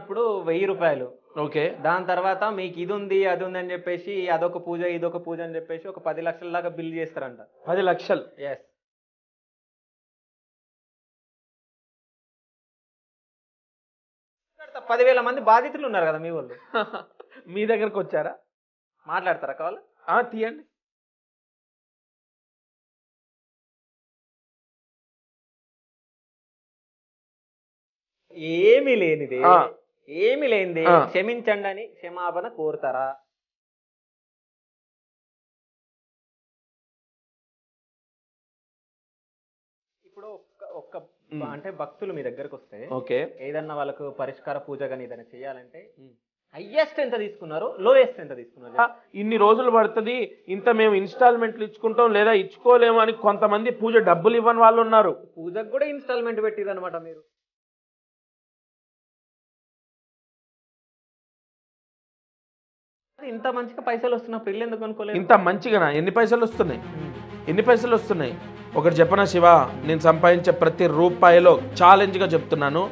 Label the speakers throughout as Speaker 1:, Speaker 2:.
Speaker 1: అప్పుడు వెయ్యి రూపాయలు ఓకే దాని తర్వాత మీకు ఇది ఉంది అది ఉంది అని చెప్పేసి అదొక పూజ
Speaker 2: ఇదొక పూజ అని చెప్పేసి ఒక పది లక్షల దాకా బిల్ చేస్తారంట పది లక్షలు ఎస్ పదివేల మంది బాధితులు ఉన్నారు కదా మీ వాళ్ళు మీ దగ్గరకు వచ్చారా మాట్లాడతారా కావాలి తీయండి ఏమీ లేనిదే ఏమి లేని క్షమించండి అని క్షమాపణ కోరుతారా ఇప్పుడు ఒక్క అంటే భక్తులు మీ దగ్గరకు వస్తే ఓకే ఏదన్నా వాళ్ళకు పరిష్కార పూజ
Speaker 1: కానీ ఏదైనా చేయాలంటే హైయెస్ట్ ఎంత తీసుకున్నారు లోయెస్ట్ ఎంత తీసుకున్నారు
Speaker 3: ఇన్ని రోజులు పడుతుంది ఇంత మేము ఇన్స్టాల్మెంట్లు ఇచ్చుకుంటాం లేదా ఇచ్చుకోలేము అని కొంతమంది పూజ డబ్బులు ఇవ్వని వాళ్ళు
Speaker 2: ఉన్నారు పూజకు కూడా ఇన్స్టాల్మెంట్ పెట్టిరనమాట మీరు ఇంత మంచిగా పైసలు వస్తున్నా పెళ్ళి ఎందుకు
Speaker 1: అనుకోలేదు ఇంత
Speaker 3: మంచిగా ఎన్ని పైసలు వస్తున్నాయి ఎన్ని పైసలు వస్తున్నాయి ఒకటి చెప్పనా శివ నేను సంపాదించే ప్రతి రూపాయిలో ఛాలెంజ్గా చెప్తున్నాను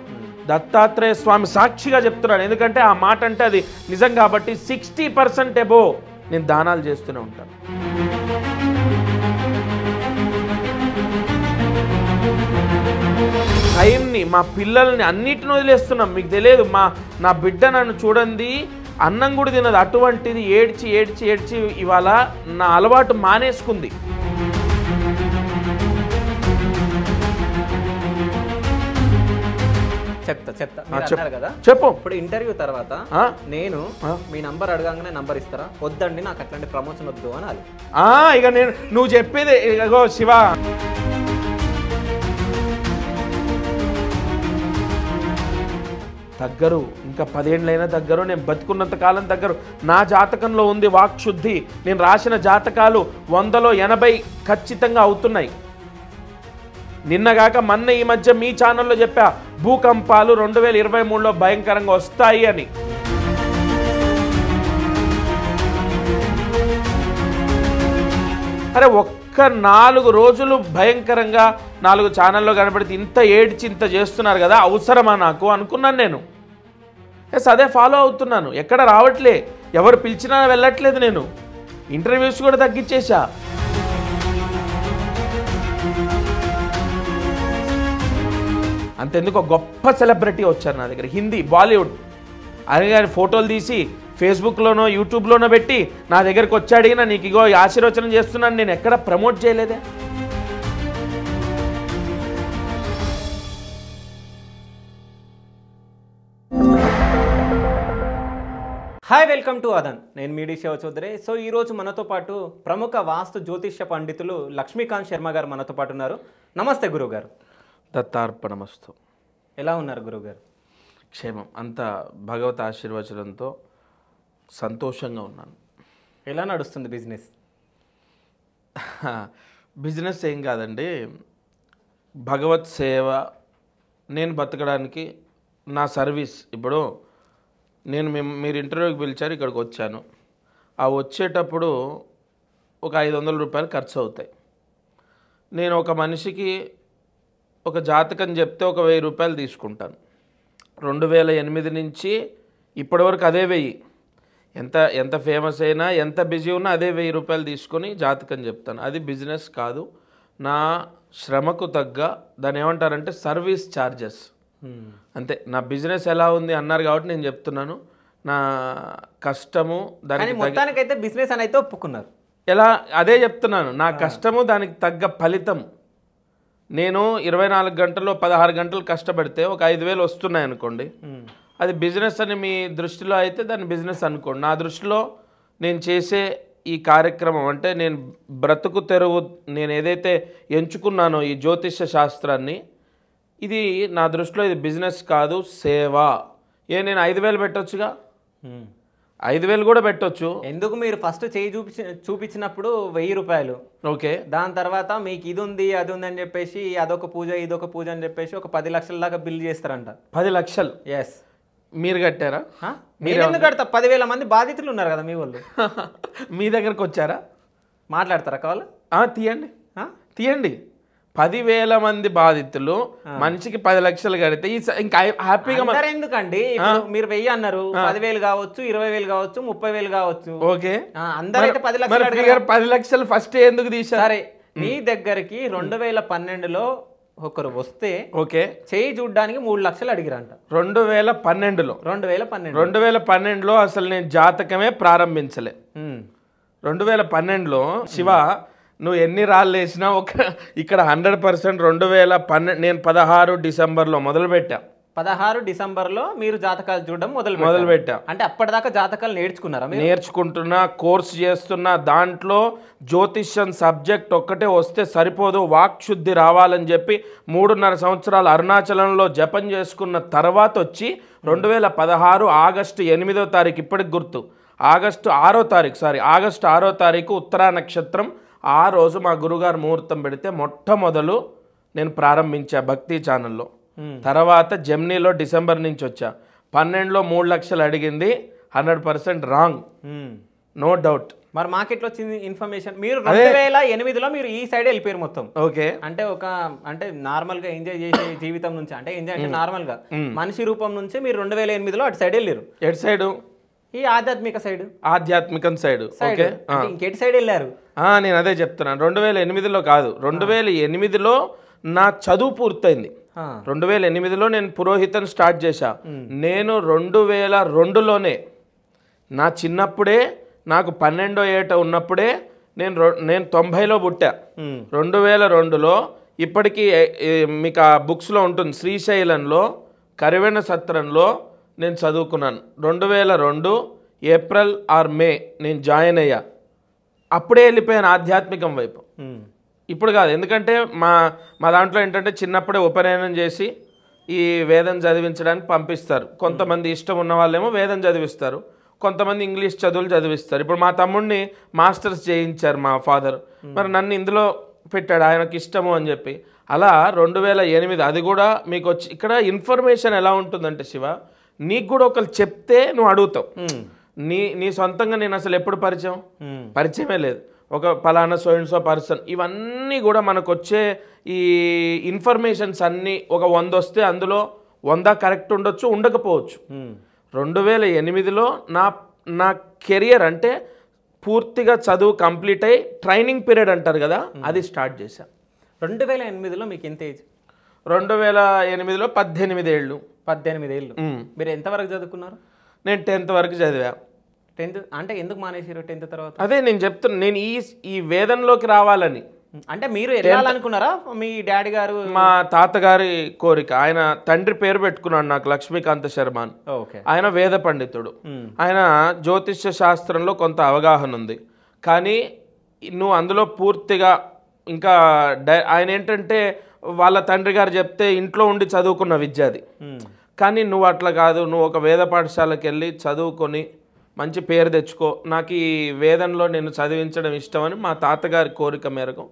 Speaker 3: దత్తాత్రేయ స్వామి సాక్షిగా చెప్తున్నాను ఎందుకంటే ఆ మాట అంటే అది నిజం కాబట్టి సిక్స్టీ పర్సెంట్ ఎబో నేను దానాలు చేస్తూనే ఉంటాను టైంని మా పిల్లల్ని అన్నిటిని వదిలేస్తున్నాం మీకు తెలియదు మా నా బిడ్డ నన్ను చూడండి అన్నం కూడా తినదు అటువంటిది ఏడ్చి ఏడ్చి ఏడ్చి ఇవాళ నా అలవాటు మానేసుకుంది చెప్తా చెప్తా కదా
Speaker 1: చెప్పు ఇప్పుడు ఇంటర్వ్యూ తర్వాత నేను మీ నంబర్ అడగంగానే నంబర్ ఇస్తారా వద్దండి నాకు అట్లాంటి ప్రమోషన్ వద్దు అని అది
Speaker 3: ఇక నేను నువ్వు చెప్పేది ఇగో శివ తగ్గరు ఇంకా పదేండ్లైనా దగ్గర నేను బతికున్నంత కాలం దగ్గర నా జాతకంలో ఉంది వాక్శుద్ధి నేను రాసిన జాతకాలు వందలో ఎనభై ఖచ్చితంగా అవుతున్నాయి నిన్నగాక మొన్న ఈ మధ్య మీ ఛానల్లో చెప్పా భూకంపాలు రెండు వేల ఇరవై మూడులో భయంకరంగా వస్తాయి అని అరే ఒక్క నాలుగు రోజులు భయంకరంగా నాలుగు ఛానల్లో కనబడితే ఇంత ఏడ్చి ఇంత చేస్తున్నారు కదా అవసరమా నాకు అనుకున్నాను నేను ఎస్ అదే ఫాలో అవుతున్నాను ఎక్కడ రావట్లే ఎవరు పిలిచినా వెళ్ళట్లేదు నేను ఇంటర్వ్యూస్ కూడా తగ్గించేశా అంతెందుకు గొప్ప సెలబ్రిటీ వచ్చారు నా దగ్గర హిందీ బాలీవుడ్ అని గారి ఫోటోలు తీసి ఫేస్బుక్లోనో యూట్యూబ్లోనో పెట్టి నా దగ్గరకు వచ్చాడిగినా నీకు ఇగో ఆశీర్వచనం చేస్తున్నాను నేను ఎక్కడ ప్రమోట్ చేయలేదే
Speaker 1: హాయ్ వెల్కమ్ టు అదన్ నేను మీడి శివ చౌదరి సో ఈరోజు మనతో పాటు ప్రముఖ వాస్తు జ్యోతిష్య పండితులు లక్ష్మీకాంత్ శర్మ గారు మనతో పాటు ఉన్నారు నమస్తే గురువుగారు
Speaker 3: దత్తార్పణమస్తు
Speaker 1: ఎలా ఉన్నారు గురువుగారు క్షేమం అంత
Speaker 3: భగవత్ ఆశీర్వచనంతో సంతోషంగా ఉన్నాను ఎలా నడుస్తుంది బిజినెస్ బిజినెస్ ఏం కాదండి భగవత్ సేవ నేను బతకడానికి నా సర్వీస్ ఇప్పుడు నేను మేము మీరు ఇంటర్వ్యూకి పిలిచారు ఇక్కడికి వచ్చాను ఆ వచ్చేటప్పుడు ఒక ఐదు వందల రూపాయలు ఖర్చు అవుతాయి నేను ఒక మనిషికి ఒక జాతకం చెప్తే ఒక వెయ్యి రూపాయలు తీసుకుంటాను రెండు వేల ఎనిమిది నుంచి ఇప్పటివరకు అదే వెయ్యి ఎంత ఎంత ఫేమస్ అయినా ఎంత బిజీ ఉన్నా అదే వెయ్యి రూపాయలు తీసుకొని జాతకం చెప్తాను అది బిజినెస్ కాదు నా శ్రమకు తగ్గ దాని ఏమంటారంటే సర్వీస్ ఛార్జెస్ అంతే నా బిజినెస్ ఎలా ఉంది అన్నారు కాబట్టి నేను చెప్తున్నాను నా కష్టము దాని మొత్తానికైతే బిజినెస్ అని అయితే ఒప్పుకున్నారు ఎలా అదే చెప్తున్నాను నా కష్టము దానికి తగ్గ ఫలితం నేను ఇరవై నాలుగు గంటల్లో పదహారు గంటలు కష్టపడితే ఒక ఐదు వేలు వస్తున్నాయి అనుకోండి అది బిజినెస్ అని మీ దృష్టిలో అయితే దాన్ని బిజినెస్ అనుకోండి నా దృష్టిలో నేను చేసే ఈ కార్యక్రమం అంటే నేను బ్రతుకు తెరువు నేను ఏదైతే ఎంచుకున్నానో ఈ జ్యోతిష్య శాస్త్రాన్ని ఇది నా దృష్టిలో ఇది బిజినెస్ కాదు సేవ ఏ నేను
Speaker 1: ఐదు వేలు పెట్టొచ్చుగా ఐదు వేలు కూడా పెట్టొచ్చు ఎందుకు మీరు ఫస్ట్ చేయి చూపించి చూపించినప్పుడు వెయ్యి రూపాయలు ఓకే దాని తర్వాత మీకు ఇది ఉంది అది ఉంది అని చెప్పేసి అదొక పూజ ఇదొక పూజ అని చెప్పేసి ఒక పది లక్షల దాకా బిల్ చేస్తారంట
Speaker 3: పది లక్షలు ఎస్ మీరు
Speaker 1: కట్టారా మీరు ఎందుకు కడతా పదివేల మంది బాధితులు ఉన్నారు కదా మీ వాళ్ళు మీ దగ్గరకు వచ్చారా మాట్లాడతారా కావాలి
Speaker 3: తీయండి తీయండి పదివేల మంది బాధితులు మనిషికి పది లక్షలు కడితే ఇంకా హ్యాపీగా ఎందుకండి మీరు
Speaker 1: వెయ్యి అన్నారు పదివేలు కావచ్చు ఇరవై వేలు కావచ్చు ముప్పై వేలు కావచ్చు ఓకే అందరైతే పది లక్షలు పది లక్షలు ఫస్ట్ ఎందుకు తీసారు సరే మీ దగ్గరికి రెండు వేల పన్నెండులో ఒకరు వస్తే ఓకే చేయి చూడడానికి మూడు లక్షలు అడిగిరంట రెండు వేల పన్నెండులో రెండు వేల పన్నెండు
Speaker 2: రెండు
Speaker 3: వేల పన్నెండులో అసలు నేను జాతకమే ప్రారంభించలే రెండు వేల పన్నెండులో శివ నువ్వు ఎన్ని రాళ్ళు వేసినా ఒక ఇక్కడ హండ్రెడ్ పర్సెంట్ రెండు వేల పన్నెండు నేను పదహారు డిసెంబర్లో మొదలుపెట్టా
Speaker 1: పదహారు డిసెంబర్లో మీరు జాతకాలు చూడడం మొదలు మొదలుపెట్టా అంటే అప్పటిదాకా జాతకాలు నేర్చుకున్నారా
Speaker 3: నేర్చుకుంటున్నా కోర్స్ చేస్తున్నా దాంట్లో జ్యోతిష్యం సబ్జెక్ట్ ఒక్కటే వస్తే సరిపోదు వాక్శుద్ధి రావాలని చెప్పి మూడున్నర సంవత్సరాలు అరుణాచలంలో జపం చేసుకున్న తర్వాత వచ్చి రెండు వేల పదహారు ఆగస్టు ఎనిమిదో తారీఖు ఇప్పటికి గుర్తు ఆగస్టు ఆరో తారీఖు సారీ ఆగస్టు ఆరో తారీఖు ఉత్తరా నక్షత్రం ఆ రోజు మా గురుగారు ముహూర్తం పెడితే మొట్టమొదలు నేను ప్రారంభించా భక్తి ఛానల్లో తర్వాత జెమ్నీలో డిసెంబర్ నుంచి వచ్చా పన్నెండులో మూడు లక్షలు అడిగింది hundred percent wrong no doubt
Speaker 1: మరి మార్కెట్లో వచ్చింది ఇన్ఫర్మేషన్ మీరు రెండు వేల ఎనిమిదిలో మీరు ఈ సైడ్ వెళ్ళిపోయారు మొత్తం ఓకే అంటే ఒక అంటే నార్మల్గా ఎంజాయ్ చేసే జీవితం నుంచి అంటే ఎంజాయ్ అంటే నార్మల్గా మనిషి రూపం నుంచి మీరు రెండు వేల ఎనిమిదిలో అటు సైడ్ వెళ్ళారు ఎటు సైడ్ ఈ ఆధ్యాత్మిక సైడ్ ఆధ్యాత్మికం సైడ్ ఓకే ఇంకెటి సైడ్ వెళ్ళారు
Speaker 3: నేను అదే చెప్తున్నాను రెండు వేల ఎనిమిదిలో కాదు రెండు వేల ఎనిమిదిలో నా చదువు పూర్తయింది రెండు వేల ఎనిమిదిలో నేను పురోహితం స్టార్ట్ చేశా నేను రెండు వేల రెండులోనే నా చిన్నప్పుడే నాకు పన్నెండో ఏట ఉన్నప్పుడే నేను నేను తొంభైలో పుట్టా రెండు వేల రెండులో ఇప్పటికీ మీకు ఆ బుక్స్లో ఉంటుంది శ్రీశైలంలో కరివెన సత్రంలో నేను చదువుకున్నాను రెండు వేల రెండు ఏప్రిల్ ఆర్ మే నేను జాయిన్ అయ్యా అప్పుడే వెళ్ళిపోయాను ఆధ్యాత్మికం వైపు ఇప్పుడు కాదు ఎందుకంటే మా మా దాంట్లో ఏంటంటే చిన్నప్పుడే ఉపనయనం చేసి ఈ వేదం చదివించడానికి పంపిస్తారు కొంతమంది ఇష్టం ఉన్న వాళ్ళేమో వేదం చదివిస్తారు కొంతమంది ఇంగ్లీష్ చదువులు చదివిస్తారు ఇప్పుడు మా తమ్ముడిని మాస్టర్స్ చేయించారు మా ఫాదర్ మరి నన్ను ఇందులో పెట్టాడు ఆయనకి ఇష్టము అని చెప్పి అలా రెండు వేల ఎనిమిది అది కూడా మీకు వచ్చి ఇక్కడ ఇన్ఫర్మేషన్ ఎలా ఉంటుందంటే శివ నీకు కూడా ఒకళ్ళు చెప్తే నువ్వు అడుగుతావు నీ నీ సొంతంగా నేను అసలు ఎప్పుడు పరిచయం పరిచయమే లేదు ఒక పలానా సో సో పర్సన్ ఇవన్నీ కూడా మనకు వచ్చే ఈ ఇన్ఫర్మేషన్స్ అన్నీ ఒక వంద వస్తే అందులో వంద కరెక్ట్ ఉండొచ్చు ఉండకపోవచ్చు రెండు వేల ఎనిమిదిలో నా నా కెరియర్ అంటే పూర్తిగా చదువు కంప్లీట్ అయ్యి ట్రైనింగ్ పీరియడ్ అంటారు కదా అది స్టార్ట్ చేశాను
Speaker 1: రెండు వేల ఎనిమిదిలో మీకు ఎంత ఏజ్ రెండు వేల ఎనిమిదిలో పద్దెనిమిది ఏళ్ళు పద్దెనిమిది ఏళ్ళు మీరు ఎంతవరకు చదువుకున్నారు నేను టెన్త్ వరకు చదివా టెన్త్ అంటే ఎందుకు మానేసారు టెన్త్ తర్వాత అదే నేను చెప్తున్నా
Speaker 3: నేను ఈ ఈ వేదంలోకి రావాలని అంటే మీరు వెళ్ళాలనుకున్నారా
Speaker 1: మీ డాడీ గారు మా
Speaker 3: తాతగారి కోరిక ఆయన తండ్రి పేరు పెట్టుకున్నాడు నాకు లక్ష్మీకాంత శర్మ ఆయన వేద పండితుడు ఆయన జ్యోతిష్య శాస్త్రంలో కొంత అవగాహన ఉంది కానీ నువ్వు అందులో పూర్తిగా ఇంకా ఆయన ఏంటంటే వాళ్ళ తండ్రి గారు చెప్తే ఇంట్లో ఉండి చదువుకున్న విద్య అది కానీ నువ్వు అట్లా కాదు నువ్వు ఒక వేద పాఠశాలకు వెళ్ళి చదువుకొని మంచి పేరు తెచ్చుకో నాకు ఈ వేదంలో నేను చదివించడం ఇష్టం అని మా తాతగారి కోరిక మేరకు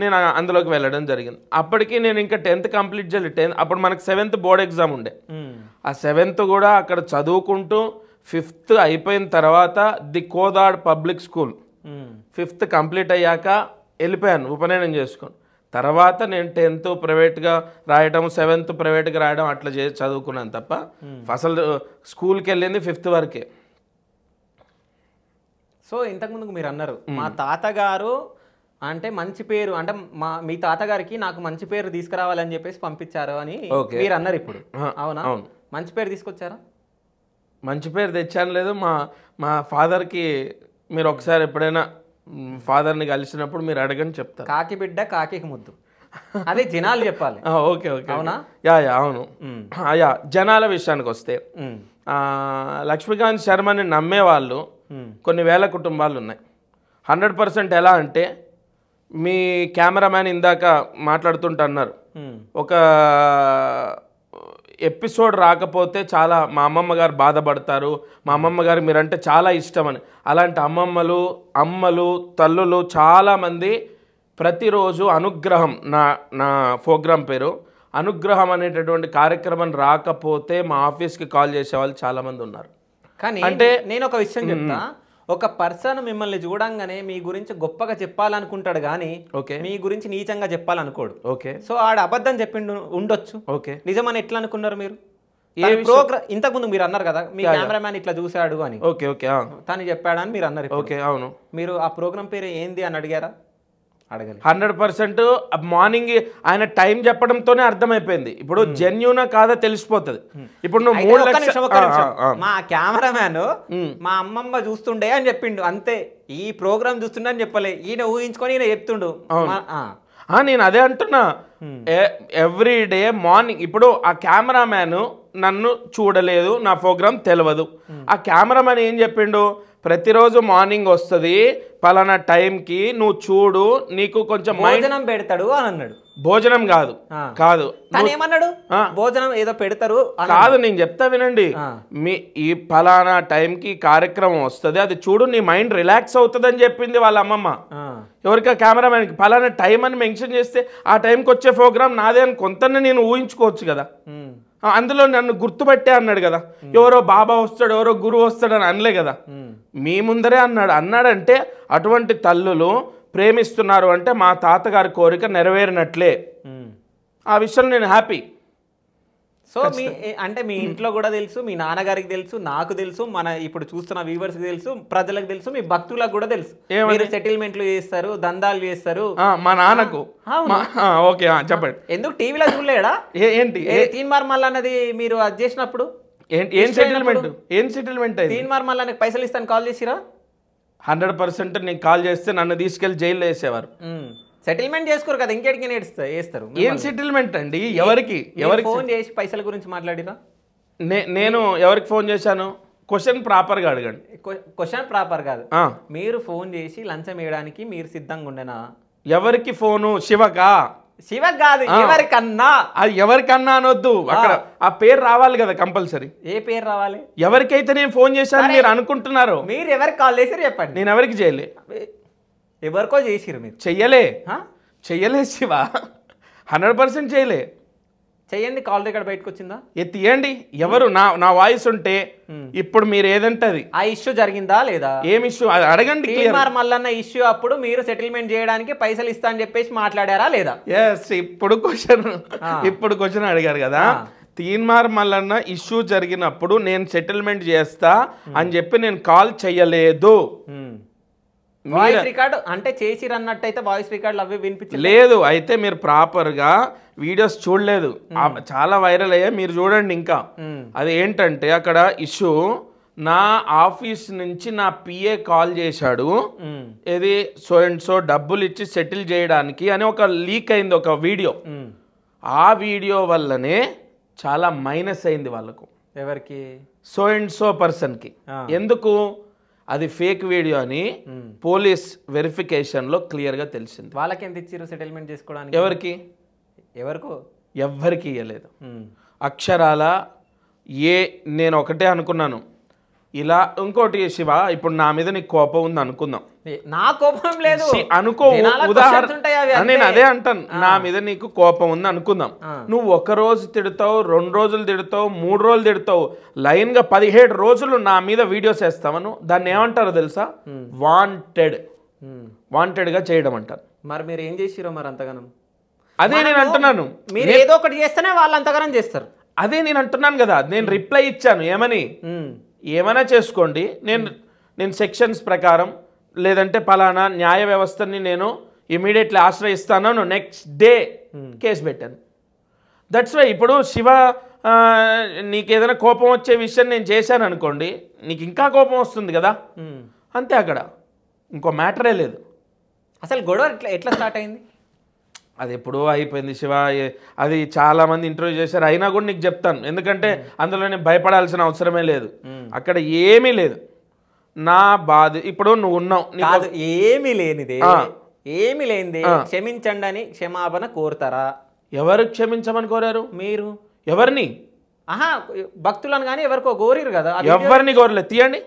Speaker 3: నేను అందులోకి వెళ్ళడం జరిగింది అప్పటికి నేను ఇంకా టెన్త్ కంప్లీట్ చేయలేదు టెన్త్ అప్పుడు మనకు సెవెంత్ బోర్డ్ ఎగ్జామ్ ఉండే ఆ సెవెంత్ కూడా అక్కడ చదువుకుంటూ ఫిఫ్త్ అయిపోయిన తర్వాత the Kodad public school fifth complete అయ్యాక వెళ్ళిపోయాను ఉపనయనం చేసుకొని తర్వాత నేను టెన్త్ ప్రైవేట్గా రాయడం సెవెంత్ ప్రైవేట్గా రాయడం అట్లా చే చదువుకున్నాను తప్ప అసలు స్కూల్కి వెళ్ళింది ఫిఫ్త్ వరకే
Speaker 1: సో ఇంతకుముందు మీరు అన్నారు మా తాతగారు అంటే మంచి పేరు అంటే మా మీ తాతగారికి నాకు మంచి పేరు తీసుకురావాలని చెప్పేసి పంపించారు అని మీరు అన్నారు ఇప్పుడు అవునా అవును మంచి పేరు తీసుకొచ్చారా
Speaker 3: మంచి పేరు తెచ్చాను లేదు మా మా ఫాదర్కి మీరు ఒకసారి ఎప్పుడైనా ఫాదర్ని కలిసినప్పుడు మీరు అడగని చెప్తారు కాకి బిడ్డ కాకి
Speaker 1: ముద్దు అదే జనాలు
Speaker 3: చెప్పాలి ఓకే ఓకే అవునా యా యా అవును యా జనాల విషయానికి వస్తే లక్ష్మీకాంత్ శర్మని నమ్మేవాళ్ళు కొన్ని వేల కుటుంబాలు ఉన్నాయి హండ్రెడ్ పర్సెంట్ ఎలా అంటే మీ కెమెరామ్యాన్ ఇందాక మాట్లాడుతుంటన్నారు ఒక ఎపిసోడ్ రాకపోతే చాలా మా అమ్మమ్మ గారు బాధపడతారు మా అమ్మమ్మ గారు మీరంటే చాలా ఇష్టం అని అలాంటి అమ్మమ్మలు అమ్మలు తల్లులు చాలామంది ప్రతిరోజు అనుగ్రహం నా నా ప్రోగ్రాం పేరు అనుగ్రహం అనేటటువంటి కార్యక్రమం రాకపోతే మా ఆఫీస్కి కాల్ చేసేవాళ్ళు చాలామంది
Speaker 1: ఉన్నారు కానీ అంటే నేను ఒక విషయం చెప్తా ఒక పర్సన్ మిమ్మల్ని చూడంగానే మీ గురించి గొప్పగా చెప్పాలనుకుంటాడు కానీ ఓకే మీ గురించి నీచంగా చెప్పాలనుకోడు ఓకే సో ఆడ అబద్ధం చెప్పిండు ఉండొచ్చు ఓకే నిజమని ఎట్లా అనుకున్నారు మీరు ప్రోగ్రామ్ ఇంతకుముందు మీరు అన్నారు కదా మీ కెమెరామ్యాన్ ఇట్లా చూశాడు అని ఓకే ఓకే తను చెప్పాడని మీరు అన్నారు ఓకే అవును మీరు ఆ ప్రోగ్రామ్ పేరు ఏంది అని అడిగారా అడగలేదు హండ్రెడ్ పర్సెంట్ మార్నింగ్ ఆయన టైం
Speaker 3: చెప్పడంతోనే అర్థమైపోయింది ఇప్పుడు జెన్యునా కాదా తెలిసిపోతుంది ఇప్పుడు నువ్వు మూడు లక్షలు మా
Speaker 1: కెమెరామ్యాన్ మా అమ్మమ్మ చూస్తుండే అని చెప్పిండు అంతే ఈ ప్రోగ్రామ్ చూస్తుండే అని చెప్పలే ఈయన ఊహించుకొని ఈయన చెప్తుండు
Speaker 3: నేను అదే అంటున్నా ఎవ్రీ డే మార్నింగ్ ఇప్పుడు ఆ కెమెరామ్యాన్ నన్ను చూడలేదు నా ప్రోగ్రామ్ తెలియదు ఆ కెమెరామ్యాన్ ఏం చెప్పిండు ప్రతిరోజు మార్నింగ్ వస్తుంది పలానా టైంకి నువ్వు చూడు నీకు కొంచెం భోజనం పెడతాడు అని అన్నాడు భోజనం కాదు కాదు ఏమన్నాడు భోజనం ఏదో పెడతారు కాదు నేను చెప్తా వినండి మీ ఈ ఫలానా టైంకి కార్యక్రమం వస్తుంది అది చూడు నీ మైండ్ రిలాక్స్ అవుతుందని చెప్పింది వాళ్ళ అమ్మమ్మ ఎవరికా కెమెరామెన్కి ఫలానా టైం అని మెన్షన్ చేస్తే ఆ టైంకి వచ్చే ప్రోగ్రామ్ నాదే అని కొంత నేను ఊహించుకోవచ్చు కదా అందులో నన్ను గుర్తుపట్టే అన్నాడు కదా ఎవరో బాబా వస్తాడు ఎవరో గురువు వస్తాడు అని అనలే కదా మీ ముందరే అన్నాడు అన్నాడంటే అటువంటి తల్లులు ప్రేమిస్తున్నారు అంటే మా తాతగారి కోరిక నెరవేరినట్లే
Speaker 1: ఆ విషయంలో నేను హ్యాపీ సో మీ అంటే మీ ఇంట్లో కూడా తెలుసు మీ నాన్నగారికి తెలుసు నాకు తెలుసు మన ఇప్పుడు చూస్తున్న వ్యూవర్స్ తెలుసు ప్రజలకు తెలుసు మీ భక్తులకు కూడా తెలుసు మీరు సెటిల్మెంట్లు చేస్తారు దందాలు చేస్తారు మా నాన్నకు ఓకే చెప్పండి ఎందుకు టీవీలో చూడలేడా ఏంటి తీన్ మార్మల్ అన్నది మీరు అది చేసినప్పుడు ఏం సెటిల్మెంట్
Speaker 3: ఏం సెటిల్మెంట్ తీన్
Speaker 1: మార్మల్ అనే పైసలు ఇస్తాను కాల్ చేసిరా
Speaker 3: హండ్రెడ్ పర్సెంట్ నేను కాల్ చేస్తే నన్ను తీసుకెళ్లి జైల్లో వేసేవారు సెటిల్మెంట్ చేసుకోరు కదా ఇంకెడికి వేస్తారు ఏం సెటిల్మెంట్ అండి ఎవరికి ఎవరికి ఫోన్
Speaker 1: చేసి పైసల గురించి మాట్లాడినా
Speaker 3: నేను ఎవరికి ఫోన్ చేశాను క్వశ్చన్ ప్రాపర్గా అడగండి
Speaker 1: క్వశ్చన్ ప్రాపర్ కాదు మీరు ఫోన్ చేసి లంచం వేయడానికి మీరు సిద్ధంగా ఉండేనా
Speaker 3: ఎవరికి ఫోను శివకా శివ కాదు
Speaker 1: ఎవరికన్నా
Speaker 3: అది ఎవరికన్నా అనొద్దు అక్కడ ఆ పేరు రావాలి కదా కంపల్సరీ
Speaker 1: ఏ పేరు రావాలి
Speaker 3: ఎవరికైతే నేను ఫోన్ చేశాను మీరు అనుకుంటున్నారు మీరు ఎవరికి కాల్ చేశారు చెప్పండి నేను ఎవరికి చేయలే ఎవరికో చేసిరు మీరు చెయ్యలే చెయ్యలే శివ హండ్రెడ్ పర్సెంట్ చేయలే
Speaker 1: చెయ్యండి కాల్ రికార్డ్ బయటకు వచ్చిందా
Speaker 3: తీయండి ఎవరు నా నా వాయిస్ ఉంటే ఇప్పుడు మీరు ఏదంటది
Speaker 1: ఆ ఇష్యూ జరిగిందా లేదా
Speaker 3: ఏం ఇష్యూ అడగండి
Speaker 1: మళ్ళన్న ఇష్యూ అప్పుడు మీరు సెటిల్మెంట్ చేయడానికి పైసలు ఇస్తా అని చెప్పేసి మాట్లాడారా లేదా
Speaker 3: ఎస్ ఇప్పుడు క్వశ్చన్ ఇప్పుడు క్వశ్చన్ అడిగారు కదా తీన్మార్ మల్లన్న ఇష్యూ జరిగినప్పుడు నేను సెటిల్మెంట్ చేస్తా అని చెప్పి నేను కాల్ చేయలేదు వాయిస్
Speaker 2: రికార్డ్
Speaker 1: అంటే చేసిరు అన్నట్టయితే వాయిస్ రికార్డులు అవి వినిపించలేదు
Speaker 3: లేదు అయితే మీరు ప్రాపర్గా వీడియోస్ చూడలేదు hmm. చాలా వైరల్ అయ్యా మీరు చూడండి ఇంకా hmm. అది ఏంటంటే అక్కడ ఇష్యూ నా ఆఫీస్ నుంచి నా పిఏ కాల్ చేశాడు ఇది hmm. సో అండ్ సో డబ్బులు ఇచ్చి సెటిల్ చేయడానికి అని ఒక లీక్ అయింది ఒక వీడియో ఆ వీడియో వల్లనే చాలా మైనస్ అయింది వాళ్ళకు ఎవరికి సో అండ్ సో పర్సన్కి ఎందుకు అది ఫేక్ వీడియో అని పోలీస్ వెరిఫికేషన్లో క్లియర్గా తెలిసింది
Speaker 1: వాళ్ళకి ఎంత ఇచ్చారు సెటిల్మెంట్ చేసుకోవడానికి ఎవరికి ఎవరికి
Speaker 3: ఎవ్వరికి ఇవ్వలేదు అక్షరాల ఏ నేను ఒకటే అనుకున్నాను ఇలా ఇంకోటి శివ ఇప్పుడు నా మీద నీకు కోపం ఉంది అనుకుందాం
Speaker 1: నా కోపం లేదు
Speaker 3: అనుకో ఉదాహరణ నేను అదే అంటాను నా మీద నీకు కోపం ఉంది అనుకుందాం నువ్వు ఒక రోజు తిడతావు రెండు రోజులు తిడతావు మూడు రోజులు తిడతావు లైన్ గా పదిహేడు రోజులు నా మీద వీడియోస్ వేస్తావను దాన్ని ఏమంటారు తెలుసా వాంటెడ్ వాంటెడ్ గా చేయడం అంటారు
Speaker 1: మరి మీరు ఏం చేసిరో మరి అంతగానం
Speaker 3: అదే నేను అంటున్నాను మీరు ఏదో ఒకటి చేస్తేనే వాళ్ళు అంతగానం చేస్తారు అదే నేను అంటున్నాను కదా నేను రిప్లై ఇచ్చాను ఏమని ఏమైనా చేసుకోండి నేను నేను సెక్షన్స్ ప్రకారం లేదంటే పలానా న్యాయ వ్యవస్థని నేను ఇమీడియట్లీ ఆశ్రయిస్తాను నెక్స్ట్ డే hmm. కేసు పెట్టాను దట్స్ వై ఇప్పుడు శివ నీకేదైనా కోపం వచ్చే విషయం నేను చేశాను అనుకోండి నీకు ఇంకా కోపం వస్తుంది కదా hmm. అంతే అక్కడ ఇంకో మ్యాటరే లేదు
Speaker 1: అసలు గొడవ ఎట్లా ఎట్లా స్టార్ట్ అయింది
Speaker 3: అది ఎప్పుడో అయిపోయింది శివ అది చాలామంది ఇంటర్వ్యూ చేశారు అయినా కూడా నీకు చెప్తాను ఎందుకంటే hmm. అందులో నేను భయపడాల్సిన అవసరమే లేదు అక్కడ ఏమీ లేదు నా బాధ ఇప్పుడు నువ్వు ఉన్నావు ఏమి
Speaker 2: లేనిది
Speaker 1: లేనిదే ఏమి లేనిదే క్షమించండి అని క్షమాపణ కోరుతారా ఎవరు క్షమించమని కోరారు మీరు ఎవరిని ఆహా భక్తులను కానీ ఎవరికో కోరిరు కదా
Speaker 3: ఎవరిని కోరలే తీయండి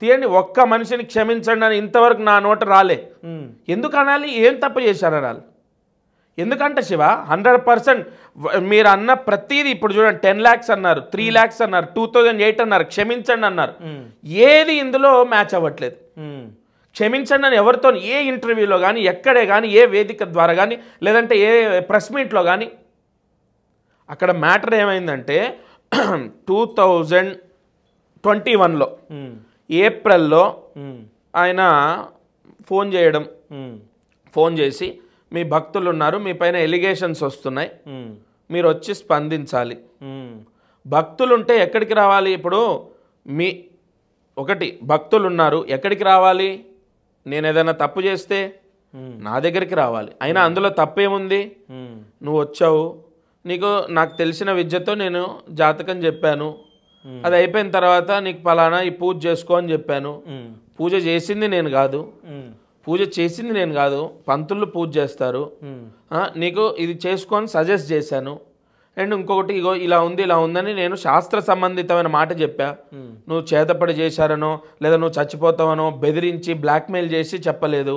Speaker 3: తీయండి ఒక్క మనిషిని క్షమించండి అని ఇంతవరకు నా నోట రాలే ఎందుకు అనాలి ఏం తప్పు చేశారు అనాలి ఎందుకంటే శివ హండ్రెడ్ పర్సెంట్ మీరు అన్న ప్రతిదీ ఇప్పుడు చూడండి టెన్ ల్యాక్స్ అన్నారు త్రీ ల్యాక్స్ అన్నారు టూ థౌజండ్ ఎయిట్ అన్నారు క్షమించండి అన్నారు ఏది ఇందులో మ్యాచ్ అవ్వట్లేదు క్షమించండి అని ఎవరితో ఏ ఇంటర్వ్యూలో కానీ ఎక్కడే కానీ ఏ వేదిక ద్వారా కానీ లేదంటే ఏ ప్రెస్ మీట్లో కానీ అక్కడ మ్యాటర్ ఏమైందంటే టూ థౌజండ్ ట్వంటీ వన్లో ఏప్రిల్లో ఆయన ఫోన్ చేయడం ఫోన్ చేసి మీ భక్తులు ఉన్నారు మీ పైన ఎలిగేషన్స్ వస్తున్నాయి మీరు వచ్చి స్పందించాలి భక్తులు ఉంటే ఎక్కడికి రావాలి ఇప్పుడు మీ ఒకటి భక్తులు ఉన్నారు ఎక్కడికి రావాలి నేను ఏదైనా తప్పు చేస్తే నా దగ్గరికి రావాలి అయినా అందులో తప్పేముంది నువ్వు వచ్చావు నీకు నాకు తెలిసిన విద్యతో నేను జాతకం చెప్పాను అది అయిపోయిన తర్వాత నీకు ఫలానా ఈ పూజ చేసుకో అని చెప్పాను పూజ చేసింది నేను కాదు పూజ చేసింది నేను కాదు పంతులు పూజ చేస్తారు నీకు ఇది చేసుకొని సజెస్ట్ చేశాను అండ్ ఇంకొకటి ఇగో ఇలా ఉంది ఇలా ఉందని నేను శాస్త్ర సంబంధితమైన మాట చెప్పా నువ్వు చేతపడి చేశారనో లేదా నువ్వు చచ్చిపోతావనో బెదిరించి బ్లాక్మెయిల్ చేసి చెప్పలేదు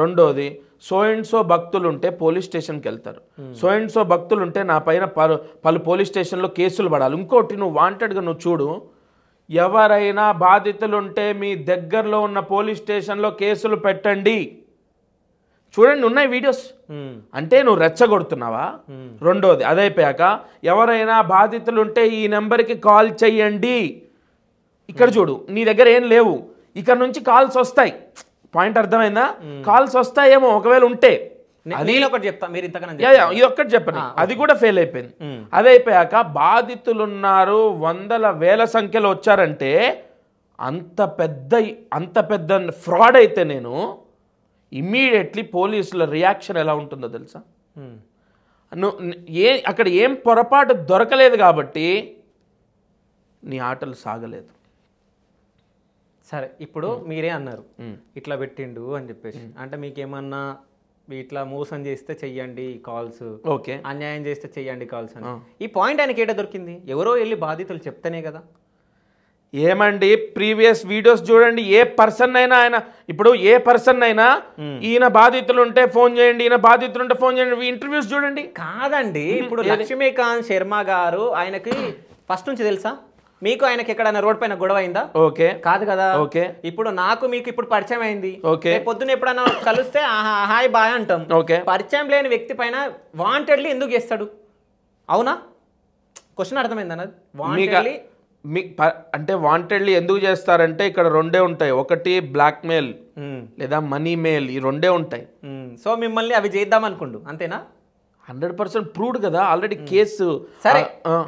Speaker 3: రెండోది సో అండ్ సో భక్తులు ఉంటే పోలీస్ స్టేషన్కి వెళ్తారు సో అండ్ సో భక్తులు ఉంటే నా పైన పలు పలు పోలీస్ స్టేషన్లో కేసులు పడాలి ఇంకోటి నువ్వు వాంటెడ్గా నువ్వు చూడు ఎవరైనా బాధితులుంటే మీ దగ్గరలో ఉన్న పోలీస్ స్టేషన్లో కేసులు పెట్టండి చూడండి ఉన్నాయి వీడియోస్ అంటే నువ్వు రెచ్చగొడుతున్నావా రెండోది అదైపోయాక ఎవరైనా బాధితులుంటే ఈ నెంబర్కి కాల్ చెయ్యండి ఇక్కడ చూడు నీ దగ్గర ఏం లేవు ఇక్కడ నుంచి కాల్స్ వస్తాయి పాయింట్ అర్థమైందా కాల్స్ వస్తాయేమో ఒకవేళ ఉంటే
Speaker 1: నేను ఒకటి చెప్తా మీరు ఇంతకన్నా ఇది
Speaker 3: ఒక్కటి చెప్పను అది కూడా ఫెయిల్ అయిపోయింది అది అయిపోయాక బాధితులు ఉన్నారు వందల వేల సంఖ్యలో వచ్చారంటే అంత పెద్ద అంత పెద్ద ఫ్రాడ్ అయితే నేను ఇమ్మీడియట్లీ పోలీసుల రియాక్షన్ ఎలా ఉంటుందో తెలుసా ఏ అక్కడ ఏం పొరపాటు దొరకలేదు కాబట్టి నీ ఆటలు సాగలేదు
Speaker 1: సరే ఇప్పుడు మీరే అన్నారు ఇట్లా పెట్టిండు అని చెప్పేసి అంటే మీకేమన్నా ఇట్లా మోసం చేస్తే చెయ్యండి కాల్స్ ఓకే అన్యాయం చేస్తే చెయ్యండి కాల్స్ అని ఈ పాయింట్ ఆయనకి ఏటో దొరికింది ఎవరో వెళ్ళి బాధితులు చెప్తేనే కదా
Speaker 3: ఏమండి ప్రీవియస్ వీడియోస్ చూడండి ఏ పర్సన్ అయినా ఆయన ఇప్పుడు ఏ పర్సన్ అయినా
Speaker 1: ఈయన బాధితులు ఉంటే ఫోన్ చేయండి ఈయన బాధితులు ఉంటే ఫోన్ చేయండి ఇంటర్వ్యూస్ చూడండి కాదండి ఇప్పుడు లక్ష్మీకాంత్ శర్మ గారు ఆయనకి ఫస్ట్ నుంచి తెలుసా మీకు ఆయనకి ఎక్కడైనా రోడ్ పైన గొడవ అయిందా ఓకే కాదు కదా ఓకే ఇప్పుడు నాకు మీకు ఇప్పుడు పరిచయం అయింది ఓకే పొద్దున్న ఎప్పుడైనా కలిస్తే హాయ్ బాయ్ అంటాం ఓకే పరిచయం లేని వ్యక్తి పైన వాంటెడ్లీ ఎందుకు చేస్తాడు అవునా క్వశ్చన్ అర్థమైంది అన్నది వాంటెడ్లీ మీ అంటే వాంటెడ్లీ
Speaker 3: ఎందుకు చేస్తారంటే ఇక్కడ రెండే ఉంటాయి ఒకటి బ్లాక్ మెయిల్ లేదా మనీ మెయిల్ ఈ రెండే
Speaker 1: ఉంటాయి సో మిమ్మల్ని అవి చేద్దాం అనుకుంటు అంతేనా హండ్రెడ్ పర్సెంట్ ప్రూవ్డ్ కదా ఆల్రెడీ కేసు సరే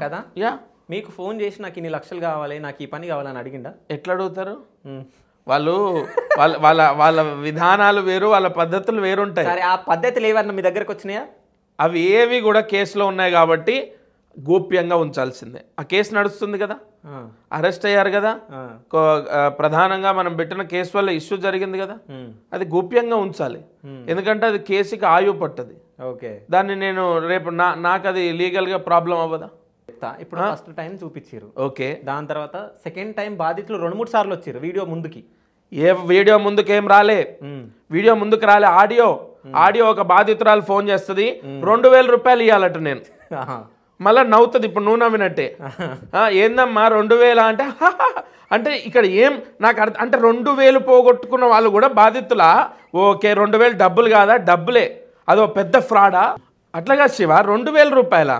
Speaker 1: కదా యా మీకు ఫోన్ చేసి నాకు ఇన్ని లక్షలు కావాలి నాకు ఈ పని కావాలని అడిగిందా ఎట్లా అడుగుతారు వాళ్ళు వాళ్ళ వాళ్ళ వాళ్ళ విధానాలు వేరు వాళ్ళ
Speaker 3: పద్ధతులు వేరు ఉంటాయి సరే ఆ పద్ధతులు ఏవన్నా మీ దగ్గరకు వచ్చినాయా అవి ఏవి కూడా కేసులో ఉన్నాయి కాబట్టి గోప్యంగా ఉంచాల్సిందే ఆ కేసు నడుస్తుంది కదా అరెస్ట్ అయ్యారు కదా ప్రధానంగా మనం పెట్టిన కేసు వల్ల ఇష్యూ జరిగింది కదా అది గోప్యంగా ఉంచాలి ఎందుకంటే అది కేసుకి ఆయువు పట్టది ఓకే దాన్ని నేను రేపు నా నాకు అది
Speaker 1: లీగల్గా ప్రాబ్లం అవ్వదా చెప్తా ఇప్పుడు ఫస్ట్ టైం చూపించారు ఓకే దాని తర్వాత సెకండ్ టైం బాధితులు రెండు మూడు సార్లు వచ్చారు వీడియో ముందుకి ఏ వీడియో ముందుకు ఏం రాలే వీడియో ముందుకు
Speaker 3: రాలే ఆడియో ఆడియో ఒక బాధితురాలు ఫోన్ చేస్తుంది రెండు వేల రూపాయలు ఇవ్వాలట నేను మళ్ళా నవ్వుతుంది ఇప్పుడు నువ్వు నవ్వినట్టే ఏందమ్మా రెండు వేల అంటే అంటే ఇక్కడ ఏం నాకు అర్థం అంటే రెండు వేలు పోగొట్టుకున్న వాళ్ళు కూడా బాధితులా ఓకే రెండు వేలు డబ్బులు కాదా డబ్బులే అదో పెద్ద ఫ్రాడా అట్లాగా శివ రెండు వేల రూపాయల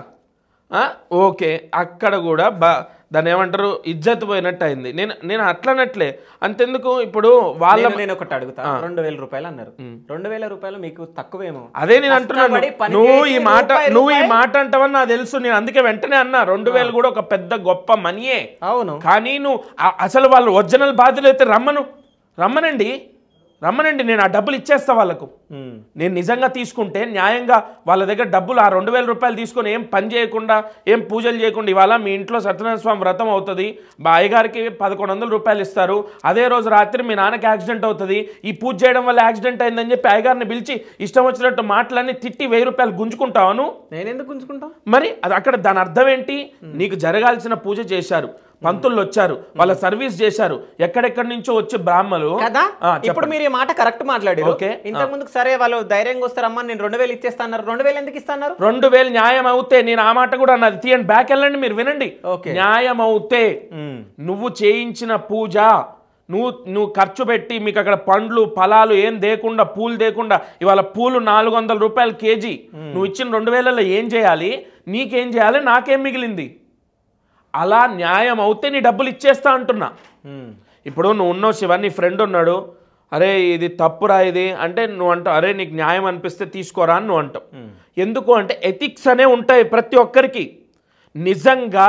Speaker 3: ఓకే అక్కడ కూడా బా దాన్ని ఏమంటారు ఇజ్జత్ పోయినట్టు అయింది నేను నేను అట్లనట్లే అంతెందుకు ఇప్పుడు వాళ్ళ నేను ఒకటి అడుగుతా రెండు
Speaker 1: వేల రూపాయలు అన్నారు రెండు వేల రూపాయలు మీకు తక్కువేమో అదే నేను అంటున్నాను నువ్వు ఈ మాట నువ్వు ఈ మాట అంటావని నాకు
Speaker 3: తెలుసు నేను అందుకే వెంటనే అన్నా రెండు వేలు కూడా ఒక పెద్ద గొప్ప మనీయే అవును కానీ నువ్వు అసలు వాళ్ళు ఒరిజినల్ బాధ్యులు అయితే రమ్మను రమ్మనండి రమ్మనండి నేను ఆ డబ్బులు ఇచ్చేస్తా వాళ్ళకు నేను నిజంగా తీసుకుంటే న్యాయంగా వాళ్ళ దగ్గర డబ్బులు ఆ రెండు వేల రూపాయలు తీసుకొని ఏం పని చేయకుండా ఏం పూజలు చేయకుండా ఇవాళ మీ ఇంట్లో సత్యనారాయణ స్వామి వ్రతం అవుతుంది మా అయ్యగారికి పదకొండు రూపాయలు ఇస్తారు అదే రోజు రాత్రి మీ నాన్నకి యాక్సిడెంట్ అవుతుంది ఈ పూజ చేయడం వల్ల యాక్సిడెంట్ అయిందని చెప్పి అయ్యగారిని పిలిచి ఇష్టం వచ్చినట్టు మాటలన్నీ తిట్టి వెయ్యి రూపాయలు గుంజుకుంటాను
Speaker 1: నేను ఎందుకు గుంజుకుంటాను మరి
Speaker 3: అది అక్కడ దాని అర్థం ఏంటి నీకు జరగాల్సిన పూజ చేశారు పంతులు వచ్చారు వాళ్ళ సర్వీస్ చేశారు ఎక్కడెక్కడి నుంచో వచ్చి బ్రాహ్మలు కదా ఇప్పుడు మీరు ఈ మాట కరెక్ట్ మాట్లాడారు ఓకే ఇంతకు
Speaker 1: ముందుకు సరే వాళ్ళు ధైర్యంగా వస్తారమ్మా నేను రెండు వేలు ఇచ్చేస్తాను రెండు వేలు ఎందుకు ఇస్తాను
Speaker 3: రెండు వేలు న్యాయం అవుతే నేను ఆ మాట కూడా అన్నది తీయండి బ్యాక్ వెళ్ళండి మీరు వినండి న్యాయం అవుతే నువ్వు చేయించిన పూజ నువ్వు నువ్వు ఖర్చు పెట్టి మీకు అక్కడ పండ్లు ఫలాలు ఏం దేకుండా పూలు దేకుండా ఇవాళ పూలు నాలుగు వందల రూపాయలు కేజీ నువ్వు ఇచ్చిన రెండు వేలలో ఏం చేయాలి నీకేం చేయాలి నాకేం మిగిలింది అలా న్యాయం అవుతే నీ డబ్బులు ఇచ్చేస్తా అంటున్నా ఇప్పుడు నువ్వు ఉన్నావు శివ నీ ఫ్రెండ్ ఉన్నాడు అరే ఇది తప్పురా ఇది అంటే నువ్వు అంటావు అరే నీకు న్యాయం అనిపిస్తే తీసుకోరా అని నువ్వు అంటావు ఎందుకు అంటే ఎథిక్స్ అనే ఉంటాయి ప్రతి ఒక్కరికి నిజంగా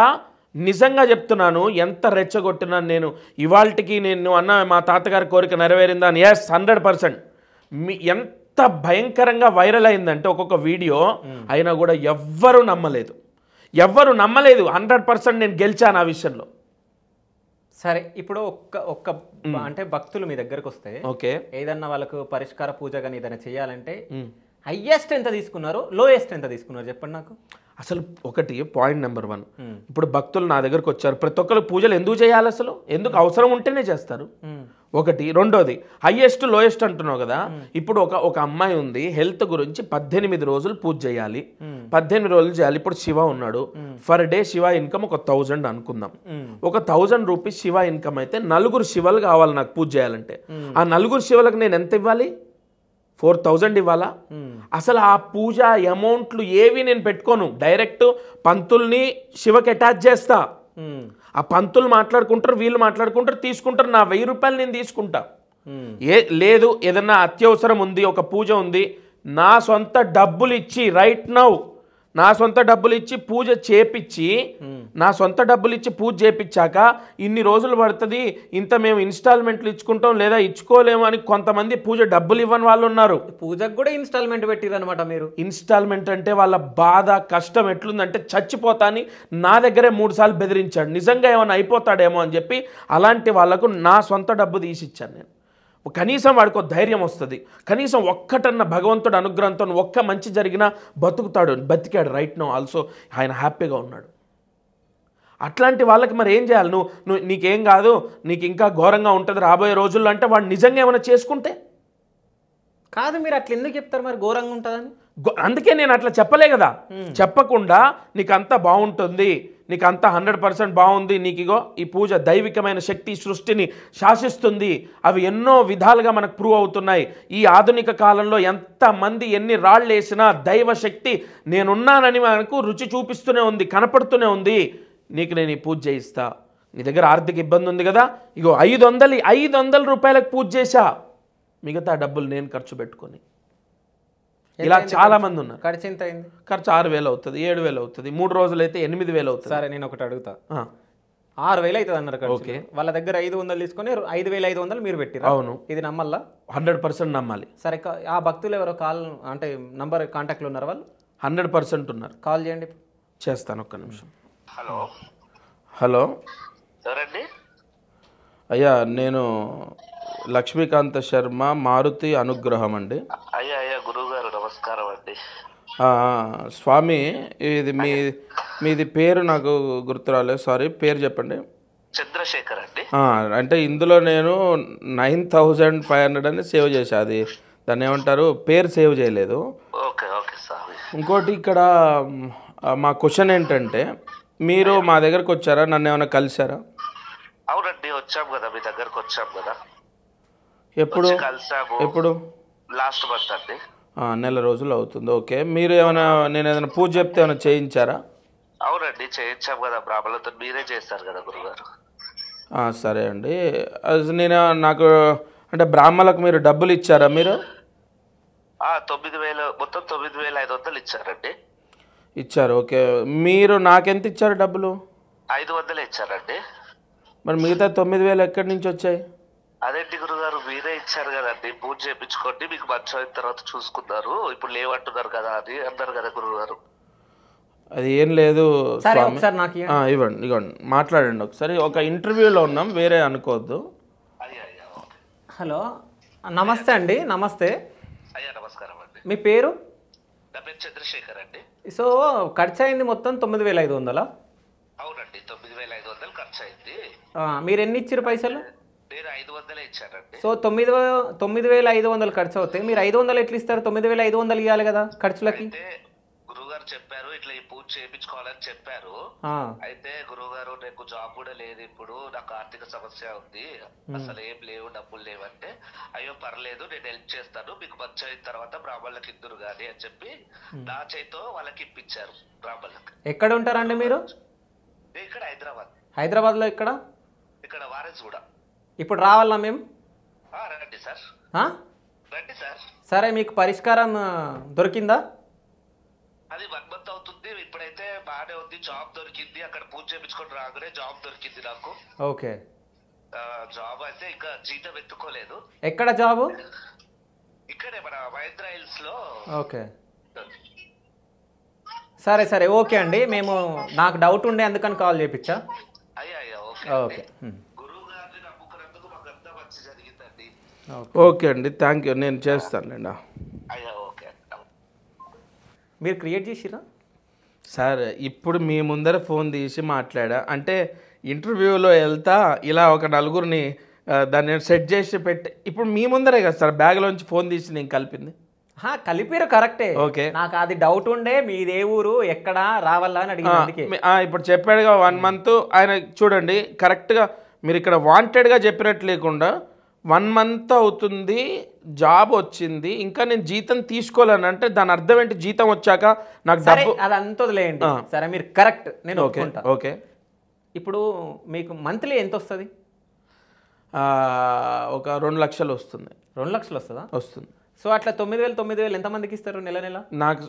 Speaker 3: నిజంగా చెప్తున్నాను ఎంత రెచ్చగొట్టినాను నేను ఇవాళకి నేను అన్న మా తాతగారి కోరిక నెరవేరిందా అని ఎస్ హండ్రెడ్ పర్సెంట్ మీ ఎంత భయంకరంగా వైరల్ అయిందంటే ఒక్కొక్క వీడియో అయినా కూడా ఎవ్వరూ నమ్మలేదు ఎవ్వరు నమ్మలేదు హండ్రెడ్
Speaker 1: పర్సెంట్ నేను గెలిచాను ఆ విషయంలో సరే ఇప్పుడు ఒక్క ఒక్క అంటే భక్తులు మీ దగ్గరకు వస్తే ఓకే ఏదన్నా వాళ్ళకు పరిష్కార పూజ కానీ ఏదైనా చేయాలంటే హయ్యెస్ట్ ఎంత తీసుకున్నారు లోయెస్ట్ ఎంత తీసుకున్నారు చెప్పండి నాకు అసలు
Speaker 3: ఒకటి పాయింట్ నెంబర్ వన్ ఇప్పుడు భక్తులు నా దగ్గరకు వచ్చారు ప్రతి ఒక్కరు పూజలు ఎందుకు చేయాలి అసలు ఎందుకు అవసరం ఉంటేనే చేస్తారు ఒకటి రెండోది హయ్యెస్ట్ లోయెస్ట్ అంటున్నావు కదా ఇప్పుడు ఒక ఒక అమ్మాయి ఉంది హెల్త్ గురించి పద్దెనిమిది రోజులు పూజ చేయాలి పద్దెనిమిది రోజులు చేయాలి ఇప్పుడు శివ ఉన్నాడు ఫర్ డే శివ ఇన్కమ్ ఒక థౌజండ్ అనుకుందాం ఒక థౌజండ్ రూపీస్ శివ ఇన్కమ్ అయితే నలుగురు శివలు కావాలి నాకు పూజ చేయాలంటే ఆ నలుగురు శివలకు నేను ఎంత ఇవ్వాలి ఫోర్ థౌజండ్ ఇవ్వాలా అసలు ఆ పూజ అమౌంట్లు ఏవి నేను పెట్టుకోను డైరెక్ట్ పంతుల్ని శివకి అటాచ్ చేస్తా ఆ పంతులు మాట్లాడుకుంటారు వీళ్ళు మాట్లాడుకుంటారు తీసుకుంటారు నా వెయ్యి రూపాయలు నేను తీసుకుంటా hmm. ఏ లేదు ఏదన్నా అత్యవసరం ఉంది ఒక పూజ ఉంది నా సొంత డబ్బులు ఇచ్చి రైట్ నౌ నా సొంత డబ్బులు ఇచ్చి పూజ చేపిచ్చి నా సొంత డబ్బులు ఇచ్చి పూజ చేపించాక ఇన్ని రోజులు పడుతుంది ఇంత మేము ఇన్స్టాల్మెంట్లు ఇచ్చుకుంటాం లేదా ఇచ్చుకోలేము అని కొంతమంది పూజ డబ్బులు ఇవ్వని వాళ్ళు ఉన్నారు పూజకు కూడా ఇన్స్టాల్మెంట్ పెట్టిరనమాట మీరు ఇన్స్టాల్మెంట్ అంటే వాళ్ళ బాధ కష్టం ఎట్లుందంటే చచ్చిపోతాని నా దగ్గరే మూడు సార్లు బెదిరించాడు నిజంగా ఏమైనా అయిపోతాడేమో అని చెప్పి అలాంటి వాళ్లకు నా సొంత డబ్బు తీసిచ్చాను నేను కనీసం వాడికి ధైర్యం వస్తుంది కనీసం ఒక్కటన్న భగవంతుడు అనుగ్రహంతో ఒక్క మంచి జరిగినా బతుకుతాడు బతికాడు రైట్ నో ఆల్సో ఆయన హ్యాపీగా ఉన్నాడు అట్లాంటి వాళ్ళకి మరి ఏం చేయాలి నువ్వు నువ్వు నీకేం కాదు నీకు ఇంకా ఘోరంగా ఉంటుంది రాబోయే రోజుల్లో అంటే వాడు నిజంగా ఏమైనా చేసుకుంటే
Speaker 1: కాదు మీరు అట్లా ఎందుకు చెప్తారు మరి ఘోరంగా ఉంటుందని
Speaker 3: అందుకే నేను అట్లా చెప్పలే కదా చెప్పకుండా నీకు అంతా బాగుంటుంది నీకు అంతా హండ్రెడ్ పర్సెంట్ బాగుంది నీకు ఇగో ఈ పూజ దైవికమైన శక్తి సృష్టిని శాసిస్తుంది అవి ఎన్నో విధాలుగా మనకు ప్రూవ్ అవుతున్నాయి ఈ ఆధునిక కాలంలో ఎంతమంది ఎన్ని రాళ్ళు వేసినా దైవశక్తి నేనున్నానని మనకు రుచి చూపిస్తూనే ఉంది కనపడుతూనే ఉంది నీకు నేను ఈ పూజ చేయిస్తా నీ దగ్గర ఆర్థిక ఇబ్బంది ఉంది కదా ఇగో ఐదు వందలు ఐదు వందల రూపాయలకు పూజ చేశా మిగతా డబ్బులు నేను ఖర్చు పెట్టుకొని
Speaker 1: ఇలా చాలా మంది ఉన్నారు ఖర్చు ఎంత అయింది
Speaker 3: ఖర్చు ఆరు వేలు అవుతుంది ఏడు వేలు అవుతుంది
Speaker 1: మూడు రోజులు అయితే ఎనిమిది వేలు అవుతుంది సరే నేను ఒకటి అడుగుతా ఆరు వేలు అవుతుంది అన్నారు ఓకే వాళ్ళ దగ్గర ఐదు వందలు తీసుకొని ఐదు వేల ఐదు వందలు మీరు పెట్టారు అవును ఇది నమ్మల్లా
Speaker 3: హండ్రెడ్ పర్సెంట్ నమ్మాలి
Speaker 1: సరే ఆ భక్తులు ఎవరో కాల్ అంటే నంబర్ కాంటాక్ట్లో ఉన్నారు వాళ్ళు
Speaker 3: హండ్రెడ్ పర్సెంట్ ఉన్నారు కాల్ చేయండి చేస్తాను ఒక్క నిమిషం హలో హలో సరే అయ్యా నేను లక్ష్మీకాంత శర్మ మారుతి అనుగ్రహం అండి
Speaker 2: అయ్యా అయ్యా గురువు నమస్కారం అండి
Speaker 3: స్వామి ఇది మీ మీది పేరు నాకు గుర్తు రాలేదు సారీ పేరు చెప్పండి
Speaker 2: చంద్రశేఖర్ అండి
Speaker 3: అంటే ఇందులో నేను నైన్ థౌజండ్ ఫైవ్ హండ్రెడ్ అని సేవ్ చేశా అది దాన్ని ఏమంటారు పేరు సేవ్ చేయలేదు
Speaker 2: ఓకే ఓకే సార్
Speaker 3: ఇంకోటి ఇక్కడ మా క్వశ్చన్ ఏంటంటే మీరు మా దగ్గరకు వచ్చారా నన్ను ఏమైనా కలిసారా
Speaker 2: అవునండి వచ్చాం కదా మీ దగ్గరకు వచ్చాం కదా ఎప్పుడు ఎప్పుడు లాస్ట్ మంత్ అండి
Speaker 3: నెల రోజులు అవుతుంది ఓకే మీరు ఏమైనా నేను ఏదైనా పూజ చెప్తే ఏమైనా చేయించారా అవునండి చేయించాం కదా బ్రాహ్మణులతో మీరే చేస్తారు కదా గురుగారు సరే అండి అది నేను నాకు అంటే బ్రాహ్మణులకు మీరు డబ్బులు ఇచ్చారా మీరు తొమ్మిది వేలు మొత్తం తొమ్మిది వేల ఐదు వందలు ఇచ్చారండి ఇచ్చారు ఓకే మీరు నాకెంత ఇచ్చారు డబ్బులు
Speaker 1: ఐదు వందలు ఇచ్చారండి
Speaker 3: మరి మిగతా తొమ్మిది వేలు ఎక్కడి నుంచి వచ్చాయి
Speaker 1: అదేంటి గురుగారు మీరే ఇచ్చారు కదండి పూజ చేయించుకోండి మీకు మంచి అయిన తర్వాత చూసుకున్నారు ఇప్పుడు లేవంటున్నారు కదా అని అన్నారు కదా గురుగారు
Speaker 3: అది ఏం లేదు ఇవ్వండి ఇవ్వండి మాట్లాడండి ఒకసారి ఒక ఇంటర్వ్యూలో ఉన్నాం వేరే
Speaker 1: అనుకోవద్దు హలో నమస్తే అండి నమస్తే
Speaker 2: అయ్యా నమస్కారం అండి మీ పేరు
Speaker 1: పేరు చంద్రశేఖర్ అండి సో ఖర్చు అయింది మొత్తం తొమ్మిది వేల ఐదు వందలా అవునండి తొమ్మిది వేల ఐదు వందలు ఖర్చు అయింది మీరు ఎన్ని ఇచ్చారు పైసలు ఐదు వందలే సో తొమ్మిది తొమ్మిది వేల ఐదు వందలు ఖర్చు అవుతాయి మీరు ఐదు వందలు ఎట్లా ఇస్తారు తొమ్మిది వేల ఐదు వందలు ఇవ్వాలి కదా ఖర్చులకి గురుగారు చెప్పారు ఇట్లా ఈ పూజ చేయించుకోవాలని చెప్పారు అయితే గురుగారు నాకు జాబ్ కూడా లేదు ఇప్పుడు నాకు ఆర్థిక సమస్య ఉంది అసలు ఏం లేవు డబ్బులు లేవంటే అయ్యో పర్లేదు నేను హెల్ప్ చేస్తాను మీకు మంచి అయిన
Speaker 3: తర్వాత బ్రాహ్మణులకు ఇద్దరు
Speaker 1: కానీ అని చెప్పి నా చేతితో వాళ్ళకి ఇప్పించారు బ్రాహ్మణులకు ఎక్కడ ఉంటారండి మీరు
Speaker 2: ఇక్కడ హైదరాబాద్ హైదరాబాద్
Speaker 1: లో ఇక్కడ ఇక్కడ వారెస్ కూడా ఇప్పుడు రావాలా మేము సరే మీకు పరిష్కారం దొరికిందా అది వన్ మంత్ అవుతుంది ఇప్పుడైతే బాగానే ఉంది జాబ్ దొరికింది అక్కడ పూజ చేయించుకొని రాగానే జాబ్ దొరికింది నాకు ఓకే జాబ్ అయితే ఇంకా జీతం ఎత్తుకోలేదు ఎక్కడ జాబ్ ఇక్కడే మన మహేంద్ర హిల్స్ లో ఓకే సరే సరే ఓకే అండి మేము నాకు డౌట్ ఉండే ఎందుకని కాల్ చేయించా అయ్యా అయ్యా ఓకే ఓకే
Speaker 3: ఓకే అండి థ్యాంక్ యూ నేను చేస్తానులేండి మీరు క్రియేట్ చేసిరా సార్ ఇప్పుడు మీ ముందర ఫోన్ తీసి మాట్లాడా అంటే ఇంటర్వ్యూలో వెళ్తా ఇలా ఒక నలుగురిని దాన్ని సెట్ చేసి పెట్టి ఇప్పుడు మీ ముందరే కదా సార్ బ్యాగ్లోంచి ఫోన్ తీసి నేను కలిపింది
Speaker 1: కలిపారు కరెక్టే ఓకే నాకు అది డౌట్ ఉండే మీదే ఏ ఊరు ఎక్కడ రావాలా అని అడిగింది
Speaker 3: ఇప్పుడు చెప్పాడుగా వన్ మంత్ ఆయన చూడండి కరెక్ట్గా మీరు ఇక్కడ వాంటెడ్గా చెప్పినట్టు లేకుండా వన్ మంత్ అవుతుంది జాబ్ వచ్చింది ఇంకా నేను
Speaker 1: జీతం తీసుకోలేను అంటే దాని అర్థం ఏంటి జీతం వచ్చాక నాకు డబ్బు అది అంత వదిలేయండి సరే మీరు కరెక్ట్ నేను ఓకే ఓకే ఇప్పుడు మీకు మంత్లీ ఎంత వస్తుంది ఒక రెండు లక్షలు వస్తుంది రెండు లక్షలు వస్తుందా వస్తుంది సో అట్లా తొమ్మిది వేలు తొమ్మిది వేలు ఎంతమందికి ఇస్తారు నెల నెల
Speaker 3: నాకు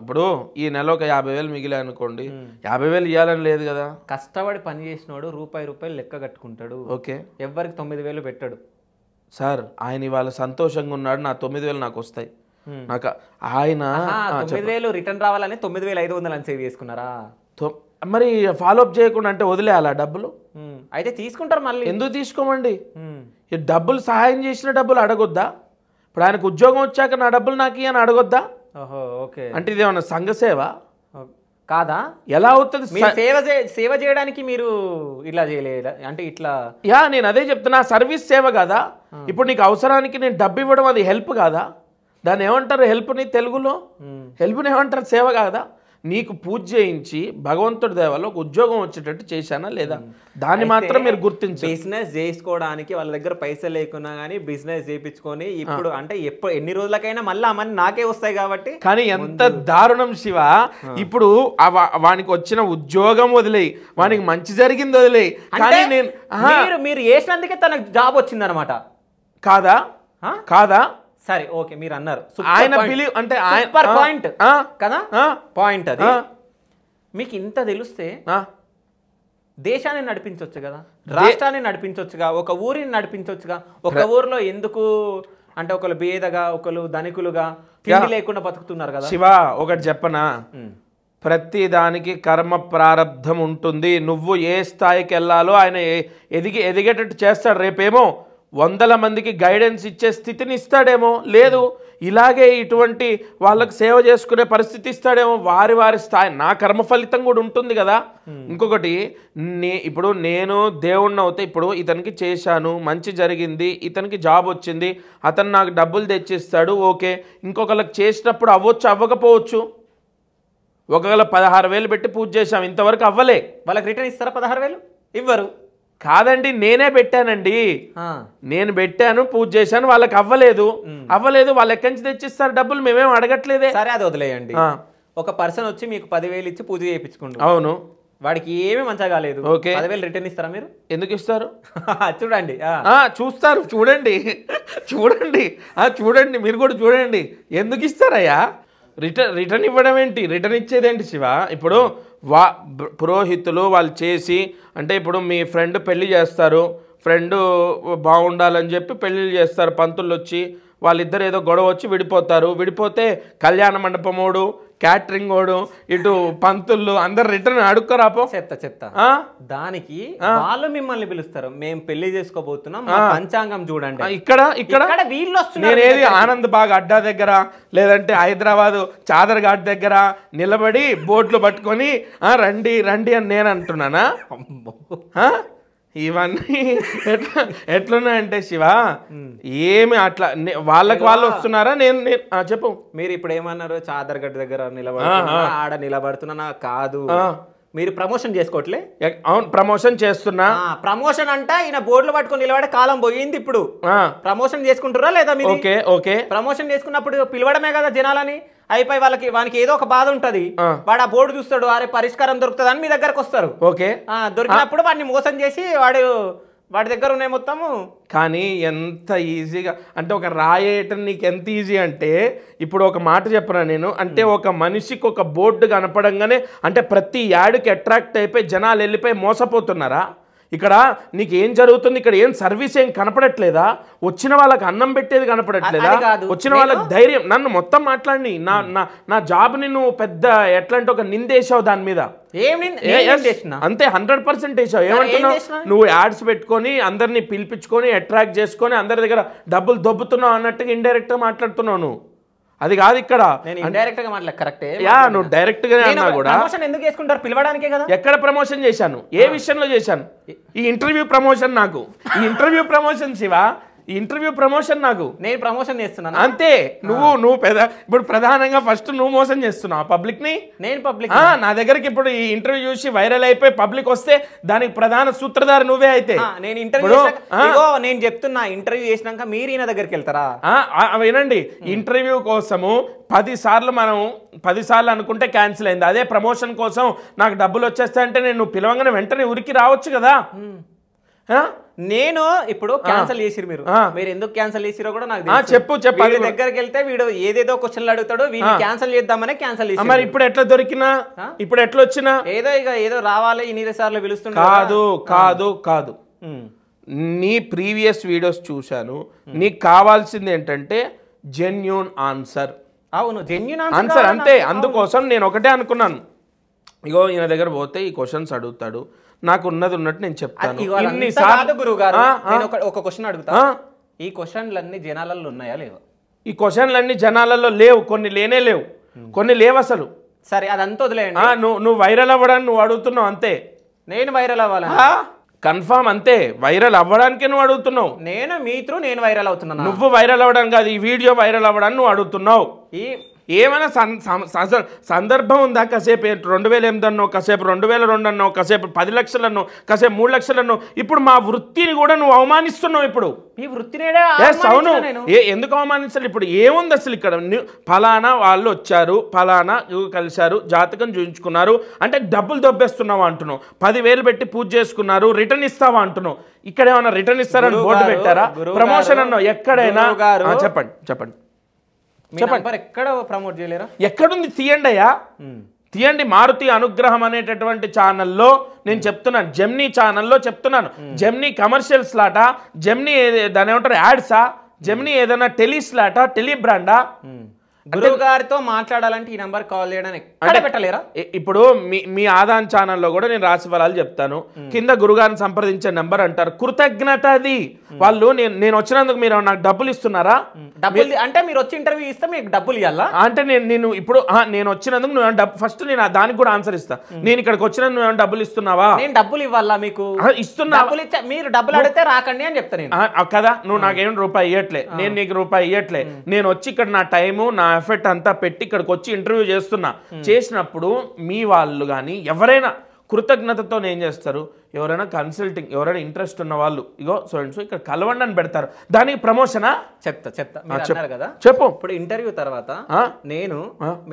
Speaker 3: ఇప్పుడు ఈ నెల ఒక యాభై వేలు మిగిలే అనుకోండి యాభై వేలు ఇవ్వాలని లేదు కదా
Speaker 1: కష్టపడి పని చేసినోడు రూపాయి రూపాయలు లెక్క కట్టుకుంటాడు ఓకే ఎవరికి తొమ్మిది వేలు పెట్టాడు
Speaker 3: సార్ ఆయన ఇవాళ సంతోషంగా ఉన్నాడు నా తొమ్మిది వేలు నాకు వస్తాయి నాకు ఆయన తొమ్మిది
Speaker 1: వేలు రిటర్న్ రావాలని తొమ్మిది వేల ఐదు వందలు అని సేవ్ చేసుకున్నారా
Speaker 3: మరి ఫాలోఅప్ చేయకుండా అంటే వదిలేయాలా డబ్బులు
Speaker 1: అయితే తీసుకుంటారు మళ్ళీ ఎందుకు
Speaker 3: తీసుకోమండి డబ్బులు సహాయం చేసిన డబ్బులు అడగొద్దా ఇప్పుడు ఆయనకు ఉద్యోగం వచ్చాక నా డబ్బులు నాకు అని అడగొద్దా ఓకే అంటే ఇది ఏమన్నా సంఘసేవ కాదా ఎలా అవుతుంది సేవ
Speaker 1: సేవ చేయడానికి మీరు ఇట్లా చేయలేదు అంటే ఇట్లా
Speaker 3: యా నేను అదే చెప్తున్నా సర్వీస్ సేవ కాదా ఇప్పుడు నీకు అవసరానికి నేను డబ్బు ఇవ్వడం అది హెల్ప్ కాదా దాన్ని ఏమంటారు హెల్ప్ని తెలుగులో హెల్ప్ని ఏమంటారు సేవ కాదా నీకు పూజ చేయించి
Speaker 1: భగవంతుడి దేవాలో ఒక ఉద్యోగం వచ్చేటట్టు చేశానా లేదా
Speaker 3: దాన్ని మాత్రం మీరు
Speaker 1: గుర్తించి బిజినెస్ చేసుకోవడానికి వాళ్ళ దగ్గర పైసలు లేకున్నా కానీ బిజినెస్ చేయించుకొని ఇప్పుడు అంటే ఎప్పుడు ఎన్ని రోజులకైనా మళ్ళీ అమ్మని నాకే వస్తాయి కాబట్టి కానీ ఎంత దారుణం శివ ఇప్పుడు వానికి
Speaker 3: వచ్చిన ఉద్యోగం వదిలేయి వానికి మంచి జరిగింది వదిలేయి కానీ నేను మీరు
Speaker 1: చేసినందుకే తనకు జాబ్ వచ్చిందనమాట కాదా కాదా సరే ఓకే మీరు అన్నారు
Speaker 2: ఆయన బిలీవ్ అంటే సూపర్ పాయింట్
Speaker 1: కదా పాయింట్ అది మీకు ఇంత తెలిస్తే దేశాన్ని నడిపించవచ్చు కదా రాష్ట్రాన్ని నడిపించవచ్చుగా ఒక ఊరిని నడిపించవచ్చుగా ఒక ఊరిలో ఎందుకు అంటే ఒకరు బేదగా ఒకరు ధనికులుగా తిండి లేకుండా బతుకుతున్నారు కదా శివ
Speaker 3: ఒకటి చెప్పనా ప్రతి దానికి కర్మ ప్రారంధం ఉంటుంది నువ్వు ఏ స్థాయికి వెళ్ళాలో ఆయన ఎదిగి ఎదిగేటట్టు చేస్తాడు రేపేమో వందల మందికి గైడెన్స్ ఇచ్చే స్థితిని ఇస్తాడేమో లేదు ఇలాగే ఇటువంటి వాళ్ళకు సేవ చేసుకునే పరిస్థితి ఇస్తాడేమో వారి వారి స్థాయి నా కర్మ ఫలితం కూడా ఉంటుంది కదా ఇంకొకటి నే ఇప్పుడు నేను దేవుణ్ణి అవుతే ఇప్పుడు ఇతనికి చేశాను మంచి జరిగింది ఇతనికి జాబ్ వచ్చింది అతను నాకు డబ్బులు తెచ్చిస్తాడు ఓకే ఇంకొకళ్ళకి చేసినప్పుడు అవ్వచ్చు అవ్వకపోవచ్చు ఒకవేళ పదహారు వేలు పెట్టి పూజ చేశాం ఇంతవరకు అవ్వలే వాళ్ళకి రిటర్న్ ఇస్తారా పదహారు వేలు ఇవ్వరు కాదండి నేనే పెట్టానండి నేను పెట్టాను పూజ చేశాను వాళ్ళకి అవ్వలేదు అవ్వలేదు వాళ్ళు ఎక్కడి నుంచి
Speaker 1: తెచ్చిస్తారు డబ్బులు మేమేం అడగట్లేదే సరే అది వదిలేయండి ఒక పర్సన్ వచ్చి మీకు పదివేలు ఇచ్చి పూజ చేయించుకుంటాం అవును వాడికి ఏమీ మంచిగా కాలేదు ఓకే పదివేలు రిటర్న్ ఇస్తారా మీరు ఎందుకు ఇస్తారు చూడండి చూస్తారు చూడండి చూడండి చూడండి మీరు కూడా చూడండి
Speaker 3: ఎందుకు ఇస్తారయ్యా రిటర్న్ రిటర్న్ ఇవ్వడం ఏంటి రిటర్న్ ఇచ్చేదేంటి శివ ఇప్పుడు వా పురోహితులు వాళ్ళు చేసి అంటే ఇప్పుడు మీ ఫ్రెండ్ పెళ్లి చేస్తారు ఫ్రెండ్ బాగుండాలని చెప్పి పెళ్ళిళ్ళు చేస్తారు పంతులు వచ్చి వాళ్ళిద్దరు ఏదో గొడవ వచ్చి విడిపోతారు విడిపోతే కళ్యాణ మండపముడు క్యాటరింగ్ వాడు ఇటు పంతులు అందరు
Speaker 1: రిటర్న్ అడుక్కరాపో చెత్త చెత్త దానికి వాళ్ళు మిమ్మల్ని పిలుస్తారు మేము పెళ్లి చేసుకోబోతున్నాం పంచాంగం చూడండి ఇక్కడ ఇక్కడ వీళ్ళు నేను ఏది ఆనంద్ బాగ్ అడ్డా
Speaker 3: దగ్గర లేదంటే హైదరాబాద్ చాదర్ ఘాట్ దగ్గర నిలబడి బోట్లు పట్టుకొని రండి రండి అని నేను అంటున్నానా ఇవన్నీ ఎట్లా ఎట్లున్నాయంటే శివ ఏమి అట్లా వాళ్ళకి వాళ్ళు
Speaker 1: వస్తున్నారా నేను చెప్పు మీరు ఇప్పుడు ఏమన్నారు చాదర్ గడ్డ దగ్గర నిలబడుతున్నా ఆడ నిలబడుతున్నా కాదు మీరు ప్రమోషన్ చేసుకోవట్లే అవును ప్రమోషన్ చేస్తున్నా ప్రమోషన్ అంట ఈయన బోర్డులు పట్టుకొని నిలబడే కాలం పోయింది ఇప్పుడు ప్రమోషన్ చేసుకుంటారా లేదా మీరు ఓకే ఓకే ప్రమోషన్ చేసుకున్నప్పుడు పిలవడమే కదా జనాలని అయిపోయి వాళ్ళకి వానికి ఏదో ఒక బాధ ఉంటది వాడు ఆ బోర్డు చూస్తాడు అరే పరిష్కారం దొరుకుతుంది అని మీ దగ్గరకు వస్తారు ఓకే దొరికినప్పుడు వాడిని మోసం చేసి వాడు వాడి దగ్గర ఉన్నాయి మొత్తము
Speaker 3: కానీ ఎంత ఈజీగా అంటే ఒక రాయటం నీకు ఎంత ఈజీ అంటే ఇప్పుడు ఒక మాట చెప్పరా నేను అంటే ఒక మనిషికి ఒక బోర్డు కనపడంగానే అంటే ప్రతి యాడ్కి అట్రాక్ట్ అయిపోయి జనాలు వెళ్ళిపోయి మోసపోతున్నారా ఇక్కడ నీకు ఏం జరుగుతుంది ఇక్కడ ఏం సర్వీస్ ఏం కనపడట్లేదా వచ్చిన వాళ్ళకి అన్నం పెట్టేది కనపడట్లేదా వచ్చిన వాళ్ళకి ధైర్యం నన్ను మొత్తం మాట్లాడి నా నా నా జాబ్ని నువ్వు పెద్ద ఎట్లా అంటే ఒక నిందేశావు దాని మీద అంతే హండ్రెడ్ పర్సెంట్ వేసావు ఏమంటున్నావు నువ్వు యాడ్స్ పెట్టుకొని అందరినీ పిలిపించుకొని అట్రాక్ట్ చేసుకొని అందరి దగ్గర డబ్బులు దొబ్బుతున్నావు అన్నట్టుగా గా మాట్లాడుతున్నావు నువ్వు అది కాదు ఇక్కడ యా నువ్వు డైరెక్ట్ గా అన్నా కూడా ప్రమోషన్
Speaker 1: ఎందుకు చేసుకుంటారు పిలవడానికే కదా
Speaker 3: ఎక్కడ ప్రమోషన్ చేశాను ఏ విషయంలో చేశాను ఈ ఇంటర్వ్యూ ప్రమోషన్ నాకు ఈ interview promotion Shiva interview promotion నాకు నేను ప్రమోషన్ చేస్తున్నాను అంతే నువ్వు నువ్వు పెద్ద ఇప్పుడు ప్రధానంగా ఫస్ట్ నువ్వు మోసం చేస్తున్నావు పబ్లిక్ ని నేను పబ్లిక్ నా దగ్గరికి ఇప్పుడు ఈ ఇంటర్వ్యూ చూసి వైరల్ అయిపోయి పబ్లిక్ వస్తే దానికి ప్రధాన సూత్రధారి నువ్వే అయితే నేను ఇంటర్వ్యూ నేను చెప్తున్నా ఇంటర్వ్యూ చేసినాక మీరు ఈయన దగ్గరికి వెళ్తారా వినండి ఇంటర్వ్యూ కోసము పది సార్లు మనం పది సార్లు అనుకుంటే క్యాన్సిల్ అయింది అదే ప్రమోషన్ కోసం
Speaker 1: నాకు డబ్బులు వచ్చేస్తాయంటే నేను పిలవంగానే వెంటనే ఉరికి రావచ్చు కదా నేను ఇప్పుడు క్యాన్సిల్ చేసిరు మీరు మీరు ఎందుకు క్యాన్సిల్ చేసిరో కూడా నాకు చెప్పు చెప్పు వీడి దగ్గరికి వెళ్తే వీడు ఏదేదో క్వశ్చన్లు అడుగుతాడు వీడిని క్యాన్సిల్ చేద్దామని క్యాన్సిల్ చేసి మరి ఇప్పుడు ఎట్లా దొరికినా ఇప్పుడు ఎట్లా వచ్చినా ఏదో ఇక ఏదో రావాలి ఇన్ని సార్లు పిలుస్తుంది కాదు కాదు
Speaker 3: కాదు నీ ప్రీవియస్ వీడియోస్ చూశాను నీకు కావాల్సింది ఏంటంటే జెన్యున్ ఆన్సర్ అవును జెన్యున్ ఆన్సర్ అంతే అందుకోసం నేను ఒకటే అనుకున్నాను ఇగో ఈయన దగ్గర పోతే ఈ క్వశ్చన్స్ అడుగుతాడు నాకు ఉన్నది ఉన్నట్టు నేను చెప్తాను
Speaker 1: గురువు ఒక క్వశ్చన్ అడుగుతా ఈ క్వశ్చన్లన్నీ జనాలలో ఉన్నాయా లేవు
Speaker 3: ఈ క్వశ్చన్లన్నీ జనాలలో లేవు కొన్ని లేనే లేవు కొన్ని లేవు అసలు
Speaker 1: సరే అదంతా వదిలేయండి నువ్వు నువ్వు వైరల్ అవ్వడానికి నువ్వు అడుగుతున్నావు అంతే నేను వైరల్ అవ్వాలా
Speaker 3: కన్ఫామ్ అంతే వైరల్ అవ్వడానికే నువ్వు అడుగుతున్నావు
Speaker 1: నేను మీ త్రూ నేను వైరల్ అవుతున్నాను నువ్వు
Speaker 3: వైరల్ అవ్వడం కాదు ఈ వీడియో వైరల్ అవ్వడానికి నువ్వు అడుగుతున్నావు ఈ ఏమైనా సందర్భం ఉందా కాసేపు రెండు వేల ఎనిమిది అన్నో కాసేపు రెండు వేల రెండు అన్నో కాసేపు పది లక్షలన్నో కాసేపు మూడు లక్షలన్నో ఇప్పుడు మా వృత్తిని కూడా నువ్వు అవమానిస్తున్నావు ఇప్పుడు
Speaker 1: మీ వృత్తిని అవును
Speaker 3: ఎందుకు అవమానించాలి ఇప్పుడు ఏముంది అసలు ఇక్కడ ఫలానా వాళ్ళు వచ్చారు ఫలానా కలిశారు జాతకం చూయించుకున్నారు అంటే డబ్బులు దొబ్బేస్తున్నావు అంటున్నావు పదివేలు పెట్టి పూజ చేసుకున్నారు రిటర్న్ ఇస్తావా అంటున్నావు ఇక్కడ ఏమైనా రిటర్న్ ఇస్తారని బోర్డు పెట్టారా ప్రమోషన్ అన్నావు ఎక్కడైనా చెప్పండి చెప్పండి
Speaker 2: చెప్పండి
Speaker 1: ఎక్కడ ప్రమోట్ చేయలేరా
Speaker 3: ఎక్కడుంది తీయండి అయ్యా hmm. తీయండి మారుతి అనుగ్రహం అనేటటువంటి ఛానల్లో నేను hmm. చెప్తున్నాను జెమ్నీ ఛానల్లో చెప్తున్నాను జెమ్నీ కమర్షియల్ స్లాట జెమ్నీ దాని ఏమంటారు యాడ్సా జెమ్నీ hmm. ఏదైనా టెలీ స్లాటా టెలీ బ్రాండా గురువు
Speaker 1: గారితో మాట్లాడాలంటే ఈ నంబర్ కాల్ చేయడానికి
Speaker 2: పెట్టలేరా
Speaker 3: ఇప్పుడు మీ మీ ఆదాన్ ఛానల్లో కూడా నేను రాసి ఫలాలు చెప్తాను కింద గురుగారిని సంప్రదించే నంబర్ అంటారు కృతజ్ఞత అది వాళ్ళు నేను నేను వచ్చినందుకు మీరు నాకు డబ్బులు ఇస్తున్నారా డబ్బులు
Speaker 1: అంటే మీరు వచ్చి ఇంటర్వ్యూ ఇస్తే
Speaker 3: మీకు డబ్బులు ఇవ్వాలా అంటే నేను నేను ఇప్పుడు నేను వచ్చినందుకు నువ్వు డబ్బు ఫస్ట్ నేను దానికి కూడా ఆన్సర్ ఇస్తా నేను ఇక్కడికి వచ్చినందుకు నువ్వు డబ్బులు ఇస్తున్నావా
Speaker 1: నేను డబ్బులు ఇవ్వాలా మీకు ఇస్తున్నా మీరు డబ్బులు అడిగితే రాకండి అని
Speaker 3: చెప్తాను కదా నువ్వు నాకేం రూపాయి ఇవ్వట్లే నేను నీకు రూపాయి ఇవ్వట్లే నేను వచ్చి ఇక్కడ నా టైము నా ఎఫర్ట్ అంతా పెట్టి ఇక్కడికి వచ్చి ఇంటర్వ్యూ చేస్తున్నా చేసినప్పుడు మీ వాళ్ళు కానీ ఎవరైనా కృతజ్ఞతతో ఏం చేస్తారు ఎవరైనా కన్సల్టింగ్ ఎవరైనా ఇంట్రెస్ట్ ఉన్న వాళ్ళు ఇగో సో
Speaker 1: ఇక్కడ కలవండి అని పెడతారు దానికి ప్రమోషనా చెప్తా చెప్తా కదా చెప్పు ఇప్పుడు ఇంటర్వ్యూ తర్వాత నేను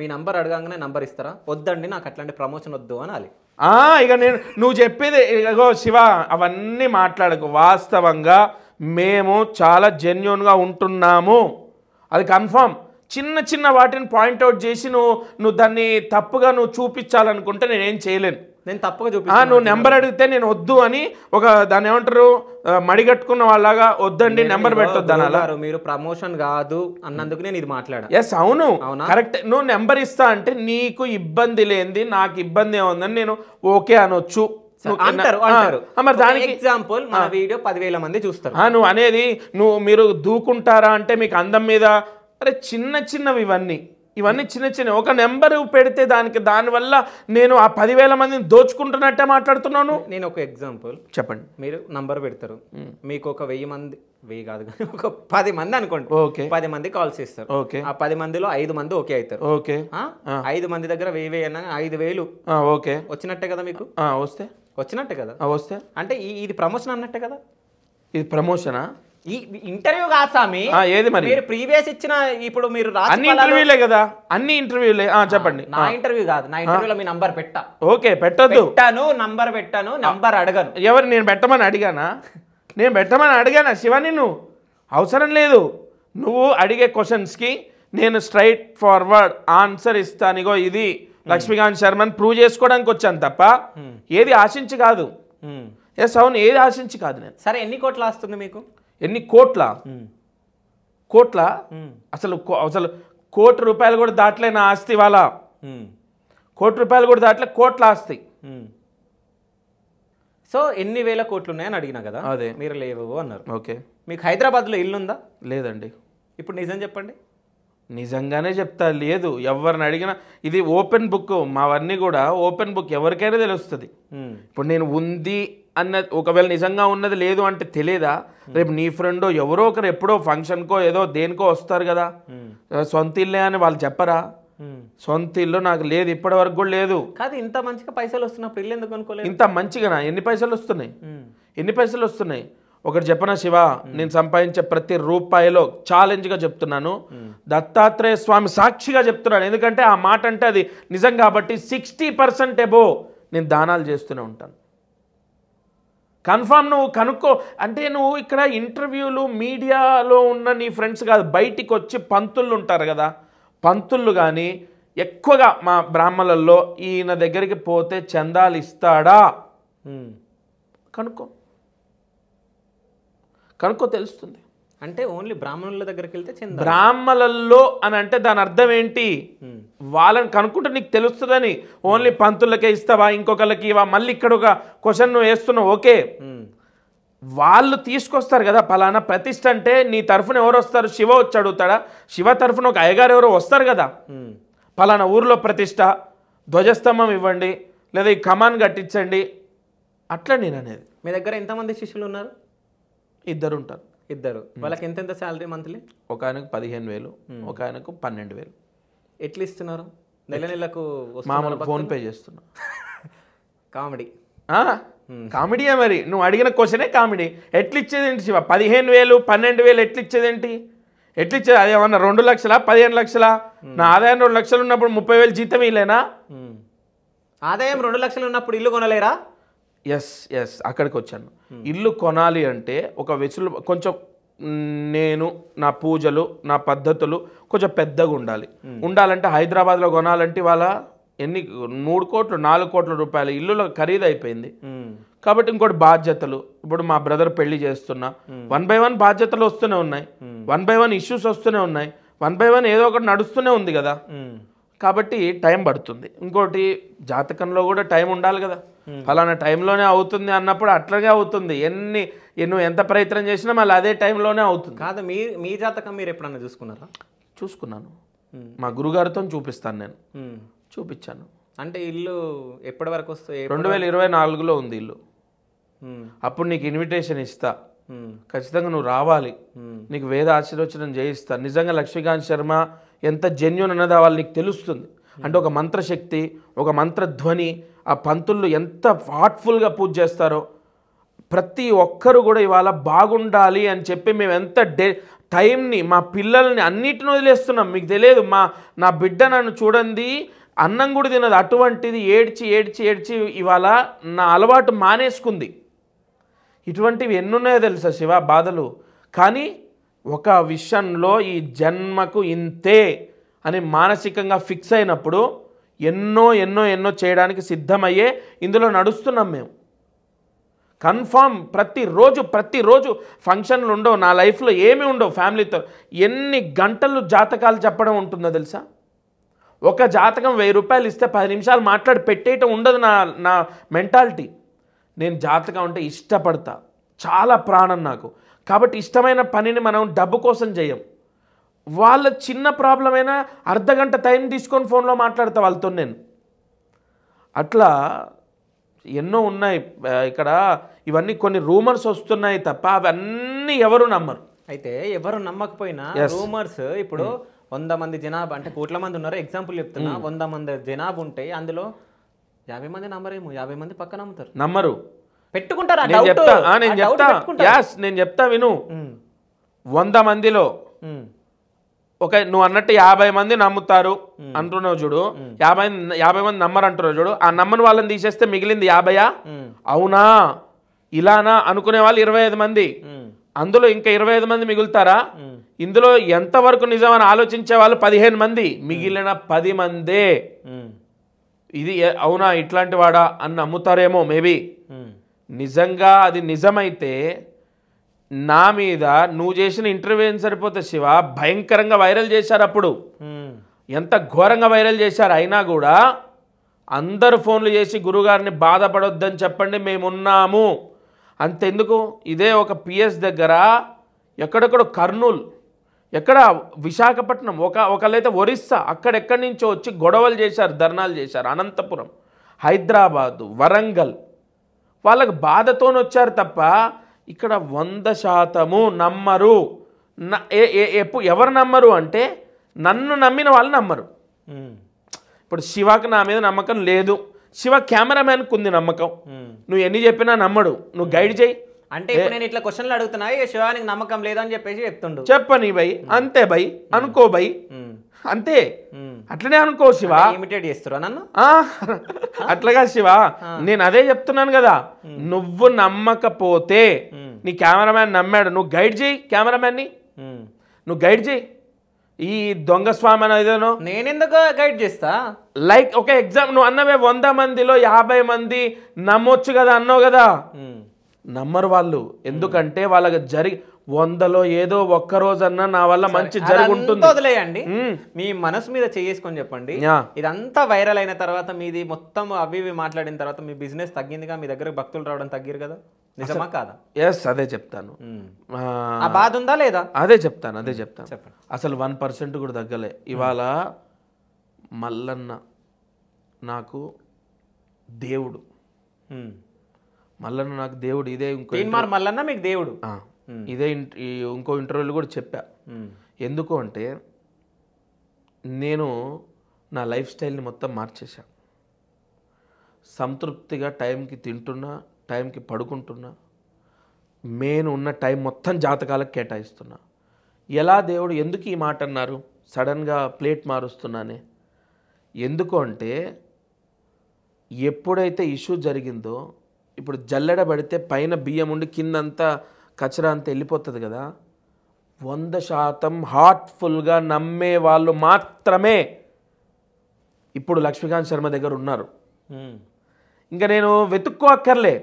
Speaker 1: మీ నంబర్ అడగంగానే నంబర్ ఇస్తారా వద్దండి నాకు అట్లాంటి ప్రమోషన్ వద్దు అనాలి ఇక నేను నువ్వు చెప్పేది ఇగో శివ అవన్నీ మాట్లాడకు వాస్తవంగా
Speaker 3: మేము చాలా జెన్యున్గా ఉంటున్నాము అది కన్ఫామ్ చిన్న చిన్న వాటిని పాయింట్అవుట్ చేసి నువ్వు నువ్వు దాన్ని తప్పుగా నువ్వు చూపించాలనుకుంటే నేనేం చేయలేను నేను తప్పుగా చూపి నువ్వు నెంబర్ అడిగితే నేను వద్దు అని ఒక దాన్ని ఏమంటారు మడిగట్టుకున్న వాళ్ళగా వద్దండి నెంబర్ పెట్టొద్దు అన్నారు
Speaker 1: మీరు ప్రమోషన్ కాదు అన్నందుకు నేను ఇది మాట్లాడా ఎస్
Speaker 3: అవును కరెక్ట్ నువ్వు నెంబర్ ఇస్తా అంటే నీకు ఇబ్బంది లేనిది నాకు ఇబ్బంది ఏముందని నేను ఓకే అనొచ్చు దానికి ఎగ్జాంపుల్ మన వీడియో పదివేల మంది చూస్తారు నువ్వు అనేది నువ్వు మీరు దూకుంటారా అంటే మీకు అందం మీద అరే చిన్న చిన్నవి ఇవన్నీ ఇవన్నీ చిన్న చిన్నవి ఒక నెంబర్ పెడితే దానికి దానివల్ల నేను ఆ పదివేల
Speaker 1: మందిని దోచుకుంటున్నట్టే మాట్లాడుతున్నాను నేను ఒక ఎగ్జాంపుల్ చెప్పండి మీరు నంబర్ పెడతారు మీకు ఒక వెయ్యి మంది వెయ్యి కాదు కానీ ఒక పది మంది అనుకోండి ఓకే పది మంది కాల్స్ చేస్తారు ఓకే ఆ పది మందిలో ఐదు మంది ఓకే అవుతారు ఓకే ఐదు మంది దగ్గర వెయ్యి వెయ్యి అన్న ఐదు వేలు ఓకే వచ్చినట్టే కదా మీకు వస్తే వచ్చినట్టే కదా వస్తే అంటే ఇది ప్రమోషన్ అన్నట్టే కదా ఇది ప్రమోషనా ఈ ఇంటర్వ్యూ కాదు సామి ఏది మరి మీరు ప్రీవియస్ ఇచ్చిన ఇప్పుడు మీరు అన్ని ఇంటర్వ్యూలే
Speaker 3: కదా అన్ని ఇంటర్వ్యూలే చెప్పండి నా ఇంటర్వ్యూ
Speaker 1: కాదు నా ఇంటర్వ్యూలో మీ నంబర్ పెట్టా
Speaker 3: ఓకే పెట్టద్దు
Speaker 1: పెట్టాను నంబర్ పెట్టాను నంబర్ అడగను ఎవరు నేను పెట్టమని అడిగానా నేను పెట్టమని
Speaker 3: అడిగానా శివాని నువ్వు అవసరం లేదు నువ్వు అడిగే క్వశ్చన్స్కి నేను స్ట్రైట్ ఫార్వర్డ్ ఆన్సర్ ఇస్తానిగో ఇది లక్ష్మీకాంత్ శర్మని ప్రూవ్ చేసుకోవడానికి వచ్చాను తప్ప ఏది ఆశించి కాదు ఎస్ అవును ఏది ఆశించి కాదు నేను సరే ఎన్ని కోట్లు వస్తుంది మీకు ఎన్ని కోట్ల కోట్ల అసలు అసలు కోటి రూపాయలు కూడా దాటలే నా ఆస్తి వాళ్ళ కోటి రూపాయలు కూడా దాటలే కోట్ల ఆస్తి
Speaker 1: సో ఎన్ని వేల కోట్లు ఉన్నాయని అడిగినా కదా అదే మీరు లేవు అన్నారు ఓకే మీకు హైదరాబాద్లో ఇల్లు ఉందా లేదండి ఇప్పుడు నిజం చెప్పండి నిజంగానే
Speaker 3: చెప్తా లేదు ఎవరిని అడిగినా ఇది ఓపెన్ బుక్ మావన్నీ కూడా ఓపెన్ బుక్ ఎవరికైనా తెలుస్తుంది ఇప్పుడు నేను ఉంది అన్నది ఒకవేళ నిజంగా ఉన్నది లేదు అంటే తెలియదా రేపు నీ ఫ్రెండ్ ఎవరో ఒకరు ఎప్పుడో ఫంక్షన్కో ఏదో దేనికో వస్తారు కదా సొంత ఇల్లే అని వాళ్ళు చెప్పరా సొంత ఇల్లు నాకు లేదు ఇప్పటి వరకు కూడా లేదు
Speaker 1: కాదు ఇంత మంచిగా పైసలు వస్తున్నప్పుడు ఇల్లు ఎందుకు అనుకోలేదు ఇంత
Speaker 3: మంచిగా ఎన్ని పైసలు వస్తున్నాయి ఎన్ని పైసలు వస్తున్నాయి ఒకటి చెప్పనా శివ నేను సంపాదించే ప్రతి రూపాయిలో ఛాలెంజ్గా చెప్తున్నాను దత్తాత్రేయ స్వామి సాక్షిగా చెప్తున్నాను ఎందుకంటే ఆ మాట అంటే అది నిజం కాబట్టి సిక్స్టీ పర్సెంట్ ఎబో నేను దానాలు చేస్తూనే ఉంటాను కన్ఫామ్ నువ్వు కనుక్కో అంటే నువ్వు ఇక్కడ ఇంటర్వ్యూలు మీడియాలో ఉన్న నీ ఫ్రెండ్స్ కాదు బయటికి వచ్చి పంతుళ్ళు ఉంటారు కదా పంతుళ్ళు కానీ ఎక్కువగా మా బ్రాహ్మణుల్లో ఈయన దగ్గరికి పోతే చందాలు ఇస్తాడా కనుక్కో
Speaker 1: కనుక్కో తెలుస్తుంది అంటే ఓన్లీ బ్రాహ్మణుల దగ్గరికి వెళ్తే చెంద
Speaker 3: బ్రాహ్మణులలో అని అంటే దాని అర్థం ఏంటి hmm. వాళ్ళని కనుక్కుంటే నీకు తెలుస్తుందని ఓన్లీ పంతులకే ఇస్తావా ఇంకొకళ్ళకి ఇవా మళ్ళీ ఇక్కడ ఒక క్వశ్చన్ వేస్తున్నావు ఓకే hmm. వాళ్ళు తీసుకొస్తారు కదా పలానా ప్రతిష్ట అంటే నీ తరఫున ఎవరు వస్తారు శివ వచ్చి అడుగుతాడా శివ తరఫున ఒక అయ్యగారు ఎవరో వస్తారు కదా hmm. పలానా ఊర్లో ప్రతిష్ట ధ్వజస్తంభం ఇవ్వండి లేదా ఈ కమాన్ కట్టించండి అట్లా నేను
Speaker 1: అనేది మీ దగ్గర ఎంతమంది శిష్యులు ఉన్నారు ఇద్దరు ఉంటారు ఇద్దరు వాళ్ళకి ఎంతెంత శాలరీ మంత్లీ ఒక ఆయనకు పదిహేను వేలు ఒక ఆయనకు పన్నెండు వేలు ఎట్లా ఇస్తున్నారు నెల నెలకు మామూలు ఫోన్ పే చేస్తున్నా
Speaker 3: కామెడీ కామెడీయే మరి నువ్వు అడిగిన క్వశ్చనే కామెడీ ఇచ్చేది ఇచ్చేదేంటి శివ పదిహేను వేలు పన్నెండు వేలు ఇచ్చేది ఇచ్చేదేంటి ఎట్లు ఇచ్చేది అది ఏమన్నా రెండు లక్షల పదిహేను లక్షల నా ఆదాయం రెండు లక్షలు ఉన్నప్పుడు ముప్పై వేలు జీతం ఇలేనా
Speaker 1: ఆదాయం రెండు లక్షలు ఉన్నప్పుడు ఇల్లు కొనలేరా
Speaker 3: ఎస్ ఎస్ అక్కడికి వచ్చాను hmm. ఇల్లు కొనాలి అంటే ఒక వెసులు కొంచెం నేను నా పూజలు నా పద్ధతులు కొంచెం పెద్దగా ఉండాలి hmm. ఉండాలంటే హైదరాబాద్లో కొనాలంటే వాళ్ళ ఎన్ని మూడు కోట్లు నాలుగు కోట్ల రూపాయల ఇల్లులో ఖరీదు అయిపోయింది hmm. కాబట్టి ఇంకోటి బాధ్యతలు ఇప్పుడు మా బ్రదర్ పెళ్లి చేస్తున్నా వన్ బై వన్ బాధ్యతలు వస్తూనే ఉన్నాయి వన్ బై వన్ ఇష్యూస్ వస్తూనే ఉన్నాయి వన్ బై వన్ ఏదో ఒకటి నడుస్తూనే ఉంది కదా కాబట్టి టైం పడుతుంది ఇంకోటి జాతకంలో కూడా టైం ఉండాలి కదా ఫలానా టైంలోనే అవుతుంది అన్నప్పుడు అట్లాగే అవుతుంది ఎన్ని నువ్వు ఎంత ప్రయత్నం
Speaker 1: చేసినా మళ్ళీ అదే టైంలోనే అవుతుంది కాదు మీ మీ జాతకం మీరు ఎప్పుడన్నా చూసుకున్నారా చూసుకున్నాను మా
Speaker 3: గురుగారితో చూపిస్తాను నేను
Speaker 1: చూపించాను అంటే ఇల్లు ఎప్పటి వరకు వస్తాయి
Speaker 2: రెండు వేల
Speaker 3: ఇరవై నాలుగులో ఉంది ఇల్లు అప్పుడు నీకు ఇన్విటేషన్ ఇస్తా ఖచ్చితంగా నువ్వు రావాలి నీకు వేద ఆశీర్వచనం చేయిస్తా నిజంగా లక్ష్మీకాంత్ శర్మ ఎంత జెన్యున్ అన్నది వాళ్ళు నీకు తెలుస్తుంది అంటే ఒక మంత్రశక్తి ఒక మంత్రధ్వని ఆ పంతులు ఎంత హార్ట్ఫుల్గా పూజ చేస్తారో ప్రతి ఒక్కరు కూడా ఇవాళ బాగుండాలి అని చెప్పి మేము ఎంత డే టైంని మా పిల్లల్ని అన్నిటిని వదిలేస్తున్నాం మీకు తెలియదు మా నా బిడ్డ నన్ను చూడండి అన్నం కూడా తినదు అటువంటిది ఏడ్చి ఏడ్చి ఏడ్చి ఇవాళ నా అలవాటు మానేసుకుంది ఇటువంటివి ఎన్నున్నాయో తెలుసా శివ బాధలు కానీ ఒక విషయంలో ఈ జన్మకు ఇంతే అని మానసికంగా ఫిక్స్ అయినప్పుడు ఎన్నో ఎన్నో ఎన్నో చేయడానికి సిద్ధమయ్యే ఇందులో నడుస్తున్నాం మేము కన్ఫామ్ ప్రతిరోజు ప్రతిరోజు ఫంక్షన్లు ఉండవు నా లైఫ్లో ఏమి ఉండవు ఫ్యామిలీతో ఎన్ని గంటలు జాతకాలు చెప్పడం ఉంటుందో తెలుసా ఒక జాతకం వెయ్యి రూపాయలు ఇస్తే పది నిమిషాలు మాట్లాడి పెట్టేయటం ఉండదు నా నా మెంటాలిటీ నేను జాతకం అంటే ఇష్టపడతా చాలా ప్రాణం నాకు కాబట్టి ఇష్టమైన పనిని మనం డబ్బు కోసం చేయం వాళ్ళ చిన్న ప్రాబ్లం అయినా అర్ధ గంట టైం తీసుకొని ఫోన్లో మాట్లాడతా వాళ్ళతో నేను అట్లా ఎన్నో ఉన్నాయి ఇక్కడ ఇవన్నీ కొన్ని రూమర్స్ వస్తున్నాయి తప్ప అవన్నీ ఎవరు నమ్మరు
Speaker 1: అయితే ఎవరు నమ్మకపోయినా రూమర్స్ ఇప్పుడు hmm. వంద మంది జనాభా అంటే కోట్ల మంది ఉన్నారు ఎగ్జాంపుల్ చెప్తున్నా hmm. వంద మంది జనాభా ఉంటే అందులో యాభై మంది నమ్మరేమో యాభై మంది పక్క నమ్ముతారు నమ్మరు పెట్టుకుంటారా నేను చెప్తా నేను యాస్ నేను చెప్తా
Speaker 3: విను వంద మందిలో ఒక నువ్వు అన్నట్టు యాభై మంది నమ్ముతారు అంటున్నావు చూడు యాభై యాభై మంది నమ్మరు అంటున్నావు చూడు ఆ నమ్మని వాళ్ళని తీసేస్తే మిగిలింది యాభైయా అవునా ఇలానా అనుకునే వాళ్ళు ఇరవై ఐదు మంది అందులో ఇంకా ఇరవై ఐదు మంది మిగులుతారా ఇందులో ఎంతవరకు నిజం అని ఆలోచించే వాళ్ళు పదిహేను మంది మిగిలిన పది మందే ఇది అవునా ఇట్లాంటి వాడా అని నమ్ముతారేమో మేబీ నిజంగా అది నిజమైతే నా మీద నువ్వు చేసిన ఇంటర్వ్యూ సరిపోతే శివ భయంకరంగా వైరల్ చేశారు అప్పుడు ఎంత ఘోరంగా వైరల్ చేశారు అయినా కూడా అందరు ఫోన్లు చేసి గురుగారిని బాధపడొద్దని చెప్పండి మేమున్నాము అంతెందుకు ఇదే ఒక పిఎస్ దగ్గర ఎక్కడెక్కడో కర్నూలు ఎక్కడ విశాఖపట్నం ఒక ఒకళ్ళైతే ఒరిస్సా అక్కడెక్కడి నుంచో వచ్చి గొడవలు చేశారు ధర్నాలు చేశారు అనంతపురం హైదరాబాదు వరంగల్ వాళ్ళకు బాధతోనొచ్చారు తప్ప ఇక్కడ వంద శాతము నమ్మరు ఎప్పుడు ఎవరు నమ్మరు అంటే నన్ను నమ్మిన వాళ్ళు నమ్మరు ఇప్పుడు శివకు నా మీద నమ్మకం లేదు శివ కెమెరామ్యాన్కి ఉంది నమ్మకం నువ్వు ఎన్ని చెప్పినా నమ్మడు నువ్వు గైడ్ చేయి అంటే నేను
Speaker 1: ఇట్లా క్వశ్చన్లు అడుగుతున్నా శివానికి నమ్మకం లేదని చెప్పేసి
Speaker 3: చెప్తుండు చెప్పని బై అంతే బై అనుకో బై అంతే అట్లనే అనుకో శివ ఇమిటేట్ చేస్తురా నన్ను అట్లాగా శివ నేను అదే చెప్తున్నాను కదా నువ్వు నమ్మకపోతే నీ కెమెరామ్యాన్ నమ్మాడు నువ్వు గైడ్ చేయి కెమెరామ్యాన్ని నువ్వు గైడ్ చేయి ఈ దొంగ స్వామి అనేదేనో నేనెందుకు గైడ్ చేస్తా లైక్ ఒక ఎగ్జామ్ నువ్వు అన్నవే వంద మందిలో యాభై మంది నమ్మొచ్చు కదా అన్నావు కదా నమ్మరు వాళ్ళు ఎందుకంటే వాళ్ళకి జరిగి వందలో ఏదో ఒక్క రోజన్నా నా వల్ల మంచి జరుగుతుంది వదిలేయండి
Speaker 1: మీ మనసు మీద చేసుకొని చెప్పండి ఇదంతా వైరల్ అయిన తర్వాత మీది మొత్తం అవి ఇవి మాట్లాడిన తర్వాత మీ బిజినెస్ తగ్గిందిగా మీ దగ్గర భక్తులు రావడం తగ్గిరు కదా నిజమా కాదా
Speaker 3: ఎస్ అదే చెప్తాను ఆ బాధ ఉందా లేదా అదే చెప్తాను అదే చెప్తాను చెప్పండి అసలు వన్ పర్సెంట్ కూడా తగ్గలే ఇవాళ మల్లన్న నాకు దేవుడు మల్లన్న నాకు దేవుడు ఇదే ఇంకో తీన్మార్
Speaker 1: మల్లన్న మీకు దేవుడు
Speaker 3: ఇదే ఇంకో ఇంటర్వ్యూలు కూడా చెప్పా ఎందుకు అంటే నేను నా లైఫ్ స్టైల్ని మొత్తం మార్చేసా సంతృప్తిగా టైంకి తింటున్నా టైంకి పడుకుంటున్నా నేను ఉన్న టైం మొత్తం జాతకాలకు కేటాయిస్తున్నా ఎలా దేవుడు ఎందుకు ఈ మాట అన్నారు సడన్గా ప్లేట్ మారుస్తున్నానే ఎందుకు అంటే ఎప్పుడైతే ఇష్యూ జరిగిందో ఇప్పుడు జల్లెడ పడితే పైన బియ్యం ఉండి కింద అంతా కచరా అంతా వెళ్ళిపోతుంది కదా వంద శాతం హార్ట్ఫుల్గా నమ్మే వాళ్ళు మాత్రమే ఇప్పుడు లక్ష్మీకాంత్ శర్మ దగ్గర ఉన్నారు ఇంకా నేను వెతుక్కోక్కర్లే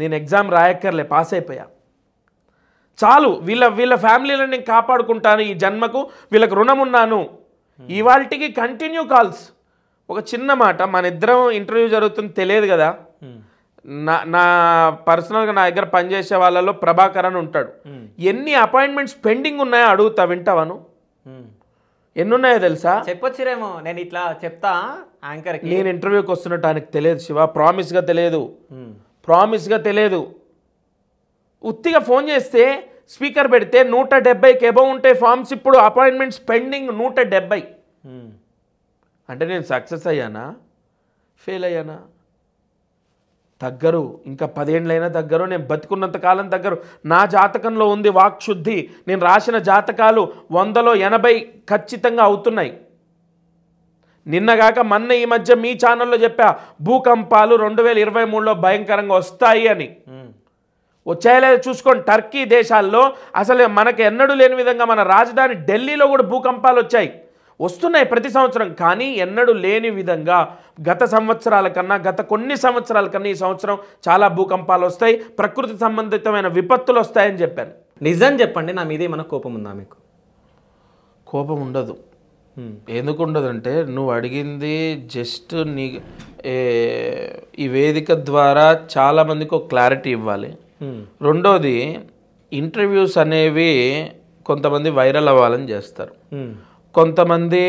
Speaker 3: నేను ఎగ్జామ్ రాయక్కర్లే పాస్ అయిపోయా చాలు వీళ్ళ వీళ్ళ ఫ్యామిలీలను నేను కాపాడుకుంటాను ఈ జన్మకు వీళ్ళకి రుణం ఉన్నాను ఇవాళకి కంటిన్యూ కాల్స్ ఒక చిన్న మాట మన ఇద్దరం ఇంటర్వ్యూ జరుగుతుంది తెలియదు కదా నా నా పర్సనల్గా నా దగ్గర పనిచేసే వాళ్ళలో ప్రభాకర్ అని ఉంటాడు ఎన్ని అపాయింట్మెంట్స్ పెండింగ్ ఉన్నాయో అడుగుతా వింటావాను ఎన్ని ఉన్నాయో తెలుసా
Speaker 1: చెప్పొచ్చురేమో నేను ఇట్లా చెప్తా యాంకర్ నేను
Speaker 3: ఇంటర్వ్యూకి వస్తున్నట్టు ఆయనకు తెలియదు శివ ప్రామిస్గా తెలియదు ప్రామిస్గా తెలియదు ఉత్తిగా ఫోన్ చేస్తే స్పీకర్ పెడితే నూట డెబ్బైకి ఎబో ఉంటే ఫామ్స్ ఇప్పుడు అపాయింట్మెంట్స్ పెండింగ్ నూట డెబ్బై అంటే నేను సక్సెస్ అయ్యానా ఫెయిల్ అయ్యానా తగ్గరు ఇంకా పదేండ్లైనా తగ్గరు నేను బతికున్నంత కాలం దగ్గరు నా జాతకంలో ఉంది వాక్శుద్ధి నేను రాసిన జాతకాలు వందలో ఎనభై ఖచ్చితంగా అవుతున్నాయి నిన్నగాక మొన్న ఈ మధ్య మీ ఛానల్లో చెప్పా భూకంపాలు రెండు వేల ఇరవై మూడులో భయంకరంగా వస్తాయి అని వచ్చేలా చూసుకోండి టర్కీ దేశాల్లో అసలు మనకు ఎన్నడూ లేని విధంగా మన రాజధాని ఢిల్లీలో కూడా భూకంపాలు వచ్చాయి వస్తున్నాయి ప్రతి సంవత్సరం కానీ ఎన్నడూ లేని విధంగా గత సంవత్సరాల కన్నా గత కొన్ని సంవత్సరాల కన్నా ఈ సంవత్సరం చాలా భూకంపాలు వస్తాయి ప్రకృతి సంబంధితమైన విపత్తులు వస్తాయని చెప్పాను నిజం చెప్పండి నా మీద ఏమైనా కోపం ఉందా మీకు కోపం ఉండదు ఎందుకు ఉండదంటే నువ్వు అడిగింది జస్ట్ నీ ఈ వేదిక ద్వారా చాలామందికి ఒక క్లారిటీ ఇవ్వాలి రెండోది ఇంటర్వ్యూస్ అనేవి కొంతమంది వైరల్ అవ్వాలని చేస్తారు కొంతమంది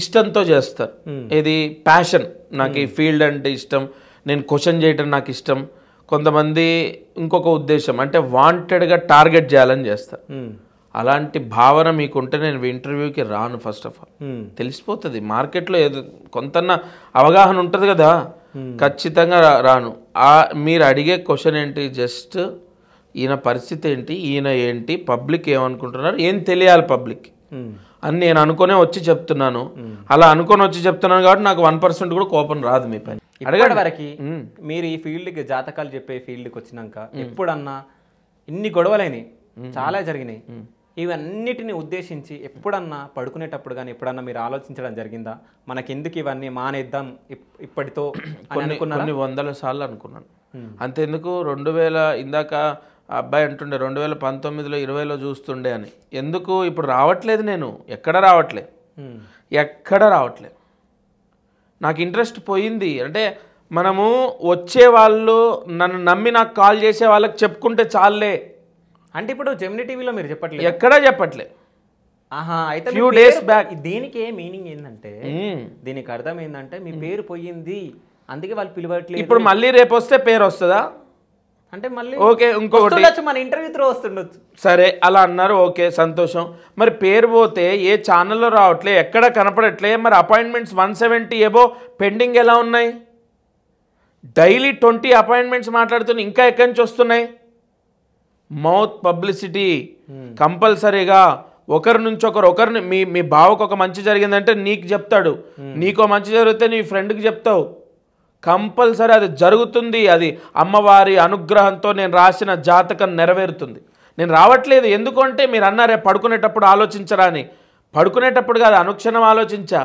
Speaker 3: ఇష్టంతో చేస్తారు ఇది ప్యాషన్ నాకు ఈ ఫీల్డ్ అంటే ఇష్టం నేను క్వశ్చన్ చేయటం నాకు ఇష్టం కొంతమంది ఇంకొక ఉద్దేశం అంటే వాంటెడ్గా టార్గెట్ చేయాలని చేస్తారు అలాంటి భావన మీకుంటే నేను ఇంటర్వ్యూకి రాను ఫస్ట్ ఆఫ్ ఆల్ తెలిసిపోతుంది మార్కెట్లో ఏదో కొంత అవగాహన ఉంటుంది కదా ఖచ్చితంగా రాను ఆ మీరు అడిగే క్వశ్చన్ ఏంటి జస్ట్ ఈయన పరిస్థితి ఏంటి ఈయన ఏంటి పబ్లిక్ ఏమనుకుంటున్నారు ఏం తెలియాలి పబ్లిక్ అని నేను అనుకునే వచ్చి చెప్తున్నాను అలా అనుకొని వచ్చి చెప్తున్నాను కాబట్టి నాకు వన్ పర్సెంట్ కూడా కోపం రాదు మీ పని అడగడం
Speaker 2: వరకు
Speaker 1: మీరు ఈ ఫీల్డ్కి జాతకాలు చెప్పే ఫీల్డ్కి వచ్చినాక ఎప్పుడన్నా ఇన్ని గొడవలైనాయి
Speaker 2: చాలా జరిగినాయి
Speaker 1: ఇవన్నిటిని ఉద్దేశించి ఎప్పుడన్నా పడుకునేటప్పుడు కానీ ఎప్పుడన్నా మీరు ఆలోచించడం జరిగిందా మనకెందుకు ఇవన్నీ మానేద్దాం ఇప్పటితో కొన్ని
Speaker 3: వందల సార్లు అనుకున్నాను అంతెందుకు రెండు వేల ఇందాక ఆ అబ్బాయి అంటుండే రెండు వేల పంతొమ్మిదిలో ఇరవైలో చూస్తుండే అని ఎందుకు ఇప్పుడు రావట్లేదు నేను ఎక్కడ రావట్లే ఎక్కడ రావట్లే నాకు ఇంట్రెస్ట్ పోయింది అంటే మనము వచ్చేవాళ్ళు నన్ను నమ్మి నాకు కాల్ చేసే వాళ్ళకి చెప్పుకుంటే చాలే అంటే
Speaker 1: ఇప్పుడు జెమిని టీవీలో మీరు చెప్పట్లేదు ఎక్కడా చెప్పట్లే ఆహా అయితే ఫ్యూ డేస్ బ్యాక్ దీనికి మీనింగ్ ఏంటంటే దీనికి అర్థం ఏంటంటే మీ పేరు పోయింది అందుకే వాళ్ళు పిలవట్లేదు ఇప్పుడు మళ్ళీ రేపు వస్తే పేరు వస్తుందా అంటే మళ్ళీ ఓకే ఇంకొకటి మన ఇంటర్వ్యూ త్రో వస్తుండొచ్చు
Speaker 3: సరే అలా అన్నారు ఓకే సంతోషం మరి పేరు పోతే ఏ ఛానల్లో రావట్లే ఎక్కడ కనపడట్లే మరి appointments one seventy above pending ఎలా ఉన్నాయి డైలీ ట్వంటీ అపాయింట్మెంట్స్ మాట్లాడుతున్న ఇంకా ఎక్కడి నుంచి వస్తున్నాయి మౌత్ పబ్లిసిటీ కంపల్సరీగా ఒకరి నుంచి ఒకరు ఒకరిని మీ మీ బావకు ఒక మంచి జరిగిందంటే నీకు చెప్తాడు hmm. నీకో మంచి జరిగితే నీ ఫ్రెండ్కి చెప్తావు కంపల్సరీ అది జరుగుతుంది అది అమ్మవారి అనుగ్రహంతో నేను రాసిన జాతకం నెరవేరుతుంది నేను రావట్లేదు ఎందుకంటే మీరు అన్నారే పడుకునేటప్పుడు ఆలోచించరా అని పడుకునేటప్పుడు కాదు అనుక్షణం ఆలోచించా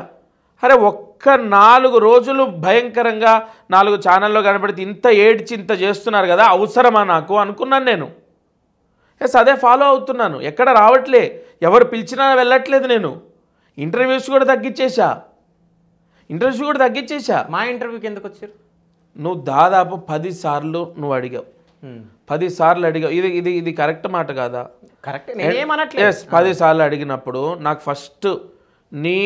Speaker 3: అరే ఒక్క నాలుగు రోజులు భయంకరంగా నాలుగు ఛానల్లో కనబడితే ఇంత ఏడ్చి ఇంత చేస్తున్నారు కదా అవసరమా నాకు అనుకున్నాను నేను ఎస్ అదే ఫాలో అవుతున్నాను ఎక్కడ రావట్లే ఎవరు పిలిచినా వెళ్ళట్లేదు నేను ఇంటర్వ్యూస్ కూడా తగ్గించేశా ఇంటర్వ్యూ కూడా తగ్గించేసా మా ఇంటర్వ్యూకి ఎందుకు వచ్చారు నువ్వు దాదాపు పది సార్లు నువ్వు అడిగావు పది సార్లు అడిగావు ఇది ఇది ఇది కరెక్ట్ మాట కాదా కరెక్ట్ ఎస్ పది సార్లు అడిగినప్పుడు నాకు ఫస్ట్ నీ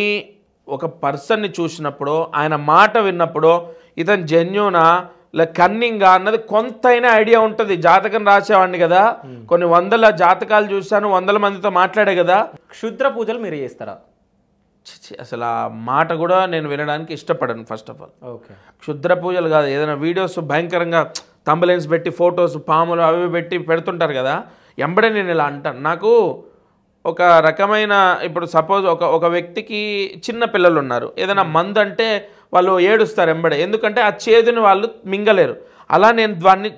Speaker 3: ఒక పర్సన్ని చూసినప్పుడు ఆయన మాట విన్నప్పుడు ఇతను జెన్యునా లేక కన్నింగా అన్నది అయినా ఐడియా ఉంటుంది జాతకం రాసేవాడిని కదా కొన్ని వందల జాతకాలు చూశాను వందల మందితో మాట్లాడే కదా క్షుద్ర పూజలు మీరు చేస్తారా అసలు ఆ మాట కూడా నేను వినడానికి ఇష్టపడను ఫస్ట్ ఆఫ్ ఆల్ ఓకే క్షుద్ర పూజలు కాదు ఏదైనా వీడియోస్ భయంకరంగా తంబలెన్స్ పెట్టి ఫొటోస్ పాములు అవి పెట్టి పెడుతుంటారు కదా ఎంబడే నేను ఇలా అంటాను నాకు ఒక రకమైన ఇప్పుడు సపోజ్ ఒక ఒక వ్యక్తికి చిన్న పిల్లలు ఉన్నారు ఏదైనా మందు అంటే వాళ్ళు ఏడుస్తారు ఎంబడే ఎందుకంటే ఆ చేదుని వాళ్ళు మింగలేరు అలా నేను దాన్ని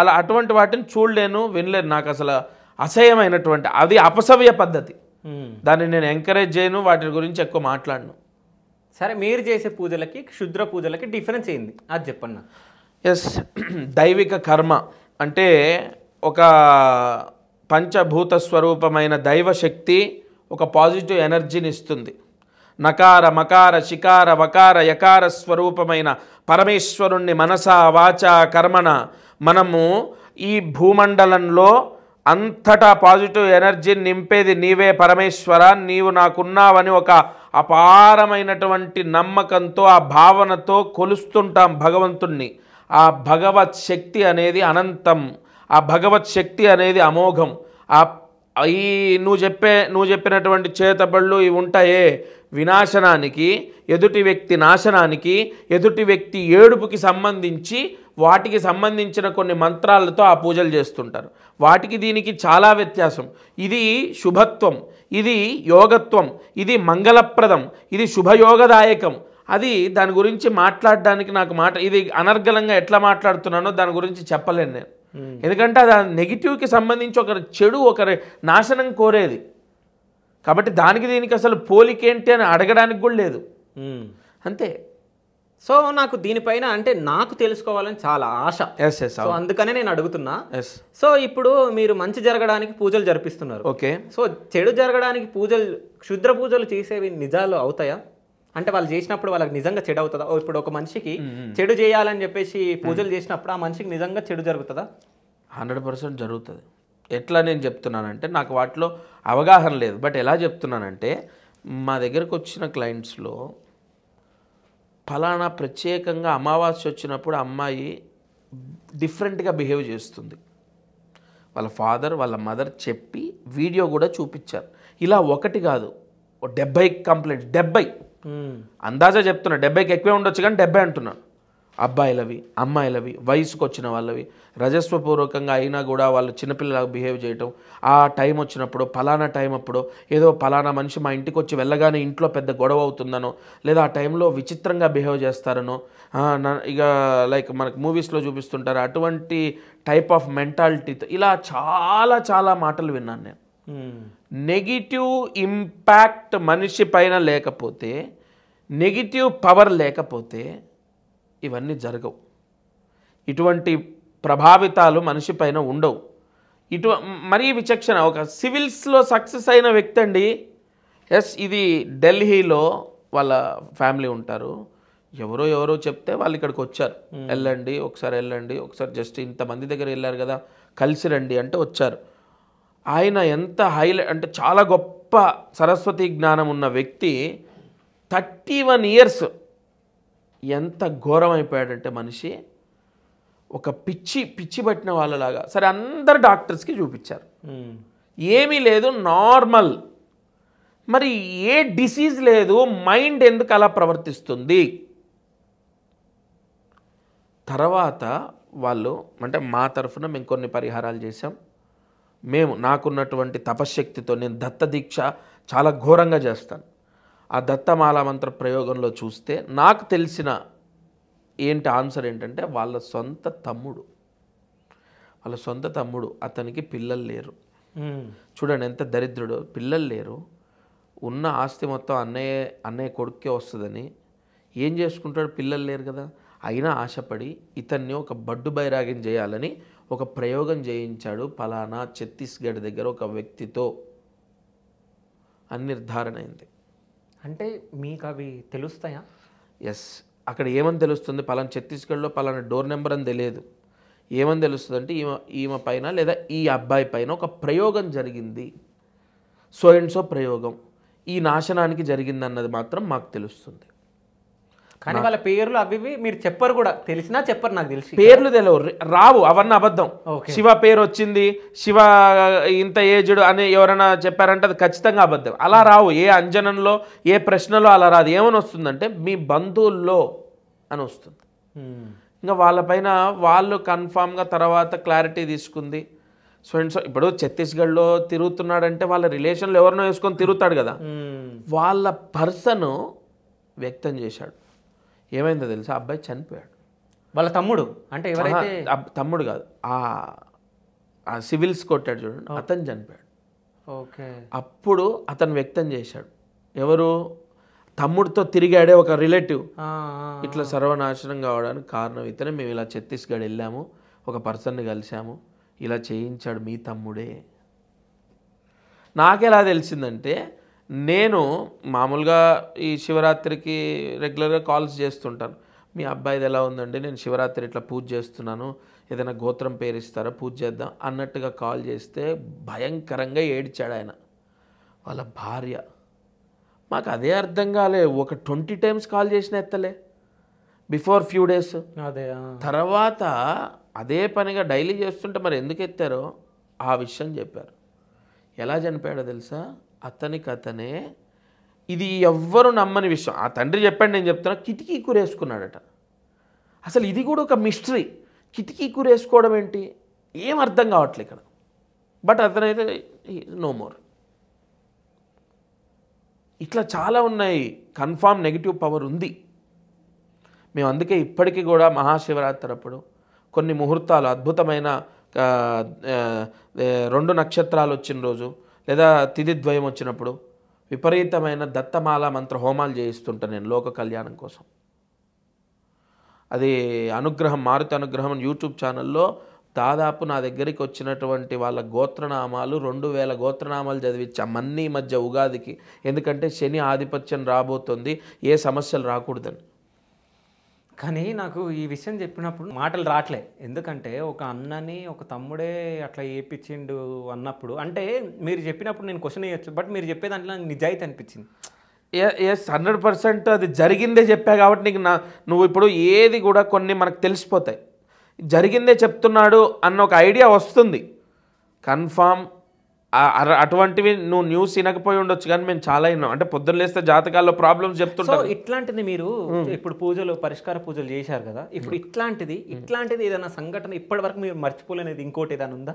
Speaker 3: అలా అటువంటి వాటిని చూడలేను వినలేను నాకు అసలు అసహ్యమైనటువంటి అది అపసవ్య పద్ధతి Hmm. దాన్ని నేను ఎంకరేజ్ చేయను వాటి గురించి ఎక్కువ మాట్లాడను సరే
Speaker 1: మీరు చేసే పూజలకి క్షుద్ర పూజలకి
Speaker 3: డిఫరెన్స్ ఏంది అది చెప్పన్న ఎస్ దైవిక కర్మ అంటే ఒక పంచభూత స్వరూపమైన దైవశక్తి ఒక పాజిటివ్ ఎనర్జీని ఇస్తుంది నకార మకార శికార వకార యకార స్వరూపమైన పరమేశ్వరుణ్ణి మనసా వాచ కర్మణ మనము ఈ భూమండలంలో అంతటా పాజిటివ్ ఎనర్జీని నింపేది నీవే పరమేశ్వర నీవు నాకున్నావని ఒక అపారమైనటువంటి నమ్మకంతో ఆ భావనతో కొలుస్తుంటాం భగవంతుణ్ణి ఆ భగవత్ శక్తి అనేది అనంతం ఆ భగవత్ శక్తి అనేది అమోఘం ఆ ఈ నువ్వు చెప్పే నువ్వు చెప్పినటువంటి చేతబళ్ళు ఇవి ఉంటాయే వినాశనానికి ఎదుటి వ్యక్తి నాశనానికి ఎదుటి వ్యక్తి ఏడుపుకి సంబంధించి వాటికి సంబంధించిన కొన్ని మంత్రాలతో ఆ పూజలు చేస్తుంటారు వాటికి దీనికి చాలా వ్యత్యాసం ఇది శుభత్వం ఇది యోగత్వం ఇది మంగళప్రదం ఇది శుభయోగదాయకం అది దాని గురించి మాట్లాడడానికి నాకు మాట ఇది అనర్గలంగా ఎట్లా మాట్లాడుతున్నానో దాని గురించి చెప్పలేను నేను ఎందుకంటే అది నెగిటివ్కి సంబంధించి ఒకరి చెడు ఒకరి నాశనం కోరేది కాబట్టి దానికి దీనికి అసలు పోలికేంటి అని అడగడానికి కూడా లేదు అంతే
Speaker 1: సో నాకు దీనిపైన అంటే నాకు తెలుసుకోవాలని చాలా ఆశ ఎస్ ఎస్ సో అందుకనే నేను అడుగుతున్నా ఎస్ సో ఇప్పుడు మీరు మంచి జరగడానికి పూజలు జరిపిస్తున్నారు ఓకే సో చెడు జరగడానికి పూజలు క్షుద్ర పూజలు చేసేవి నిజాలు అవుతాయా అంటే వాళ్ళు చేసినప్పుడు వాళ్ళకి నిజంగా చెడు అవుతుందా ఇప్పుడు ఒక మనిషికి చెడు చేయాలని చెప్పేసి పూజలు చేసినప్పుడు ఆ మనిషికి నిజంగా చెడు జరుగుతుందా
Speaker 3: హండ్రెడ్ పర్సెంట్ జరుగుతుంది ఎట్లా నేను చెప్తున్నానంటే నాకు వాటిలో అవగాహన లేదు బట్ ఎలా చెప్తున్నానంటే మా దగ్గరకు వచ్చిన క్లయింట్స్లో ఫలానా ప్రత్యేకంగా అమావాస్య వచ్చినప్పుడు అమ్మాయి డిఫరెంట్గా బిహేవ్ చేస్తుంది వాళ్ళ ఫాదర్ వాళ్ళ మదర్ చెప్పి వీడియో కూడా చూపించారు ఇలా ఒకటి కాదు డెబ్బై కంప్లైంట్ డెబ్బై అందాజా చెప్తున్నా డెబ్బైకి ఎక్కువే ఉండొచ్చు కానీ డెబ్బై అంటున్నాను అబ్బాయిలవి అమ్మాయిలవి వయసుకు వచ్చిన వాళ్ళవి రజస్వపూర్వకంగా అయినా కూడా వాళ్ళు చిన్నపిల్లలకు బిహేవ్ చేయటం ఆ టైం వచ్చినప్పుడు పలానా టైం అప్పుడు ఏదో పలానా మనిషి మా ఇంటికి వచ్చి వెళ్ళగానే ఇంట్లో పెద్ద గొడవ అవుతుందనో లేదా ఆ టైంలో విచిత్రంగా బిహేవ్ చేస్తారనో ఇక లైక్ మనకు మూవీస్లో చూపిస్తుంటారు అటువంటి టైప్ ఆఫ్ మెంటాలిటీతో ఇలా చాలా చాలా మాటలు విన్నాను నేను నెగిటివ్ ఇంపాక్ట్ మనిషి పైన లేకపోతే నెగిటివ్ పవర్ లేకపోతే ఇవన్నీ జరగవు ఇటువంటి ప్రభావితాలు మనిషి పైన ఉండవు ఇటు మరీ విచక్షణ ఒక సివిల్స్లో సక్సెస్ అయిన వ్యక్తి అండి ఎస్ ఇది ఢిల్లీలో వాళ్ళ ఫ్యామిలీ ఉంటారు ఎవరో ఎవరో చెప్తే వాళ్ళు ఇక్కడికి వచ్చారు వెళ్ళండి ఒకసారి వెళ్ళండి ఒకసారి జస్ట్ ఇంతమంది దగ్గర వెళ్ళారు కదా కలిసి రండి అంటే వచ్చారు ఆయన ఎంత హైలైట్ అంటే చాలా గొప్ప సరస్వతి జ్ఞానం ఉన్న వ్యక్తి థర్టీ వన్ ఇయర్స్ ఎంత ఘోరమైపోయాడంటే మనిషి ఒక పిచ్చి పిచ్చి పట్టిన వాళ్ళలాగా సరే అందరు డాక్టర్స్కి చూపించారు hmm. ఏమీ లేదు నార్మల్ మరి ఏ డిసీజ్ లేదు మైండ్ ఎందుకు అలా ప్రవర్తిస్తుంది తర్వాత వాళ్ళు అంటే మా తరఫున మేము కొన్ని పరిహారాలు చేసాం మేము నాకున్నటువంటి తపశ్శక్తితో నేను దత్తదీక్ష చాలా ఘోరంగా చేస్తాను ఆ దత్తమాల మంత్ర ప్రయోగంలో చూస్తే నాకు తెలిసిన ఏంటి ఆన్సర్ ఏంటంటే వాళ్ళ సొంత తమ్ముడు వాళ్ళ సొంత తమ్ముడు అతనికి పిల్లలు లేరు చూడండి ఎంత దరిద్రుడు పిల్లలు లేరు ఉన్న ఆస్తి మొత్తం అన్నయ్య అన్నయ్య కొడుకే వస్తుందని ఏం చేసుకుంటాడు పిల్లలు లేరు కదా అయినా ఆశపడి ఇతన్ని ఒక బడ్డు బైరాగ్యం చేయాలని ఒక ప్రయోగం చేయించాడు ఫలానా ఛత్తీస్గఢ్ దగ్గర ఒక వ్యక్తితో అని నిర్ధారణ అయింది
Speaker 1: అంటే మీకు అవి తెలుస్తాయా
Speaker 3: ఎస్ అక్కడ ఏమని తెలుస్తుంది పలానా ఛత్తీస్గఢ్లో పలానా డోర్ నెంబర్ అని తెలియదు ఏమని తెలుస్తుంది అంటే ఈమె ఈమె పైన లేదా ఈ అబ్బాయి పైన ఒక ప్రయోగం జరిగింది సో అండ్ సో ప్రయోగం ఈ నాశనానికి జరిగిందన్నది మాత్రం మాకు తెలుస్తుంది కానీ వాళ్ళ
Speaker 1: పేర్లు అవి మీరు చెప్పరు కూడా తెలిసినా చెప్పరు నాకు తెలిసి
Speaker 3: పేర్లు తెలియవు రావు అవన్నీ అబద్ధం శివ పేరు వచ్చింది శివ ఇంత ఏజ్డ్ అని ఎవరైనా చెప్పారంటే అది ఖచ్చితంగా అబద్ధం అలా రావు ఏ అంజనంలో ఏ ప్రశ్నలో అలా రాదు ఏమని వస్తుందంటే మీ బంధువుల్లో అని వస్తుంది ఇంకా వాళ్ళపైన వాళ్ళు కన్ఫామ్గా తర్వాత క్లారిటీ తీసుకుంది ఫ్రెండ్స్ ఇప్పుడు ఛత్తీస్గఢ్లో తిరుగుతున్నాడంటే వాళ్ళ రిలేషన్లు ఎవరినో వేసుకొని తిరుగుతాడు కదా వాళ్ళ పర్సన్ వ్యక్తం చేశాడు ఏమైందో తెలుసా అబ్బాయి చనిపోయాడు వాళ్ళ తమ్ముడు అంటే ఎవరైతే తమ్ముడు కాదు ఆ సివిల్స్ కొట్టాడు చూడండి అతను చనిపోయాడు ఓకే అప్పుడు అతను వ్యక్తం చేశాడు ఎవరు తమ్ముడితో తిరిగాడే ఒక రిలేటివ్ ఇట్లా సర్వనాశనం కావడానికి కారణం ఇతనే మేము ఇలా ఛత్తీస్గఢ్ వెళ్ళాము ఒక పర్సన్ని కలిసాము ఇలా చేయించాడు మీ తమ్ముడే నాకెలా తెలిసిందంటే నేను మామూలుగా ఈ శివరాత్రికి రెగ్యులర్గా కాల్స్ చేస్తుంటాను మీ అబ్బాయిది ఎలా ఉందండి నేను శివరాత్రి ఇట్లా పూజ చేస్తున్నాను ఏదైనా గోత్రం పేరు ఇస్తారా పూజ చేద్దాం అన్నట్టుగా కాల్ చేస్తే భయంకరంగా ఏడ్చాడు ఆయన వాళ్ళ భార్య మాకు అదే అర్థం కాలే ఒక ట్వంటీ టైమ్స్ కాల్ చేసిన ఎత్తలే బిఫోర్ ఫ్యూ డేస్ అదే తర్వాత అదే పనిగా డైలీ చేస్తుంటే మరి ఎందుకు ఎత్తారో ఆ విషయం చెప్పారు ఎలా చనిపోయాడో తెలుసా అతనికి అతనే ఇది ఎవ్వరు నమ్మని విషయం ఆ తండ్రి చెప్పండి నేను చెప్తున్నా కిటికీ కూరేసుకున్నాడట అసలు ఇది కూడా ఒక మిస్టరీ కిటికీ కూరేసుకోవడం ఏంటి ఏం అర్థం కావట్లే ఇక్కడ బట్ అతనైతే నో మోర్ ఇట్లా చాలా ఉన్నాయి కన్ఫామ్ నెగిటివ్ పవర్ ఉంది మేము అందుకే ఇప్పటికీ కూడా మహాశివరాత్రి అప్పుడు కొన్ని ముహూర్తాలు అద్భుతమైన రెండు నక్షత్రాలు వచ్చిన రోజు లేదా తిథిద్వయం వచ్చినప్పుడు విపరీతమైన దత్తమాల మంత్ర హోమాలు చేయిస్తుంటాను నేను లోక కళ్యాణం కోసం అది అనుగ్రహం మారుతి అనుగ్రహం యూట్యూబ్ ఛానల్లో దాదాపు నా దగ్గరికి వచ్చినటువంటి వాళ్ళ గోత్రనామాలు రెండు వేల గోత్రనామాలు చదివించాం మన్నీ మధ్య ఉగాదికి ఎందుకంటే శని ఆధిపత్యం రాబోతుంది ఏ సమస్యలు రాకూడదని
Speaker 1: కానీ నాకు ఈ విషయం చెప్పినప్పుడు మాటలు రావట్లే ఎందుకంటే ఒక అన్నని ఒక తమ్ముడే అట్లా ఏపించిండు అన్నప్పుడు అంటే మీరు చెప్పినప్పుడు నేను క్వశ్చన్ వేయచ్చు బట్ మీరు చెప్పే దాంట్లో నాకు నిజాయితీ అనిపించింది ఎస్ హండ్రెడ్
Speaker 3: పర్సెంట్ అది జరిగిందే చెప్పా కాబట్టి నీకు నా నువ్వు ఇప్పుడు ఏది కూడా కొన్ని మనకు తెలిసిపోతాయి జరిగిందే చెప్తున్నాడు అన్న ఒక ఐడియా వస్తుంది కన్ఫామ్ అటువంటివి నువ్వు న్యూస్ వినకపోయి ఉండొచ్చు కానీ మేము చాలా విన్నాం అంటే పొద్దున్న లేస్తే జాతకాల్లో ప్రాబ్లమ్స్ చెప్తుంటాం
Speaker 1: ఇట్లాంటిది మీరు ఇప్పుడు పూజలు పరిష్కార పూజలు చేశారు కదా ఇప్పుడు ఇట్లాంటిది ఇట్లాంటిది ఏదైనా సంఘటన ఇప్పటి వరకు మీరు మర్చిపోలేనిది ఇంకోటి ఏదైనా ఉందా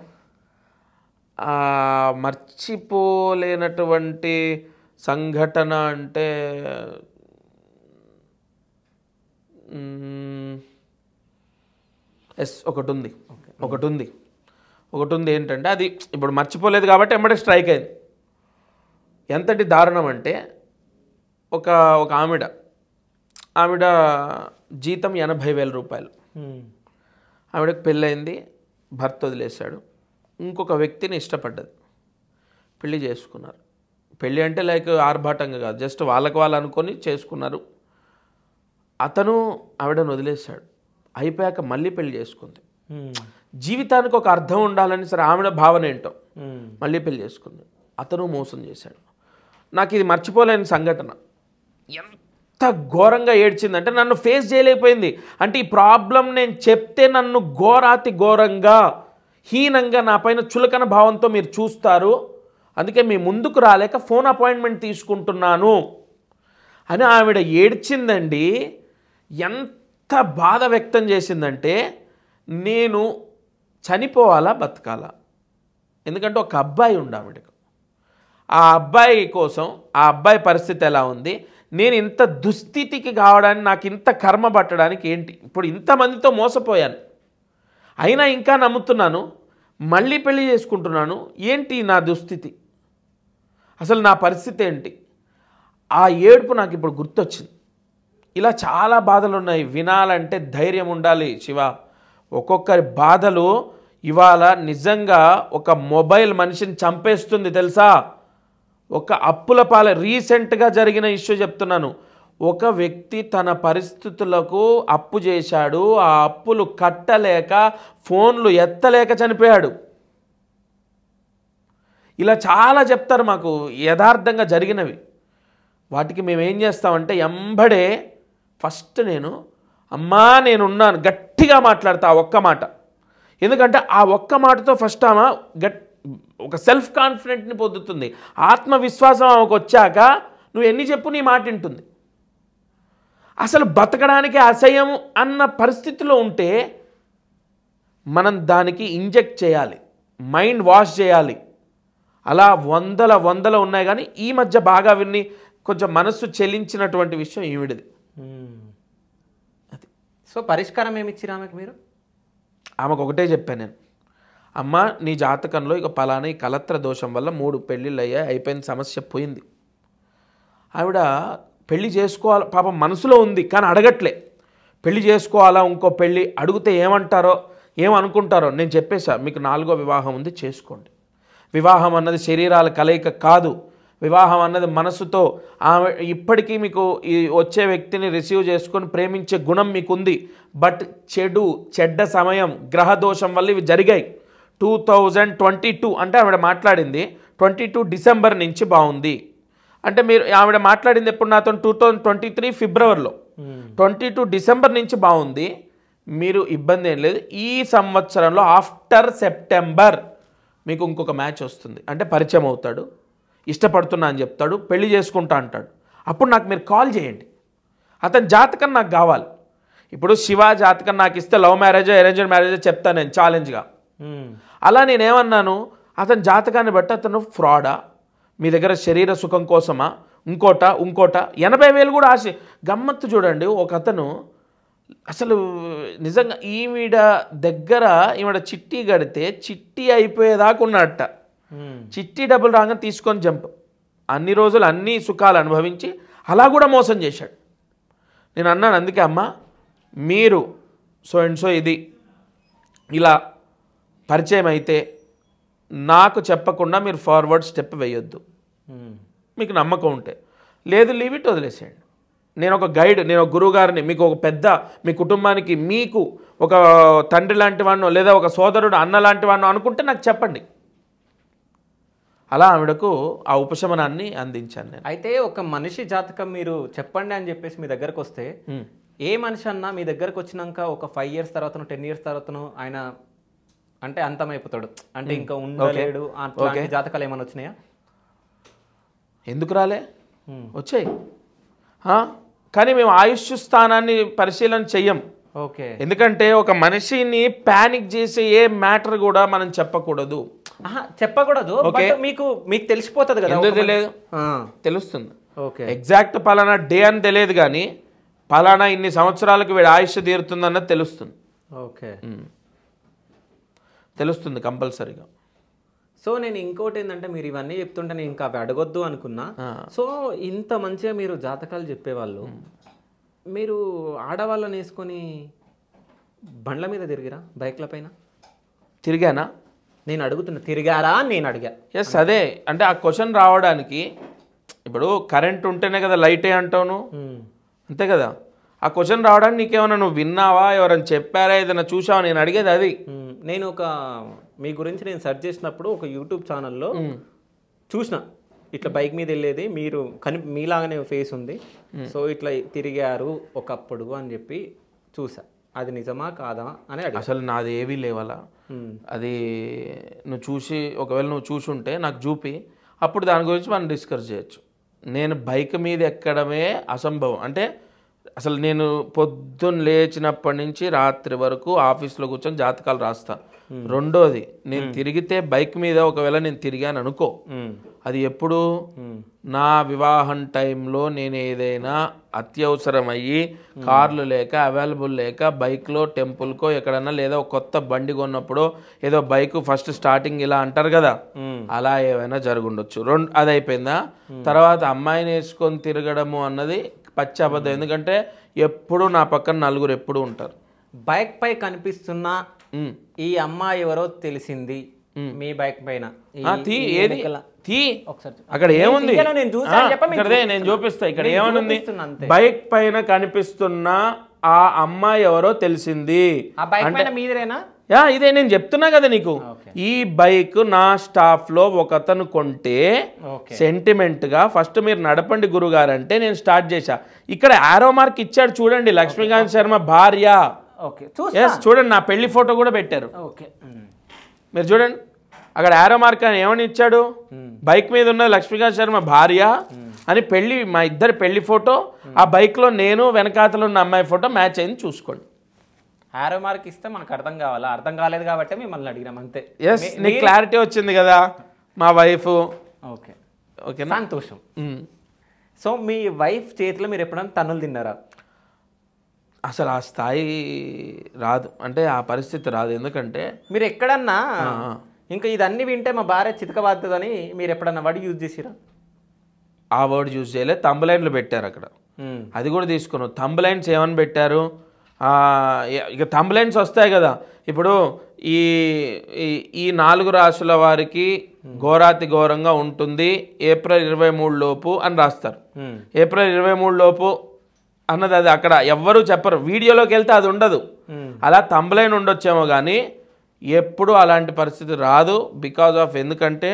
Speaker 3: మర్చిపోలేనటువంటి సంఘటన అంటే ఎస్ ఒకటి ఉంది ఒకటి ఉంది ఒకటి ఉంది ఏంటంటే అది ఇప్పుడు మర్చిపోలేదు కాబట్టి ఎమ్మటే స్ట్రైక్ అయింది ఎంతటి దారుణం అంటే ఒక ఒక ఆవిడ ఆవిడ జీతం ఎనభై వేల రూపాయలు ఆవిడకి పెళ్ళయింది భర్త వదిలేశాడు ఇంకొక వ్యక్తిని ఇష్టపడ్డది పెళ్లి చేసుకున్నారు పెళ్ళి అంటే లైక్ ఆర్భాటంగా కాదు జస్ట్ వాళ్ళకు వాళ్ళు అనుకొని చేసుకున్నారు అతను ఆవిడను వదిలేశాడు అయిపోయాక మళ్ళీ పెళ్లి చేసుకుంది జీవితానికి ఒక అర్థం ఉండాలని సరే ఆమె భావన ఏంటో మళ్ళీ పెళ్లి చేసుకుంది అతను మోసం చేశాడు నాకు ఇది మర్చిపోలేని సంఘటన
Speaker 2: ఎంత
Speaker 3: ఘోరంగా ఏడ్చిందంటే నన్ను ఫేస్ చేయలేకపోయింది అంటే ఈ ప్రాబ్లం నేను చెప్తే నన్ను ఘోరాతి ఘోరంగా హీనంగా నా పైన చులకన భావంతో మీరు చూస్తారు అందుకే మీ ముందుకు రాలేక ఫోన్ అపాయింట్మెంట్ తీసుకుంటున్నాను అని ఆవిడ ఏడ్చిందండి ఎంత బాధ వ్యక్తం చేసిందంటే నేను చనిపోవాలా బతకాలా ఎందుకంటే ఒక అబ్బాయి ఉండు ఆవిడకు ఆ అబ్బాయి కోసం ఆ అబ్బాయి పరిస్థితి ఎలా ఉంది నేను ఇంత దుస్థితికి కావడానికి నాకు ఇంత కర్మ పట్టడానికి ఏంటి ఇప్పుడు ఇంతమందితో మోసపోయాను అయినా ఇంకా నమ్ముతున్నాను మళ్ళీ పెళ్లి చేసుకుంటున్నాను ఏంటి నా దుస్థితి అసలు నా పరిస్థితి ఏంటి ఆ ఏడుపు నాకు ఇప్పుడు గుర్తొచ్చింది ఇలా చాలా బాధలు ఉన్నాయి వినాలంటే ధైర్యం ఉండాలి శివ ఒక్కొక్కరి బాధలు ఇవాళ నిజంగా ఒక మొబైల్ మనిషిని చంపేస్తుంది తెలుసా ఒక అప్పుల పాల రీసెంట్గా జరిగిన ఇష్యూ చెప్తున్నాను ఒక వ్యక్తి తన పరిస్థితులకు అప్పు చేశాడు ఆ అప్పులు కట్టలేక ఫోన్లు ఎత్తలేక చనిపోయాడు ఇలా చాలా చెప్తారు మాకు యథార్థంగా జరిగినవి వాటికి మేము ఏం చేస్తామంటే ఎంబడే ఫస్ట్ నేను అమ్మా నేనున్నాను గట్టిగా మాట్లాడతా ఆ ఒక్క మాట ఎందుకంటే ఆ ఒక్క మాటతో ఫస్ట్ ఆమె గట్ ఒక సెల్ఫ్ కాన్ఫిడెంట్ని పొందుతుంది ఆత్మవిశ్వాసం ఆమెకు వచ్చాక నువ్వు ఎన్ని చెప్పు నీ మాట వింటుంది అసలు బతకడానికి అసహ్యం అన్న పరిస్థితిలో ఉంటే మనం దానికి ఇంజెక్ట్ చేయాలి మైండ్ వాష్ చేయాలి అలా వందల వందల ఉన్నాయి కానీ ఈ మధ్య బాగా విన్ని కొంచెం మనస్సు చెలించినటువంటి విషయం ఏమిటిది
Speaker 1: సో పరిష్కారం ఏమి ఇచ్చిరా ఆమెకు మీరు
Speaker 3: ఆమెకు ఒకటే చెప్పాను నేను అమ్మ నీ జాతకంలో ఇక పలానా ఈ కలత్ర దోషం వల్ల మూడు పెళ్ళిళ్ళు అయ్యాయి అయిపోయిన సమస్య పోయింది ఆవిడ పెళ్ళి చేసుకోవాలి పాపం మనసులో ఉంది కానీ అడగట్లే పెళ్లి చేసుకోవాలా ఇంకో పెళ్ళి అడిగితే ఏమంటారో ఏమనుకుంటారో నేను చెప్పేశా మీకు నాలుగో వివాహం ఉంది చేసుకోండి వివాహం అన్నది శరీరాల కలయిక కాదు వివాహం అన్నది మనసుతో ఆమె ఇప్పటికీ మీకు ఈ వచ్చే వ్యక్తిని రిసీవ్ చేసుకొని ప్రేమించే గుణం మీకుంది బట్ చెడు చెడ్డ సమయం గ్రహదోషం వల్ల ఇవి జరిగాయి టూ థౌజండ్ ట్వంటీ టూ అంటే ఆవిడ మాట్లాడింది ట్వంటీ టూ డిసెంబర్ నుంచి బాగుంది అంటే మీరు ఆవిడ మాట్లాడింది ఎప్పుడు నాతో టూ థౌజండ్ ట్వంటీ త్రీ ఫిబ్రవరిలో ట్వంటీ టూ డిసెంబర్ నుంచి బాగుంది మీరు ఇబ్బంది ఏం లేదు ఈ సంవత్సరంలో ఆఫ్టర్ సెప్టెంబర్ మీకు ఇంకొక మ్యాచ్ వస్తుంది అంటే పరిచయం అవుతాడు ఇష్టపడుతున్నా అని చెప్తాడు పెళ్లి చేసుకుంటా అంటాడు అప్పుడు నాకు మీరు కాల్ చేయండి అతని జాతకం నాకు కావాలి ఇప్పుడు శివ జాతకం నాకు ఇస్తే లవ్ మ్యారేజ్ అరేంజ్డ్ మ్యారేజ్ చెప్తాను నేను ఛాలెంజ్గా అలా నేనేమన్నాను అతని జాతకాన్ని బట్టి అతను ఫ్రాడా మీ దగ్గర శరీర సుఖం కోసమా ఇంకోట ఇంకోట ఎనభై వేలు కూడా ఆశ గమ్మత్తు చూడండి ఒక అతను అసలు నిజంగా ఈవిడ దగ్గర ఈవిడ చిట్టి కడితే చిట్టి అయిపోయేదాకా ఉన్నట్ట Hmm. చిట్టి డబ్బులు రాగానే తీసుకొని జంప్ అన్ని రోజులు అన్ని సుఖాలు అనుభవించి అలా కూడా మోసం చేశాడు నేను అన్నాను అందుకే అమ్మ మీరు సో అండ్ సో ఇది ఇలా పరిచయం అయితే నాకు చెప్పకుండా మీరు ఫార్వర్డ్ స్టెప్ వేయొద్దు hmm. మీకు నమ్మకం ఉంటే లేదు లీవ్ ఇట్ వదిలేసేయండి నేను ఒక గైడ్ నేను ఒక గురువుగారిని మీకు ఒక పెద్ద మీ కుటుంబానికి మీకు ఒక తండ్రి లాంటి వాడినో లేదా ఒక
Speaker 1: సోదరుడు అన్న లాంటి వాడినో అనుకుంటే నాకు చెప్పండి
Speaker 3: అలా ఆవిడకు ఆ ఉపశమనాన్ని అందించాను నేను
Speaker 1: అయితే ఒక మనిషి జాతకం మీరు చెప్పండి అని చెప్పేసి మీ దగ్గరకు వస్తే ఏ మనిషి అన్నా మీ దగ్గరకు వచ్చినాక ఒక ఫైవ్ ఇయర్స్ తర్వాతను టెన్ ఇయర్స్ తర్వాతను ఆయన అంటే అంతమైపోతాడు అంటే ఇంకా ఉండలేడు జాతకాలు ఏమైనా వచ్చినాయా
Speaker 3: ఎందుకు రాలే వచ్చాయి కానీ మేము ఆయుష్ స్థానాన్ని పరిశీలన చెయ్యం ఓకే ఎందుకంటే ఒక మనిషిని ప్యానిక్ చేసే ఏ మ్యాటర్ కూడా మనం చెప్పకూడదు
Speaker 1: చెప్పకూడదు మీకు మీకు తెలిసిపోతుంది కదా ఎందుకు తెలియదు తెలుస్తుంది ఓకే
Speaker 3: ఎగ్జాక్ట్ పలానా డే అని తెలియదు కానీ పలానా ఇన్ని సంవత్సరాలకు వీడు ఆయుష్ తీరుతుందన్నది తెలుస్తుంది
Speaker 2: ఓకే
Speaker 1: తెలుస్తుంది కంపల్సరీగా సో నేను ఇంకోటి ఏంటంటే మీరు ఇవన్నీ చెప్తుంటే నేను ఇంకా అవి అడగొద్దు అనుకున్నా సో ఇంత మంచిగా మీరు జాతకాలు చెప్పేవాళ్ళు మీరు ఆడవాళ్ళని వేసుకొని బండ్ల మీద తిరిగిరా బైక్ల పైన తిరిగానా నేను అడుగుతున్నా తిరిగారా నేను అడిగా ఎస్ అదే
Speaker 3: అంటే ఆ క్వశ్చన్ రావడానికి ఇప్పుడు కరెంట్ ఉంటేనే కదా లైటే అంటావు hmm. అంతే కదా ఆ క్వశ్చన్ రావడానికి నీకేమైనా నువ్వు విన్నావా ఎవరైనా చెప్పారా ఏదైనా చూసావా నేను
Speaker 1: అడిగేది అది hmm. నేను ఒక మీ గురించి నేను సెర్చ్ చేసినప్పుడు ఒక యూట్యూబ్ ఛానల్లో hmm. చూసిన ఇట్లా బైక్ మీద వెళ్ళేది మీరు కని మీలాగానే ఫేస్ ఉంది సో ఇట్లా తిరిగారు ఒకప్పుడు అని చెప్పి చూసా అది నిజమా కాదా అని అసలు
Speaker 3: నాది ఏవీ లేవాలా అది నువ్వు చూసి ఒకవేళ నువ్వు చూసి ఉంటే నాకు చూపి అప్పుడు దాని గురించి మనం డిస్కస్ చేయొచ్చు నేను బైక్ మీద ఎక్కడమే అసంభవం అంటే అసలు నేను పొద్దున్న లేచినప్పటి నుంచి రాత్రి వరకు ఆఫీస్లో కూర్చొని జాతకాలు రాస్తా
Speaker 2: రెండోది నేను
Speaker 3: తిరిగితే బైక్ మీద ఒకవేళ నేను తిరిగాను అనుకో అది ఎప్పుడు నా వివాహం టైంలో నేను ఏదైనా అత్యవసరమయ్యి కార్లు లేక అవైలబుల్ లేక బైక్లో టెంపుల్కో ఎక్కడన్నా లేదా కొత్త బండి కొన్నప్పుడు ఏదో బైక్ ఫస్ట్ స్టార్టింగ్ ఇలా అంటారు కదా అలా ఏమైనా జరుగుండొచ్చు రెండు అది అయిపోయిందా తర్వాత అమ్మాయిని వేసుకొని తిరగడము అన్నది పచ్చి
Speaker 1: అబద్ధం ఎందుకంటే ఎప్పుడు నా పక్కన నలుగురు ఎప్పుడు ఉంటారు బైక్ పై కనిపిస్తున్న ఈ అమ్మాయి ఎవరో తెలిసింది మీ బైక్ పైన అక్కడ ఏముంది నేను చూపిస్తా ఇక్కడ ఏమనుంది
Speaker 3: బైక్ పైన కనిపిస్తున్న ఆ అమ్మాయి ఎవరో తెలిసింది మీదేనా యా ఇదే నేను చెప్తున్నా కదా నీకు ఈ బైక్ నా స్టాఫ్లో ఒకతను కొంటే సెంటిమెంట్గా ఫస్ట్ మీరు నడపండి గారు అంటే నేను స్టార్ట్ చేశా ఇక్కడ ఆరో మార్క్ ఇచ్చాడు చూడండి లక్ష్మీకాంత్ శర్మ భార్య చూడండి నా పెళ్లి ఫోటో కూడా పెట్టారు మీరు చూడండి అక్కడ ఆరో మార్క్ అని ఏమని ఇచ్చాడు బైక్ మీద ఉన్న లక్ష్మీకాంత్ శర్మ భార్య అని పెళ్లి మా ఇద్దరి పెళ్లి ఫోటో ఆ బైక్లో నేను వెనకాతలో ఉన్న అమ్మాయి ఫోటో మ్యాచ్ అయింది చూసుకోండి
Speaker 1: ఆరో మార్క్ ఇస్తే మనకు అర్థం కావాలా అర్థం కాలేదు కాబట్టి మిమ్మల్ని అడిగినాం అంతే ఎస్ నీ క్లారిటీ
Speaker 3: వచ్చింది కదా మా వైఫ్ ఓకే ఓకే సంతోషం
Speaker 1: సో hmm. మీ వైఫ్ చేతిలో మీరు ఎప్పుడైనా తన్నులు తిన్నారా
Speaker 3: అసలు ఆ స్థాయి రాదు అంటే ఆ పరిస్థితి రాదు ఎందుకంటే
Speaker 1: మీరు ఎక్కడన్నా ఇంకా ఇదన్నీ వింటే మా భార్య చితకబాదుతుందని మీరు ఎప్పుడన్నా వర్డ్ యూజ్ చేసిరా
Speaker 3: ఆ వర్డ్ యూజ్ చేయలేదు తంబులైన్లు పెట్టారు అక్కడ hmm. అది కూడా తీసుకున్నాం తంబులైన్స్ ఏమని పెట్టారు ఇక తంబ్లైన్స్ వస్తాయి కదా ఇప్పుడు ఈ ఈ నాలుగు రాసుల వారికి ఘోరాతి ఘోరంగా ఉంటుంది ఏప్రిల్ ఇరవై మూడు లోపు అని రాస్తారు ఏప్రిల్ ఇరవై మూడు లోపు అన్నది అది అక్కడ ఎవ్వరూ చెప్పరు వీడియోలోకి వెళ్తే అది ఉండదు అలా తంబలైన్ ఉండొచ్చేమో కానీ ఎప్పుడు అలాంటి పరిస్థితి రాదు బికాజ్ ఆఫ్ ఎందుకంటే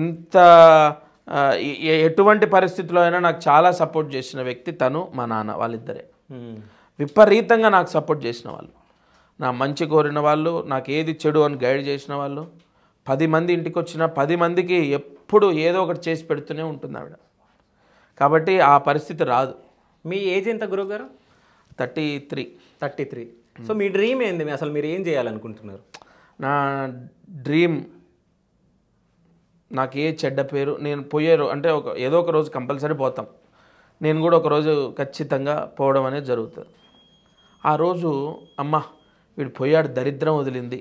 Speaker 3: ఇంత ఎటువంటి పరిస్థితిలో అయినా నాకు చాలా సపోర్ట్ చేసిన వ్యక్తి తను మా నాన్న వాళ్ళిద్దరే విపరీతంగా నాకు సపోర్ట్ చేసిన వాళ్ళు నా మంచి కోరిన వాళ్ళు నాకు ఏది చెడు అని గైడ్ చేసిన వాళ్ళు పది మంది ఇంటికి వచ్చిన పది మందికి ఎప్పుడు
Speaker 1: ఏదో ఒకటి చేసి పెడుతూనే ఉంటుంది ఆవిడ కాబట్టి ఆ పరిస్థితి రాదు మీ ఏజ్ ఎంత గురువు గారు thirty three thirty three so మీ డ్రీమ్ ఏంది అసలు మీరు ఏం చేయాలనుకుంటున్నారు నా డ్రీమ్ నాకు ఏ చెడ్డ
Speaker 3: పేరు నేను పోయారు అంటే ఒక ఏదో ఒక రోజు కంపల్సరీ పోతాం నేను కూడా ఒకరోజు ఖచ్చితంగా పోవడం అనేది జరుగుతుంది ఆ రోజు అమ్మ వీడు పోయాడు దరిద్రం వదిలింది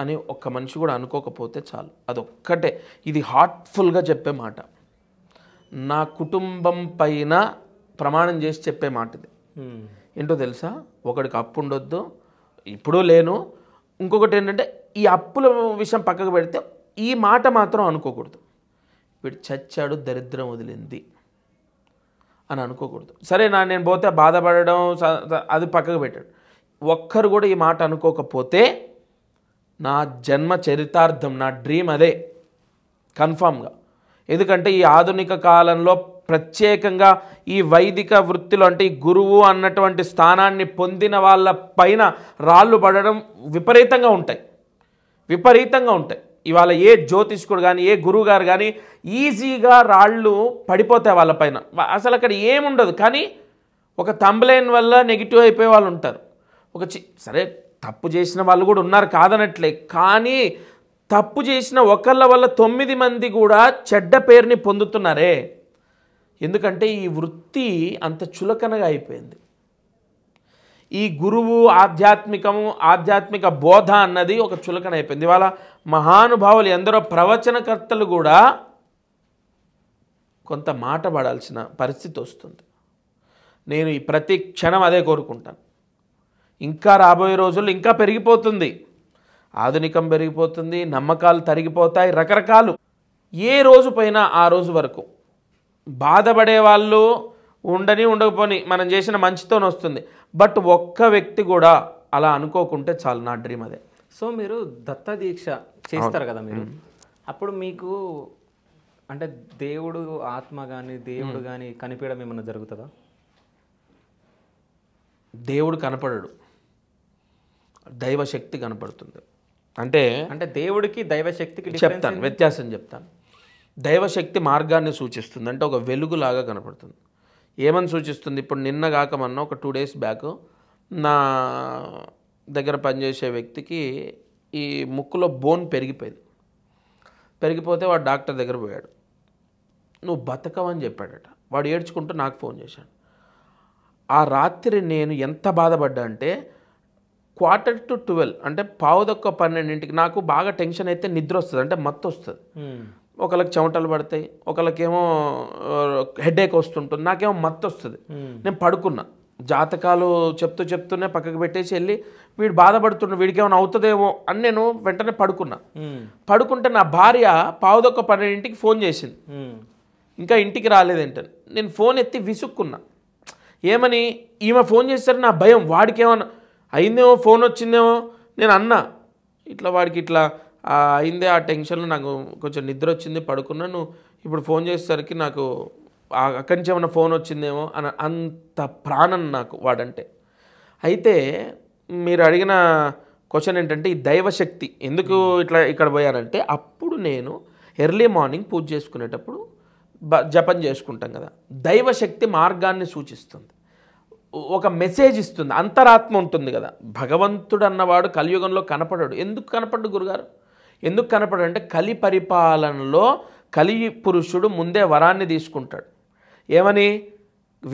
Speaker 3: అని ఒక్క మనిషి కూడా అనుకోకపోతే చాలు అదొక్కటే ఇది హార్ట్ఫుల్గా చెప్పే మాట నా కుటుంబం పైన ప్రమాణం చేసి చెప్పే మాట ఇది ఏంటో తెలుసా ఒకడికి అప్పు ఉండొద్దు ఇప్పుడు లేను ఇంకొకటి ఏంటంటే ఈ అప్పుల విషయం పక్కకు పెడితే ఈ మాట మాత్రం అనుకోకూడదు వీడు చచ్చాడు దరిద్రం వదిలింది అని అనుకోకూడదు సరే నా నేను పోతే బాధపడడం అది పక్కకు పెట్టాడు ఒక్కరు కూడా ఈ మాట అనుకోకపోతే నా జన్మ చరితార్థం నా డ్రీమ్ అదే కన్ఫామ్గా ఎందుకంటే ఈ ఆధునిక కాలంలో ప్రత్యేకంగా ఈ వైదిక వృత్తిలో అంటే ఈ గురువు అన్నటువంటి స్థానాన్ని పొందిన వాళ్ళ పైన రాళ్ళు పడడం విపరీతంగా ఉంటాయి విపరీతంగా ఉంటాయి ఇవాళ ఏ జ్యోతిష్కుడు కానీ ఏ గురువు గారు కానీ ఈజీగా రాళ్ళు పడిపోతాయి వాళ్ళపైన అసలు అక్కడ ఏముండదు కానీ ఒక తంబలేన్ వల్ల నెగిటివ్ అయిపోయే వాళ్ళు ఉంటారు ఒక చి సరే తప్పు చేసిన వాళ్ళు కూడా ఉన్నారు కాదనట్లే కానీ తప్పు చేసిన ఒకళ్ళ వల్ల తొమ్మిది మంది కూడా చెడ్డ పేరుని పొందుతున్నారే ఎందుకంటే ఈ వృత్తి అంత చులకనగా అయిపోయింది ఈ గురువు ఆధ్యాత్మికము ఆధ్యాత్మిక బోధ అన్నది ఒక చులకన అయిపోయింది ఇవాళ మహానుభావులు ఎందరో ప్రవచనకర్తలు కూడా కొంత మాట పడాల్సిన పరిస్థితి వస్తుంది నేను ఈ ప్రతి క్షణం అదే కోరుకుంటాను ఇంకా రాబోయే రోజుల్లో ఇంకా పెరిగిపోతుంది ఆధునికం పెరిగిపోతుంది నమ్మకాలు తరిగిపోతాయి రకరకాలు ఏ రోజు పోయినా ఆ రోజు వరకు బాధపడే వాళ్ళు ఉండని ఉండకపోని మనం చేసిన మంచితోనే వస్తుంది బట్ ఒక్క వ్యక్తి కూడా అలా అనుకోకుంటే చాలు నా డ్రీమ్ అదే
Speaker 1: సో మీరు దత్త దీక్ష చేస్తారు కదా మీరు అప్పుడు మీకు అంటే దేవుడు ఆత్మ కానీ దేవుడు కానీ కనిపించడం ఏమన్నా జరుగుతుందా దేవుడు కనపడడు దైవశక్తి
Speaker 3: కనపడుతుంది అంటే అంటే దేవుడికి దైవశక్తికి చెప్తాను వ్యత్యాసం చెప్తాను దైవశక్తి మార్గాన్ని సూచిస్తుంది అంటే ఒక వెలుగులాగా కనపడుతుంది ఏమని సూచిస్తుంది ఇప్పుడు నిన్న కాక మొన్న ఒక టూ డేస్ బ్యాక్ నా దగ్గర పనిచేసే వ్యక్తికి ఈ ముక్కులో బోన్ పెరిగిపోయింది పెరిగిపోతే వాడు డాక్టర్ దగ్గర పోయాడు నువ్వు బతకవని చెప్పాడట వాడు ఏడ్చుకుంటూ నాకు ఫోన్ చేశాడు ఆ రాత్రి నేను ఎంత బాధపడ్డా అంటే క్వార్టర్ టు ట్వెల్వ్ అంటే పావుదొక్క పన్నెండింటికి నాకు బాగా టెన్షన్ అయితే నిద్ర వస్తుంది అంటే మత్తు వస్తుంది ఒకళ్ళకి చెమటలు పడతాయి ఒకళ్ళకేమో హెడేక్ వస్తుంటుంది నాకేమో మత్తు వస్తుంది నేను పడుకున్నా జాతకాలు చెప్తూ చెప్తూనే పక్కకు పెట్టేసి వెళ్ళి వీడు బాధపడుతున్నాడు వీడికి ఏమైనా అవుతుందేమో అని నేను వెంటనే పడుకున్నా పడుకుంటే నా భార్య పావుదొక్క పన్నెండింటికి ఫోన్ చేసింది ఇంకా ఇంటికి రాలేదేంటని నేను ఫోన్ ఎత్తి విసుక్కున్నా ఏమని ఈమె ఫోన్ చేస్తారు నా భయం వాడికి ఏమన్నా అయిందేమో ఫోన్ వచ్చిందేమో నేను అన్నా ఇట్లా వాడికి ఇట్లా అయిందే ఆ టెన్షన్లో నాకు కొంచెం నిద్ర వచ్చింది పడుకున్నా ఇప్పుడు ఫోన్ చేసేసరికి నాకు అక్కడి నుంచి ఏమైనా ఫోన్ వచ్చిందేమో అని అంత ప్రాణం నాకు వాడంటే అయితే మీరు అడిగిన క్వశ్చన్ ఏంటంటే ఈ దైవశక్తి ఎందుకు ఇట్లా ఇక్కడ పోయానంటే అప్పుడు నేను ఎర్లీ మార్నింగ్ పూజ చేసుకునేటప్పుడు బ జపం చేసుకుంటాం కదా దైవశక్తి మార్గాన్ని సూచిస్తుంది ఒక మెసేజ్ ఇస్తుంది అంతరాత్మ ఉంటుంది కదా భగవంతుడు అన్నవాడు కలియుగంలో కనపడాడు ఎందుకు కనపడ్డు గురుగారు ఎందుకు కనపడాడు అంటే కలి పరిపాలనలో కలి పురుషుడు ముందే వరాన్ని తీసుకుంటాడు ఏమని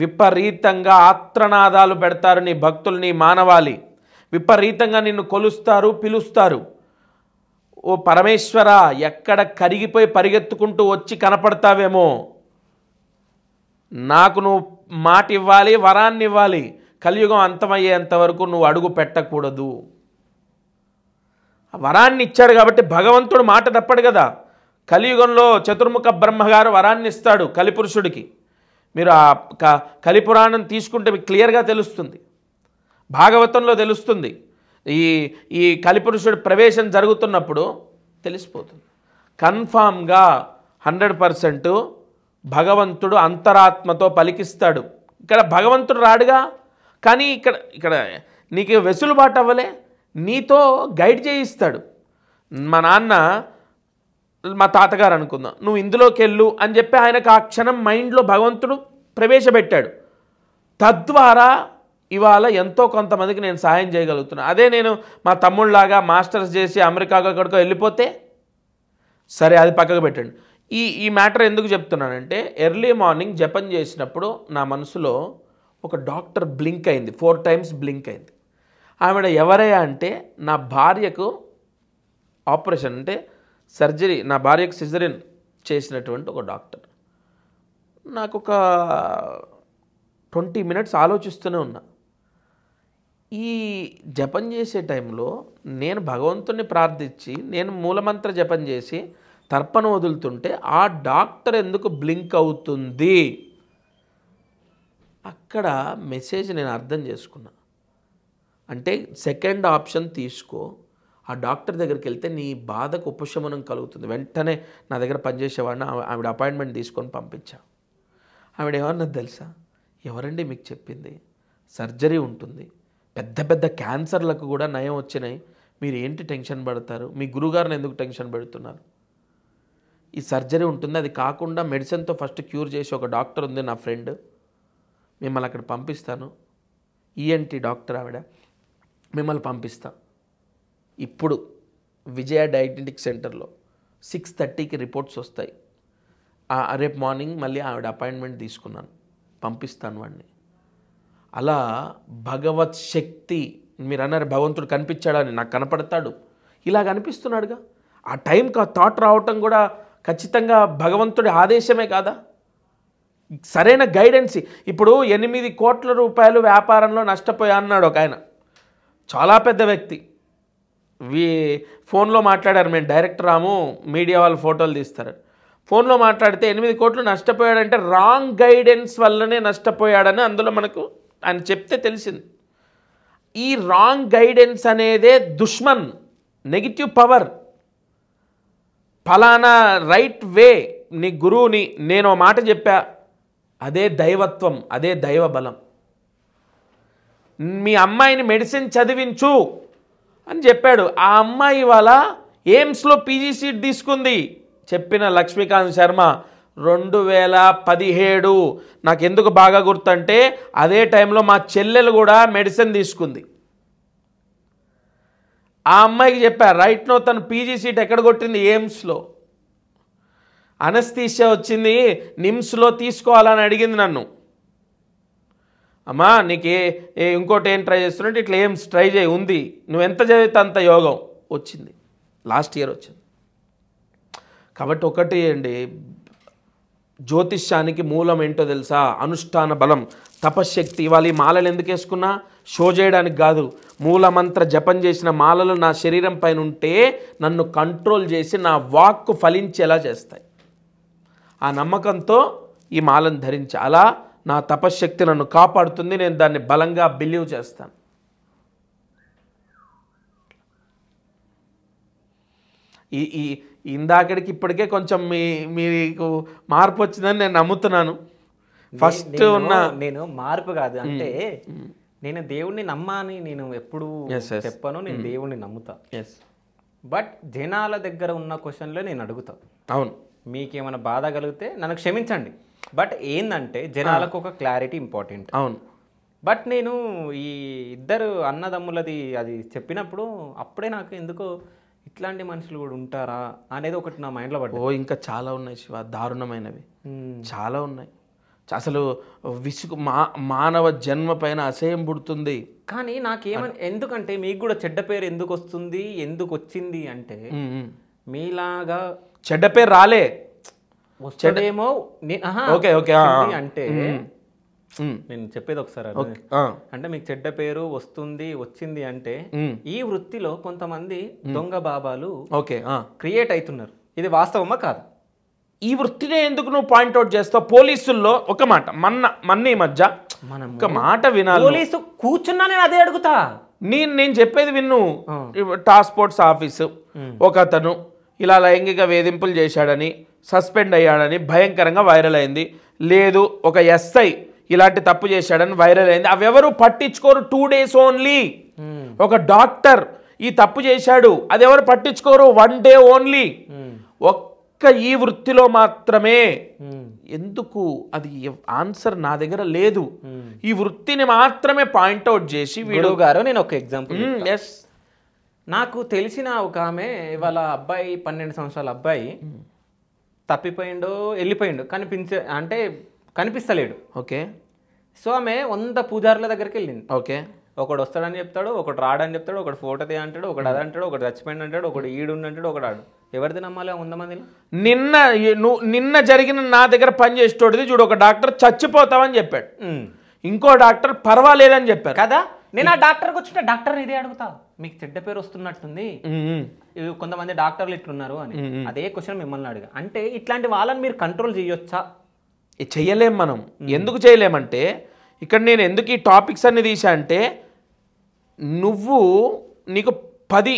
Speaker 3: విపరీతంగా ఆత్రనాదాలు పెడతారు నీ భక్తులు నీ మానవాలి విపరీతంగా నిన్ను కొలుస్తారు పిలుస్తారు ఓ పరమేశ్వర ఎక్కడ కరిగిపోయి పరిగెత్తుకుంటూ వచ్చి కనపడతావేమో నాకు నువ్వు మాట ఇవ్వాలి వరాన్ని ఇవ్వాలి కలియుగం అంతమయ్యేంత వరకు నువ్వు అడుగు పెట్టకూడదు వరాన్ని ఇచ్చాడు కాబట్టి భగవంతుడు మాట తప్పడు కదా కలియుగంలో చతుర్ముఖ బ్రహ్మగారు వరాన్ని ఇస్తాడు కలిపురుషుడికి మీరు ఆ కలిపురాణం తీసుకుంటే మీకు క్లియర్గా తెలుస్తుంది భాగవతంలో తెలుస్తుంది ఈ ఈ కలిపురుషుడు ప్రవేశం జరుగుతున్నప్పుడు తెలిసిపోతుంది కన్ఫామ్గా హండ్రెడ్ పర్సెంట్ భగవంతుడు అంతరాత్మతో పలికిస్తాడు ఇక్కడ భగవంతుడు రాడుగా కానీ ఇక్కడ ఇక్కడ నీకు వెసులుబాటు అవ్వలే నీతో గైడ్ చేయిస్తాడు మా నాన్న మా తాతగారు అనుకుందాం నువ్వు ఇందులోకి వెళ్ళు అని చెప్పి ఆయనకు ఆ క్షణం మైండ్లో భగవంతుడు ప్రవేశపెట్టాడు తద్వారా ఇవాళ ఎంతో కొంతమందికి నేను సహాయం చేయగలుగుతున్నాను అదే నేను మా తమ్ముళ్ళలాగా మాస్టర్స్ చేసి అమెరికాకు అక్కడికో వెళ్ళిపోతే సరే అది పక్కకు పెట్టండి ఈ ఈ మ్యాటర్ ఎందుకు చెప్తున్నానంటే ఎర్లీ మార్నింగ్ జపం చేసినప్పుడు నా మనసులో ఒక డాక్టర్ బ్లింక్ అయింది ఫోర్ టైమ్స్ బ్లింక్ అయింది ఆవిడ ఎవరయ్యా అంటే నా భార్యకు ఆపరేషన్ అంటే సర్జరీ నా భార్యకు సిజరిన్ చేసినటువంటి ఒక డాక్టర్ నాకు ఒక ట్వంటీ మినిట్స్ ఆలోచిస్తూనే ఉన్నా ఈ జపం చేసే టైంలో నేను భగవంతుణ్ణి ప్రార్థించి నేను మూలమంత్ర జపం చేసి తర్పణ వదులుతుంటే ఆ డాక్టర్ ఎందుకు బ్లింక్ అవుతుంది అక్కడ మెసేజ్ నేను అర్థం చేసుకున్నా అంటే సెకండ్ ఆప్షన్ తీసుకో ఆ డాక్టర్ దగ్గరికి వెళ్తే నీ బాధకు ఉపశమనం కలుగుతుంది వెంటనే నా దగ్గర పనిచేసేవాడిని ఆవిడ అపాయింట్మెంట్ తీసుకొని పంపించా ఆవిడ ఎవరినది తెలుసా ఎవరండి మీకు చెప్పింది సర్జరీ ఉంటుంది పెద్ద పెద్ద క్యాన్సర్లకు కూడా నయం వచ్చినాయి మీరు ఏంటి టెన్షన్ పడతారు మీ గురుగారిని ఎందుకు టెన్షన్ పెడుతున్నారు ఈ సర్జరీ ఉంటుంది అది కాకుండా మెడిసిన్తో ఫస్ట్ క్యూర్ చేసి ఒక డాక్టర్ ఉంది నా ఫ్రెండ్ మిమ్మల్ని అక్కడ పంపిస్తాను ఈఎన్టీ e డాక్టర్ ఆవిడ మిమ్మల్ని పంపిస్తాను ఇప్పుడు విజయ డయాగ్నెటిక్ సెంటర్లో సిక్స్ థర్టీకి రిపోర్ట్స్ వస్తాయి రేపు మార్నింగ్ మళ్ళీ ఆవిడ అపాయింట్మెంట్ తీసుకున్నాను పంపిస్తాను వాడిని అలా భగవత్ శక్తి మీరు అన్నారు భగవంతుడు కనిపించాడని నాకు కనపడతాడు ఇలా కనిపిస్తున్నాడుగా ఆ టైంకి ఆ థాట్ రావటం కూడా ఖచ్చితంగా భగవంతుడి ఆదేశమే కాదా సరైన గైడెన్స్ ఇప్పుడు ఎనిమిది కోట్ల రూపాయలు వ్యాపారంలో నష్టపోయా అన్నాడు ఒక ఆయన చాలా పెద్ద వ్యక్తి వీ ఫోన్లో మాట్లాడారు మేము డైరెక్ట్ రాము మీడియా వాళ్ళు ఫోటోలు తీస్తారు ఫోన్లో మాట్లాడితే ఎనిమిది కోట్లు నష్టపోయాడంటే రాంగ్ గైడెన్స్ వల్లనే నష్టపోయాడని అందులో మనకు ఆయన చెప్తే తెలిసింది ఈ రాంగ్ గైడెన్స్ అనేదే దుష్మన్ నెగిటివ్ పవర్ ఫలానా రైట్ వే నీ గురువుని నేను మాట చెప్పా అదే దైవత్వం అదే దైవ బలం మీ అమ్మాయిని మెడిసిన్ చదివించు అని చెప్పాడు ఆ అమ్మాయి ఇవాళ ఎయిమ్స్లో పీజీ సీట్ తీసుకుంది చెప్పిన లక్ష్మీకాంత్ శర్మ రెండు వేల పదిహేడు నాకు ఎందుకు బాగా గుర్తంటే అదే టైంలో మా చెల్లెలు కూడా మెడిసిన్ తీసుకుంది ఆ అమ్మాయికి చెప్పా నో తను పీజీ సీట్ ఎక్కడ కొట్టింది ఎయిమ్స్లో అనస్తీషియా వచ్చింది నిమ్స్లో తీసుకోవాలని అడిగింది నన్ను అమ్మా నీకే ఇంకోటి ఏం ట్రై చేస్తున్నట్టు ఇట్లా ఏం ట్రై చేయి ఉంది నువ్వు ఎంత చదివితే అంత యోగం వచ్చింది లాస్ట్ ఇయర్ వచ్చింది కాబట్టి ఒకటి అండి జ్యోతిష్యానికి మూలం ఏంటో తెలుసా అనుష్ఠాన బలం తపశ్శక్తి ఇవాళ ఈ మాలలు ఎందుకు వేసుకున్నా షో చేయడానికి కాదు మూలమంత్ర జపం చేసిన మాలలు నా శరీరం పైన ఉంటే నన్ను కంట్రోల్ చేసి నా వాక్కు ఫలించేలా చేస్తాయి ఆ నమ్మకంతో ఈ మాలను ధరించి అలా నా తపశ్శక్తి నన్ను కాపాడుతుంది నేను దాన్ని బలంగా బిలీవ్ చేస్తాను ఈ ఈ ఇందాకడికి ఇప్పటికే కొంచెం మీ మీకు మార్పు వచ్చిందని నేను నమ్ముతున్నాను ఫస్ట్ ఉన్న నేను
Speaker 1: మార్పు కాదు అంటే నేను దేవుణ్ణి నమ్మని నేను ఎప్పుడు చెప్పను నేను దేవుణ్ణి నమ్ముతా బట్ జనాల దగ్గర ఉన్న క్వశ్చన్లో నేను అడుగుతా అవును మీకేమైనా బాధ కలిగితే నన్ను క్షమించండి బట్ ఏందంటే జనాలకు ఒక క్లారిటీ ఇంపార్టెంట్ అవును బట్ నేను ఈ ఇద్దరు అన్నదమ్ములది అది చెప్పినప్పుడు అప్పుడే నాకు ఎందుకో ఇట్లాంటి మనుషులు కూడా ఉంటారా అనేది ఒకటి నా మైండ్లో పడ్డా ఓ ఇంకా చాలా ఉన్నాయి శివ
Speaker 3: దారుణమైనవి చాలా ఉన్నాయి అసలు విసుగు మా మానవ జన్మ పైన అసహ్యం పుడుతుంది
Speaker 1: కానీ నాకేమని ఎందుకంటే మీకు కూడా చెడ్డ పేరు ఎందుకు వస్తుంది ఎందుకు వచ్చింది అంటే మీలాగా
Speaker 3: చెడ్డ పేరు రాలే
Speaker 1: వస్తాడేమో
Speaker 2: ఓకే ఓకే అంటే
Speaker 1: నేను చెప్పేది ఒకసారి అంటే మీకు చెడ్డ పేరు వస్తుంది వచ్చింది అంటే ఈ వృత్తిలో కొంతమంది దొంగ బాబాలు ఓకే క్రియేట్ అవుతున్నారు ఇది వాస్తవమా కాదు ఈ వృత్తినే
Speaker 3: ఎందుకు నువ్వు పాయింట్అవుట్ చేస్తావు పోలీసుల్లో ఒక మాట మన్న మన్న ఈ మధ్య మనం ఒక మాట వినాలి పోలీసు కూర్చున్నా నేను అదే అడుగుతా నేను నేను చెప్పేది విన్ను టాస్పోర్ట్స్ ఆఫీసు ఒక అతను ఇలా లైంగిక వేధింపులు చేశాడని సస్పెండ్ అయ్యాడని భయంకరంగా వైరల్ అయింది లేదు ఒక ఎస్ఐ ఇలాంటి తప్పు చేశాడని వైరల్ అయింది అవెవరు పట్టించుకోరు టూ డేస్ ఓన్లీ ఒక డాక్టర్ ఈ తప్పు చేశాడు అది ఎవరు పట్టించుకోరు వన్ డే ఓన్లీ ఒక్క ఈ వృత్తిలో మాత్రమే hmm. ఎందుకు అది ఆన్సర్ నా దగ్గర లేదు hmm. ఈ వృత్తిని
Speaker 1: మాత్రమే పాయింట్అవుట్ చేసి వీడు గారు నేను ఒక ఎగ్జాంపుల్ hmm, ఎస్ నాకు తెలిసిన ఒక ఆమె ఇవాళ అబ్బాయి పన్నెండు సంవత్సరాల అబ్బాయి తప్పిపోయిండో వెళ్ళిపోయిండు కనిపించే అంటే కనిపిస్తలేడు ఓకే సో ఆమె వంద పూజారుల దగ్గరికి వెళ్ళింది ఓకే ఒకడు వస్తాడని చెప్తాడు ఒకడు రాడని చెప్తాడు ఒకడు ఫోటో తీ అంటాడు ఒకడు అది అంటాడు ఒకటి చచ్చిపోయింది అంటాడు ఒకడు ఈడు అంటాడు ఒకడు ఆడు ఎవరిది నమ్మాలి వంద మంది
Speaker 3: నిన్న నువ్వు నిన్న జరిగిన నా దగ్గర పని చేసేటోడిది చూడు ఒక డాక్టర్ చచ్చిపోతావని చెప్పాడు ఇంకో డాక్టర్ పర్వాలేదని
Speaker 1: చెప్పారు కదా నేను ఆ డాక్టర్కి వచ్చిన డాక్టర్ ఇదే అడుగుతా మీకు చెడ్డ పేరు వస్తున్నట్టుంది కొంతమంది డాక్టర్లు ఇట్లున్నారు అని అదే క్వశ్చన్ మిమ్మల్ని అడిగా అంటే ఇట్లాంటి వాళ్ళని మీరు కంట్రోల్ చేయొచ్చా
Speaker 3: చేయలేం మనం ఎందుకు చేయలేమంటే ఇక్కడ నేను ఎందుకు ఈ టాపిక్స్ అన్ని తీసా అంటే నువ్వు నీకు పది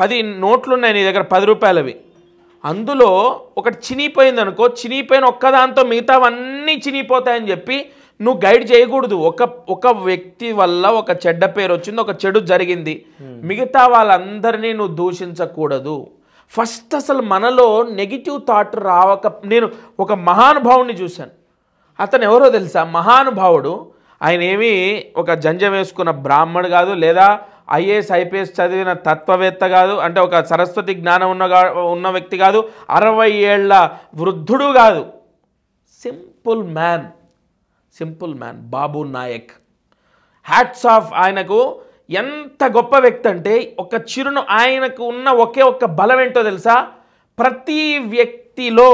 Speaker 3: పది నోట్లు ఉన్నాయి నీ దగ్గర పది రూపాయలవి అందులో ఒకటి చినిపోయింది అనుకో చినిపోయిన ఒక్కదాంతో మిగతావన్నీ చినిగిపోతాయని చెప్పి నువ్వు గైడ్ చేయకూడదు ఒక ఒక వ్యక్తి వల్ల ఒక చెడ్డ పేరు వచ్చింది ఒక చెడు జరిగింది మిగతా వాళ్ళందరినీ నువ్వు దూషించకూడదు ఫస్ట్ అసలు మనలో నెగిటివ్ థాట్ రావక నేను ఒక మహానుభావుడిని చూశాను అతను ఎవరో తెలుసా మహానుభావుడు ఆయన ఏమి ఒక జంజం వేసుకున్న బ్రాహ్మణుడు కాదు లేదా ఐఏఎస్ ఐపీఎస్ చదివిన తత్వవేత్త కాదు అంటే ఒక సరస్వతి జ్ఞానం ఉన్న ఉన్న వ్యక్తి కాదు అరవై ఏళ్ళ వృద్ధుడు కాదు simple man simple man Babu Naik hats off ఆయనకు ఎంత గొప్ప వ్యక్తి అంటే ఒక చిరును ఆయనకు ఉన్న ఒకే ఒక్క బలం ఏంటో తెలుసా ప్రతి వ్యక్తిలో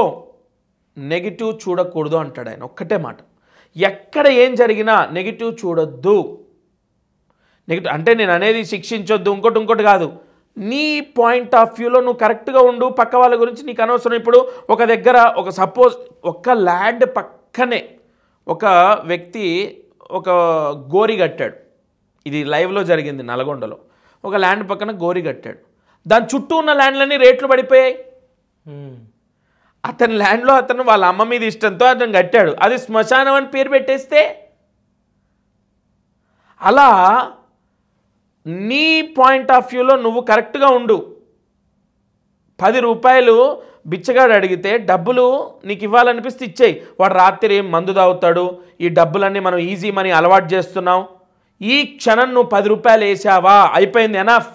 Speaker 3: నెగిటివ్ చూడకూడదు అంటాడు ఆయన ఒక్కటే మాట ఎక్కడ ఏం జరిగినా నెగిటివ్ చూడొద్దు నెగిటివ్ అంటే నేను అనేది శిక్షించొద్దు ఇంకోటి ఇంకోటి కాదు నీ పాయింట్ ఆఫ్ వ్యూలో నువ్వు కరెక్ట్గా ఉండు పక్క వాళ్ళ గురించి నీకు అనవసరం ఇప్పుడు ఒక దగ్గర ఒక సపోజ్ ఒక ల్యాండ్ పక్కనే ఒక వ్యక్తి ఒక గోరి కట్టాడు ఇది లైవ్లో జరిగింది నల్గొండలో ఒక ల్యాండ్ పక్కన గోరి కట్టాడు దాని చుట్టూ ఉన్న ల్యాండ్లన్నీ రేట్లు పడిపోయాయి అతని ల్యాండ్లో అతను వాళ్ళ అమ్మ మీద ఇష్టంతో అతను కట్టాడు అది శ్మశానం అని పేరు పెట్టేస్తే అలా నీ పాయింట్ ఆఫ్ వ్యూలో నువ్వు కరెక్ట్గా ఉండు పది రూపాయలు బిచ్చగాడు అడిగితే డబ్బులు నీకు ఇవ్వాలనిపిస్తే ఇచ్చేయి వాడు రాత్రి మందు తాగుతాడు ఈ డబ్బులన్నీ మనం ఈజీ మనీ అలవాటు చేస్తున్నాం ఈ క్షణం నువ్వు పది రూపాయలు వేసావా అయిపోయింది ఎనఫ్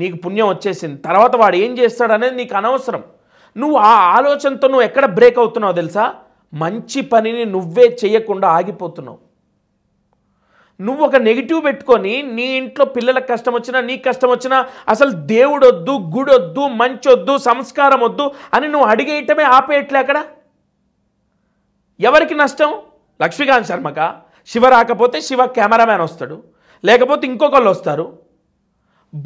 Speaker 3: నీకు పుణ్యం వచ్చేసింది తర్వాత వాడు ఏం చేస్తాడు అనేది నీకు అనవసరం నువ్వు ఆ ఆలోచనతో నువ్వు ఎక్కడ బ్రేక్ అవుతున్నావు తెలుసా మంచి పనిని నువ్వే చేయకుండా ఆగిపోతున్నావు నువ్వు ఒక నెగిటివ్ పెట్టుకొని నీ ఇంట్లో పిల్లలకు కష్టం వచ్చినా నీకు కష్టం వచ్చినా అసలు దేవుడొద్దు గుడొద్దు వద్దు సంస్కారం వద్దు అని నువ్వు అడిగేయటమే ఆపేయట్లే అక్కడ ఎవరికి నష్టం లక్ష్మీకాంత్ శర్మక శివ రాకపోతే శివ కెమెరామ్యాన్ వస్తాడు లేకపోతే ఇంకొకళ్ళు వస్తారు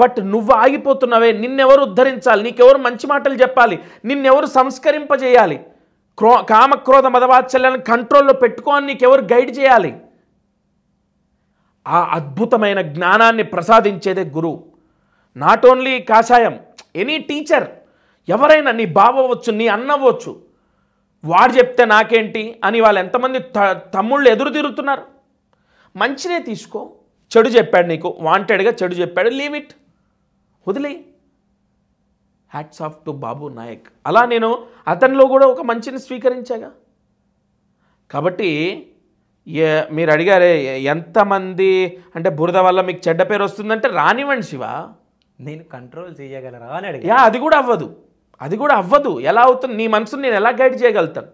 Speaker 3: బట్ నువ్వు ఆగిపోతున్నావే నిన్నెవరు ఉద్ధరించాలి నీకెవరు మంచి మాటలు చెప్పాలి నిన్నెవరు సంస్కరింపజేయాలి క్రో కామక్రోధ మదవాత్సల్యాన్ని కంట్రోల్లో పెట్టుకోని నీకెవరు గైడ్ చేయాలి ఆ అద్భుతమైన జ్ఞానాన్ని ప్రసాదించేదే గురువు నాట్ ఓన్లీ కాషాయం ఎనీ టీచర్ ఎవరైనా నీ బావవచ్చు నీ అన్నవచ్చు వాడు చెప్తే నాకేంటి అని వాళ్ళు ఎంతమంది త తమ్ముళ్ళు ఎదురు తిరుగుతున్నారు మంచినే తీసుకో చెడు చెప్పాడు నీకు వాంటెడ్గా చెడు చెప్పాడు లీవ్ ఇట్ వదిలే hats off to Babu Naik అలా నేను అతనిలో కూడా ఒక మంచిని
Speaker 1: స్వీకరించాగా
Speaker 3: కాబట్టి మీరు అడిగారే ఎంతమంది అంటే బురద వల్ల మీకు చెడ్డ పేరు వస్తుందంటే రానివ్వండి శివ
Speaker 1: నేను కంట్రోల్ చేయగలరా అని అడిగా యా అది
Speaker 3: కూడా అవ్వదు అది కూడా అవ్వదు ఎలా అవుతుంది నీ మనసుని నేను ఎలా గైడ్ చేయగలుగుతాను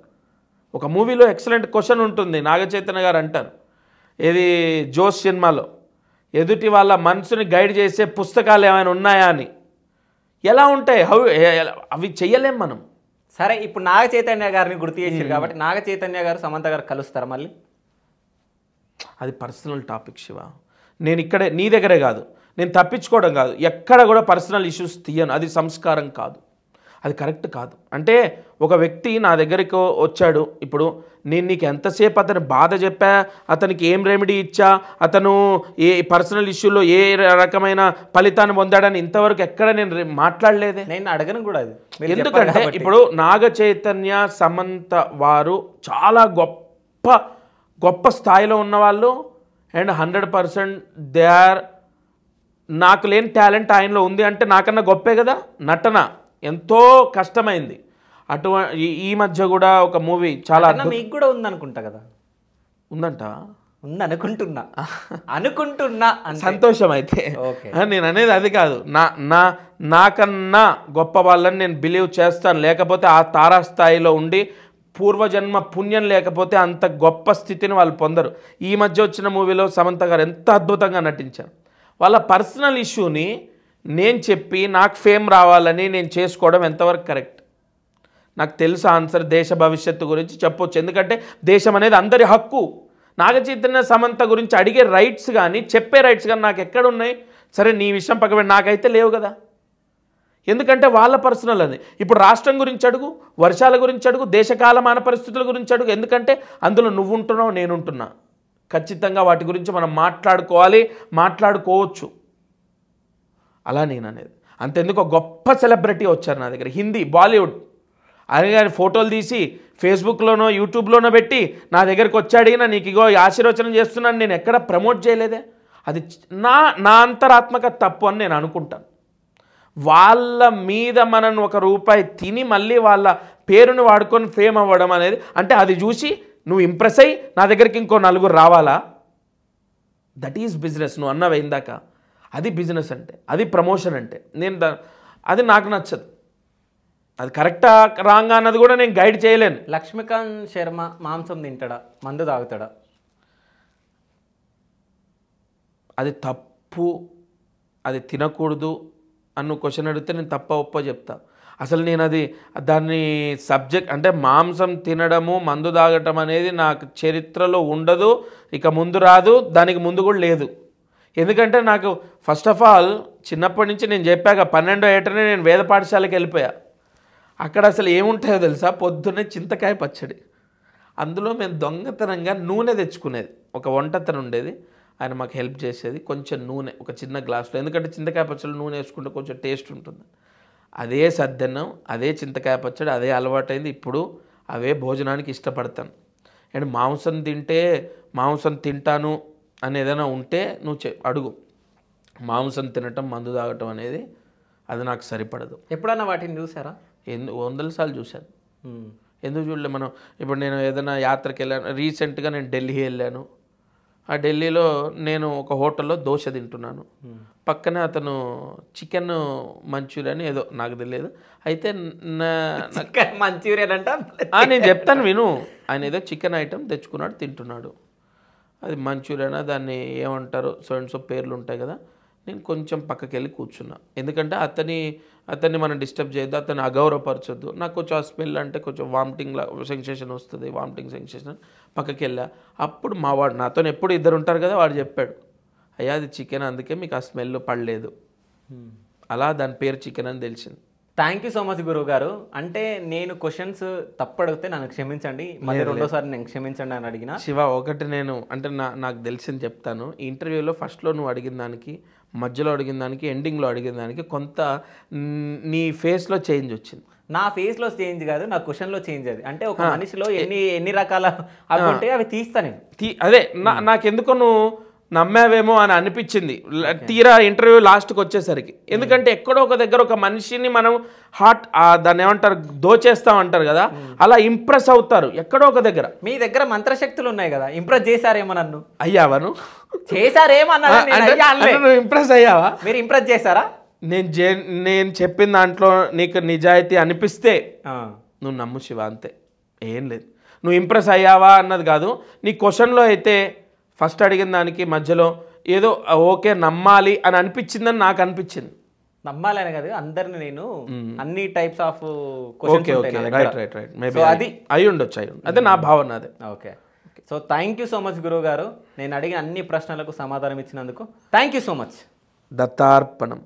Speaker 3: ఒక మూవీలో ఎక్సలెంట్ క్వశ్చన్ ఉంటుంది నాగచైతన్య గారు అంటారు ఏది జోస్ సినిమాలో ఎదుటి వాళ్ళ మనసుని గైడ్ చేసే పుస్తకాలు ఏమైనా ఉన్నాయా అని
Speaker 1: ఎలా ఉంటాయి హౌ అవి చెయ్యలేం మనం సరే ఇప్పుడు నాగ చైతన్య గారిని గుర్తు చేశారు కాబట్టి నాగచైతన్య గారు సమంత గారు కలుస్తారు మళ్ళీ
Speaker 3: అది పర్సనల్ టాపిక్ శివ నేను ఇక్కడే నీ దగ్గరే కాదు నేను తప్పించుకోవడం కాదు ఎక్కడ కూడా పర్సనల్ ఇష్యూస్ తీయను అది సంస్కారం కాదు అది కరెక్ట్ కాదు అంటే ఒక వ్యక్తి నా దగ్గరికి వచ్చాడు ఇప్పుడు నేను నీకు ఎంతసేపు అతని బాధ చెప్పా అతనికి ఏం రెమెడీ ఇచ్చా అతను ఏ పర్సనల్ ఇష్యూలో ఏ రకమైన ఫలితాన్ని పొందాడని ఇంతవరకు ఎక్కడ నేను మాట్లాడలేదే నేను అడగను కూడా అది ఎందుకంటే ఇప్పుడు నాగ చైతన్య సమంత వారు చాలా గొప్ప గొప్ప స్థాయిలో ఉన్నవాళ్ళు and hundred percent they are నాకు లేని టాలెంట్ ఆయనలో ఉంది అంటే నాకన్నా గొప్పే కదా నటన ఎంతో కష్టమైంది అటువంటి ఈ మధ్య కూడా ఒక మూవీ చాలా మీకు
Speaker 1: కూడా ఉందనుకుంటా కదా ఉందంట ఉంది అనుకుంటున్నా అనుకుంటున్నా
Speaker 3: సంతోషం అయితే నేను అనేది అది కాదు నా నా నాకన్నా గొప్ప వాళ్ళని నేను బిలీవ్ చేస్తాను లేకపోతే ఆ తారా స్థాయిలో ఉండి పూర్వజన్మ పుణ్యం లేకపోతే అంత గొప్ప స్థితిని వాళ్ళు పొందరు ఈ మధ్య వచ్చిన మూవీలో సమంత గారు ఎంత అద్భుతంగా నటించారు వాళ్ళ పర్సనల్ ఇష్యూని నేను చెప్పి నాకు ఫేమ్ రావాలని నేను చేసుకోవడం ఎంతవరకు కరెక్ట్ నాకు తెలుసు ఆన్సర్ దేశ భవిష్యత్తు గురించి చెప్పొచ్చు ఎందుకంటే దేశం అనేది అందరి హక్కు నాగచైతన్య సమంత గురించి అడిగే రైట్స్ కానీ చెప్పే రైట్స్ కానీ నాకు ఎక్కడున్నాయి సరే నీ విషయం పక్కపెట్టి నాకైతే లేవు కదా ఎందుకంటే వాళ్ళ పర్సనల్ అది ఇప్పుడు రాష్ట్రం గురించి అడుగు వర్షాల గురించి అడుగు దేశకాలమాన పరిస్థితుల గురించి అడుగు ఎందుకంటే అందులో నువ్వుంటున్నావు నేనుంటున్నా ఖచ్చితంగా వాటి గురించి మనం మాట్లాడుకోవాలి మాట్లాడుకోవచ్చు అలా నేను అనేది అంతెందుకు గొప్ప సెలబ్రిటీ వచ్చారు నా దగ్గర హిందీ బాలీవుడ్ ఆయన ఫోటోలు తీసి ఫేస్బుక్లోనో యూట్యూబ్లోనో పెట్టి నా దగ్గరకు అడిగినా నీకు ఇగో ఆశీర్వచనం చేస్తున్నాను నేను ఎక్కడ ప్రమోట్ చేయలేదే అది నా నా అంతరాత్మక తప్పు అని నేను అనుకుంటాను వాళ్ళ మీద మనం ఒక రూపాయి తిని మళ్ళీ వాళ్ళ పేరును వాడుకొని ఫేమ్ అవ్వడం అనేది అంటే అది చూసి నువ్వు ఇంప్రెస్ అయ్యి నా దగ్గరికి ఇంకో నలుగురు రావాలా దట్ ఈజ్ బిజినెస్ నువ్వు అన్నవి ఇందాక అది బిజినెస్ అంటే అది ప్రమోషన్ అంటే నేను
Speaker 1: అది నాకు నచ్చదు అది కరెక్టా రాంగ్ అన్నది కూడా నేను గైడ్ చేయలేను లక్ష్మీకాంత్ శర్మ మాంసం తింటాడా మందు తాగుతాడా
Speaker 3: అది తప్పు అది తినకూడదు అన్ను క్వశ్చన్ అడిగితే నేను తప్ప ఒప్ప చెప్తా అసలు నేను అది దాన్ని సబ్జెక్ట్ అంటే మాంసం తినడము మందు తాగటం అనేది నాకు చరిత్రలో ఉండదు ఇక ముందు రాదు దానికి ముందు కూడా లేదు ఎందుకంటే నాకు ఫస్ట్ ఆఫ్ ఆల్ చిన్నప్పటి నుంచి నేను చెప్పాక పన్నెండో ఏటనే నేను వేద పాఠశాలకు వెళ్ళిపోయా అక్కడ అసలు ఏముంటాయో తెలుసా పొద్దున్నే చింతకాయ పచ్చడి అందులో మేము దొంగతనంగా నూనె తెచ్చుకునేది ఒక వంటతను ఉండేది ఆయన మాకు హెల్ప్ చేసేది కొంచెం నూనె ఒక చిన్న గ్లాసులో ఎందుకంటే చింతకాయ పచ్చడి నూనె వేసుకుంటే కొంచెం టేస్ట్ ఉంటుంది అదే సద్దన్నం అదే చింతకాయ పచ్చడి అదే అలవాటైంది ఇప్పుడు అవే భోజనానికి ఇష్టపడతాను అండ్ మాంసం తింటే మాంసం తింటాను అని ఏదైనా ఉంటే నువ్వు చె అడుగు మాంసం తినటం మందు తాగటం అనేది అది నాకు సరిపడదు ఎప్పుడన్నా వాటిని చూసారా ఎందు వందల సార్లు చూశాను ఎందుకు చూడలేదు మనం ఇప్పుడు నేను ఏదైనా యాత్రకి వెళ్ళాను రీసెంట్గా నేను ఢిల్లీ వెళ్ళాను ఆ ఢిల్లీలో నేను ఒక హోటల్లో దోశ తింటున్నాను పక్కనే అతను చికెన్ మంచూరియన్ ఏదో నాకు తెలియదు అయితే మంచూరియన్ అంట నేను చెప్తాను విను ఆయన ఏదో చికెన్ ఐటమ్ తెచ్చుకున్నాడు తింటున్నాడు అది మంచూరియనా దాన్ని ఏమంటారు సో అండ్ సో పేర్లు ఉంటాయి కదా నేను కొంచెం పక్కకి వెళ్ళి కూర్చున్నా ఎందుకంటే అతని అతన్ని మనం డిస్టర్బ్ చేయొద్దు అతన్ని అగౌరవపరచొద్దు నాకు కొంచెం ఆ స్మెల్ అంటే కొంచెం వామిటింగ్ సెన్సేషన్ వస్తుంది వామిటింగ్ సెన్సేషన్ పక్కకి వెళ్ళా అప్పుడు మా వాడు నాతో ఎప్పుడు ఇద్దరు ఉంటారు కదా వాడు
Speaker 1: చెప్పాడు అయ్యా అది చికెన్ అందుకే మీకు ఆ స్మెల్ పడలేదు అలా దాని పేరు చికెన్ అని తెలిసింది థ్యాంక్ యూ సో మచ్ గురువు గారు అంటే నేను క్వశ్చన్స్ తప్పు అడిగితే నన్ను క్షమించండి మళ్ళీ రెండోసారి నేను క్షమించండి అని అడిగిన శివ
Speaker 3: ఒకటి నేను అంటే నా నాకు తెలిసింది చెప్తాను ఇంటర్వ్యూలో ఫస్ట్లో నువ్వు అడిగిన దానికి మధ్యలో అడిగిన దానికి ఎండింగ్లో అడిగిన దానికి కొంత నీ ఫేస్లో చేంజ్ వచ్చింది
Speaker 1: నా ఫేస్లో చేంజ్ కాదు నా క్వశ్చన్లో చేంజ్ అది అంటే ఒక మనిషిలో ఎన్ని ఎన్ని రకాల అవి ఉంటే అవి తీస్తా నేను తీ అదే నాకెందుకు నువ్వు
Speaker 3: నమ్మావేమో అని అనిపించింది తీరా ఇంటర్వ్యూ లాస్ట్కి వచ్చేసరికి ఎందుకంటే ఎక్కడో ఒక దగ్గర ఒక మనిషిని మనం హార్ట్ దాన్ని ఏమంటారు దోచేస్తాం అంటారు కదా అలా ఇంప్రెస్ అవుతారు
Speaker 1: ఎక్కడో ఒక దగ్గర మీ దగ్గర మంత్రశక్తులు ఉన్నాయి కదా ఇంప్రెస్ చేశారేమో నన్ను అయ్యావను చేశారేమన్నా ఇంప్రెస్ అయ్యావా మీరు ఇంప్రెస్ చేశారా నేను నేను
Speaker 3: చెప్పిన దాంట్లో నీకు నిజాయితీ అనిపిస్తే నువ్వు నమ్ము శివ అంతే ఏం లేదు నువ్వు ఇంప్రెస్ అయ్యావా అన్నది కాదు నీ క్వశ్చన్లో అయితే ఫస్ట్ అడిగిన దానికి మధ్యలో ఏదో ఓకే నమ్మాలి అని అనిపించిందని నాకు అనిపించింది
Speaker 1: నమ్మాలని కాదు అందరిని నేను అన్ని types of okay okay right right
Speaker 3: right maybe అది అయి ఉండొచ్చు
Speaker 1: అదే నా భావన అదే okay so thank you so much గురువు గారు నేను అడిగిన అన్ని ప్రశ్నలకు సమాధానం ఇచ్చినందుకు థ్యాంక్ యూ సో మచ్
Speaker 3: దత్తార్పణం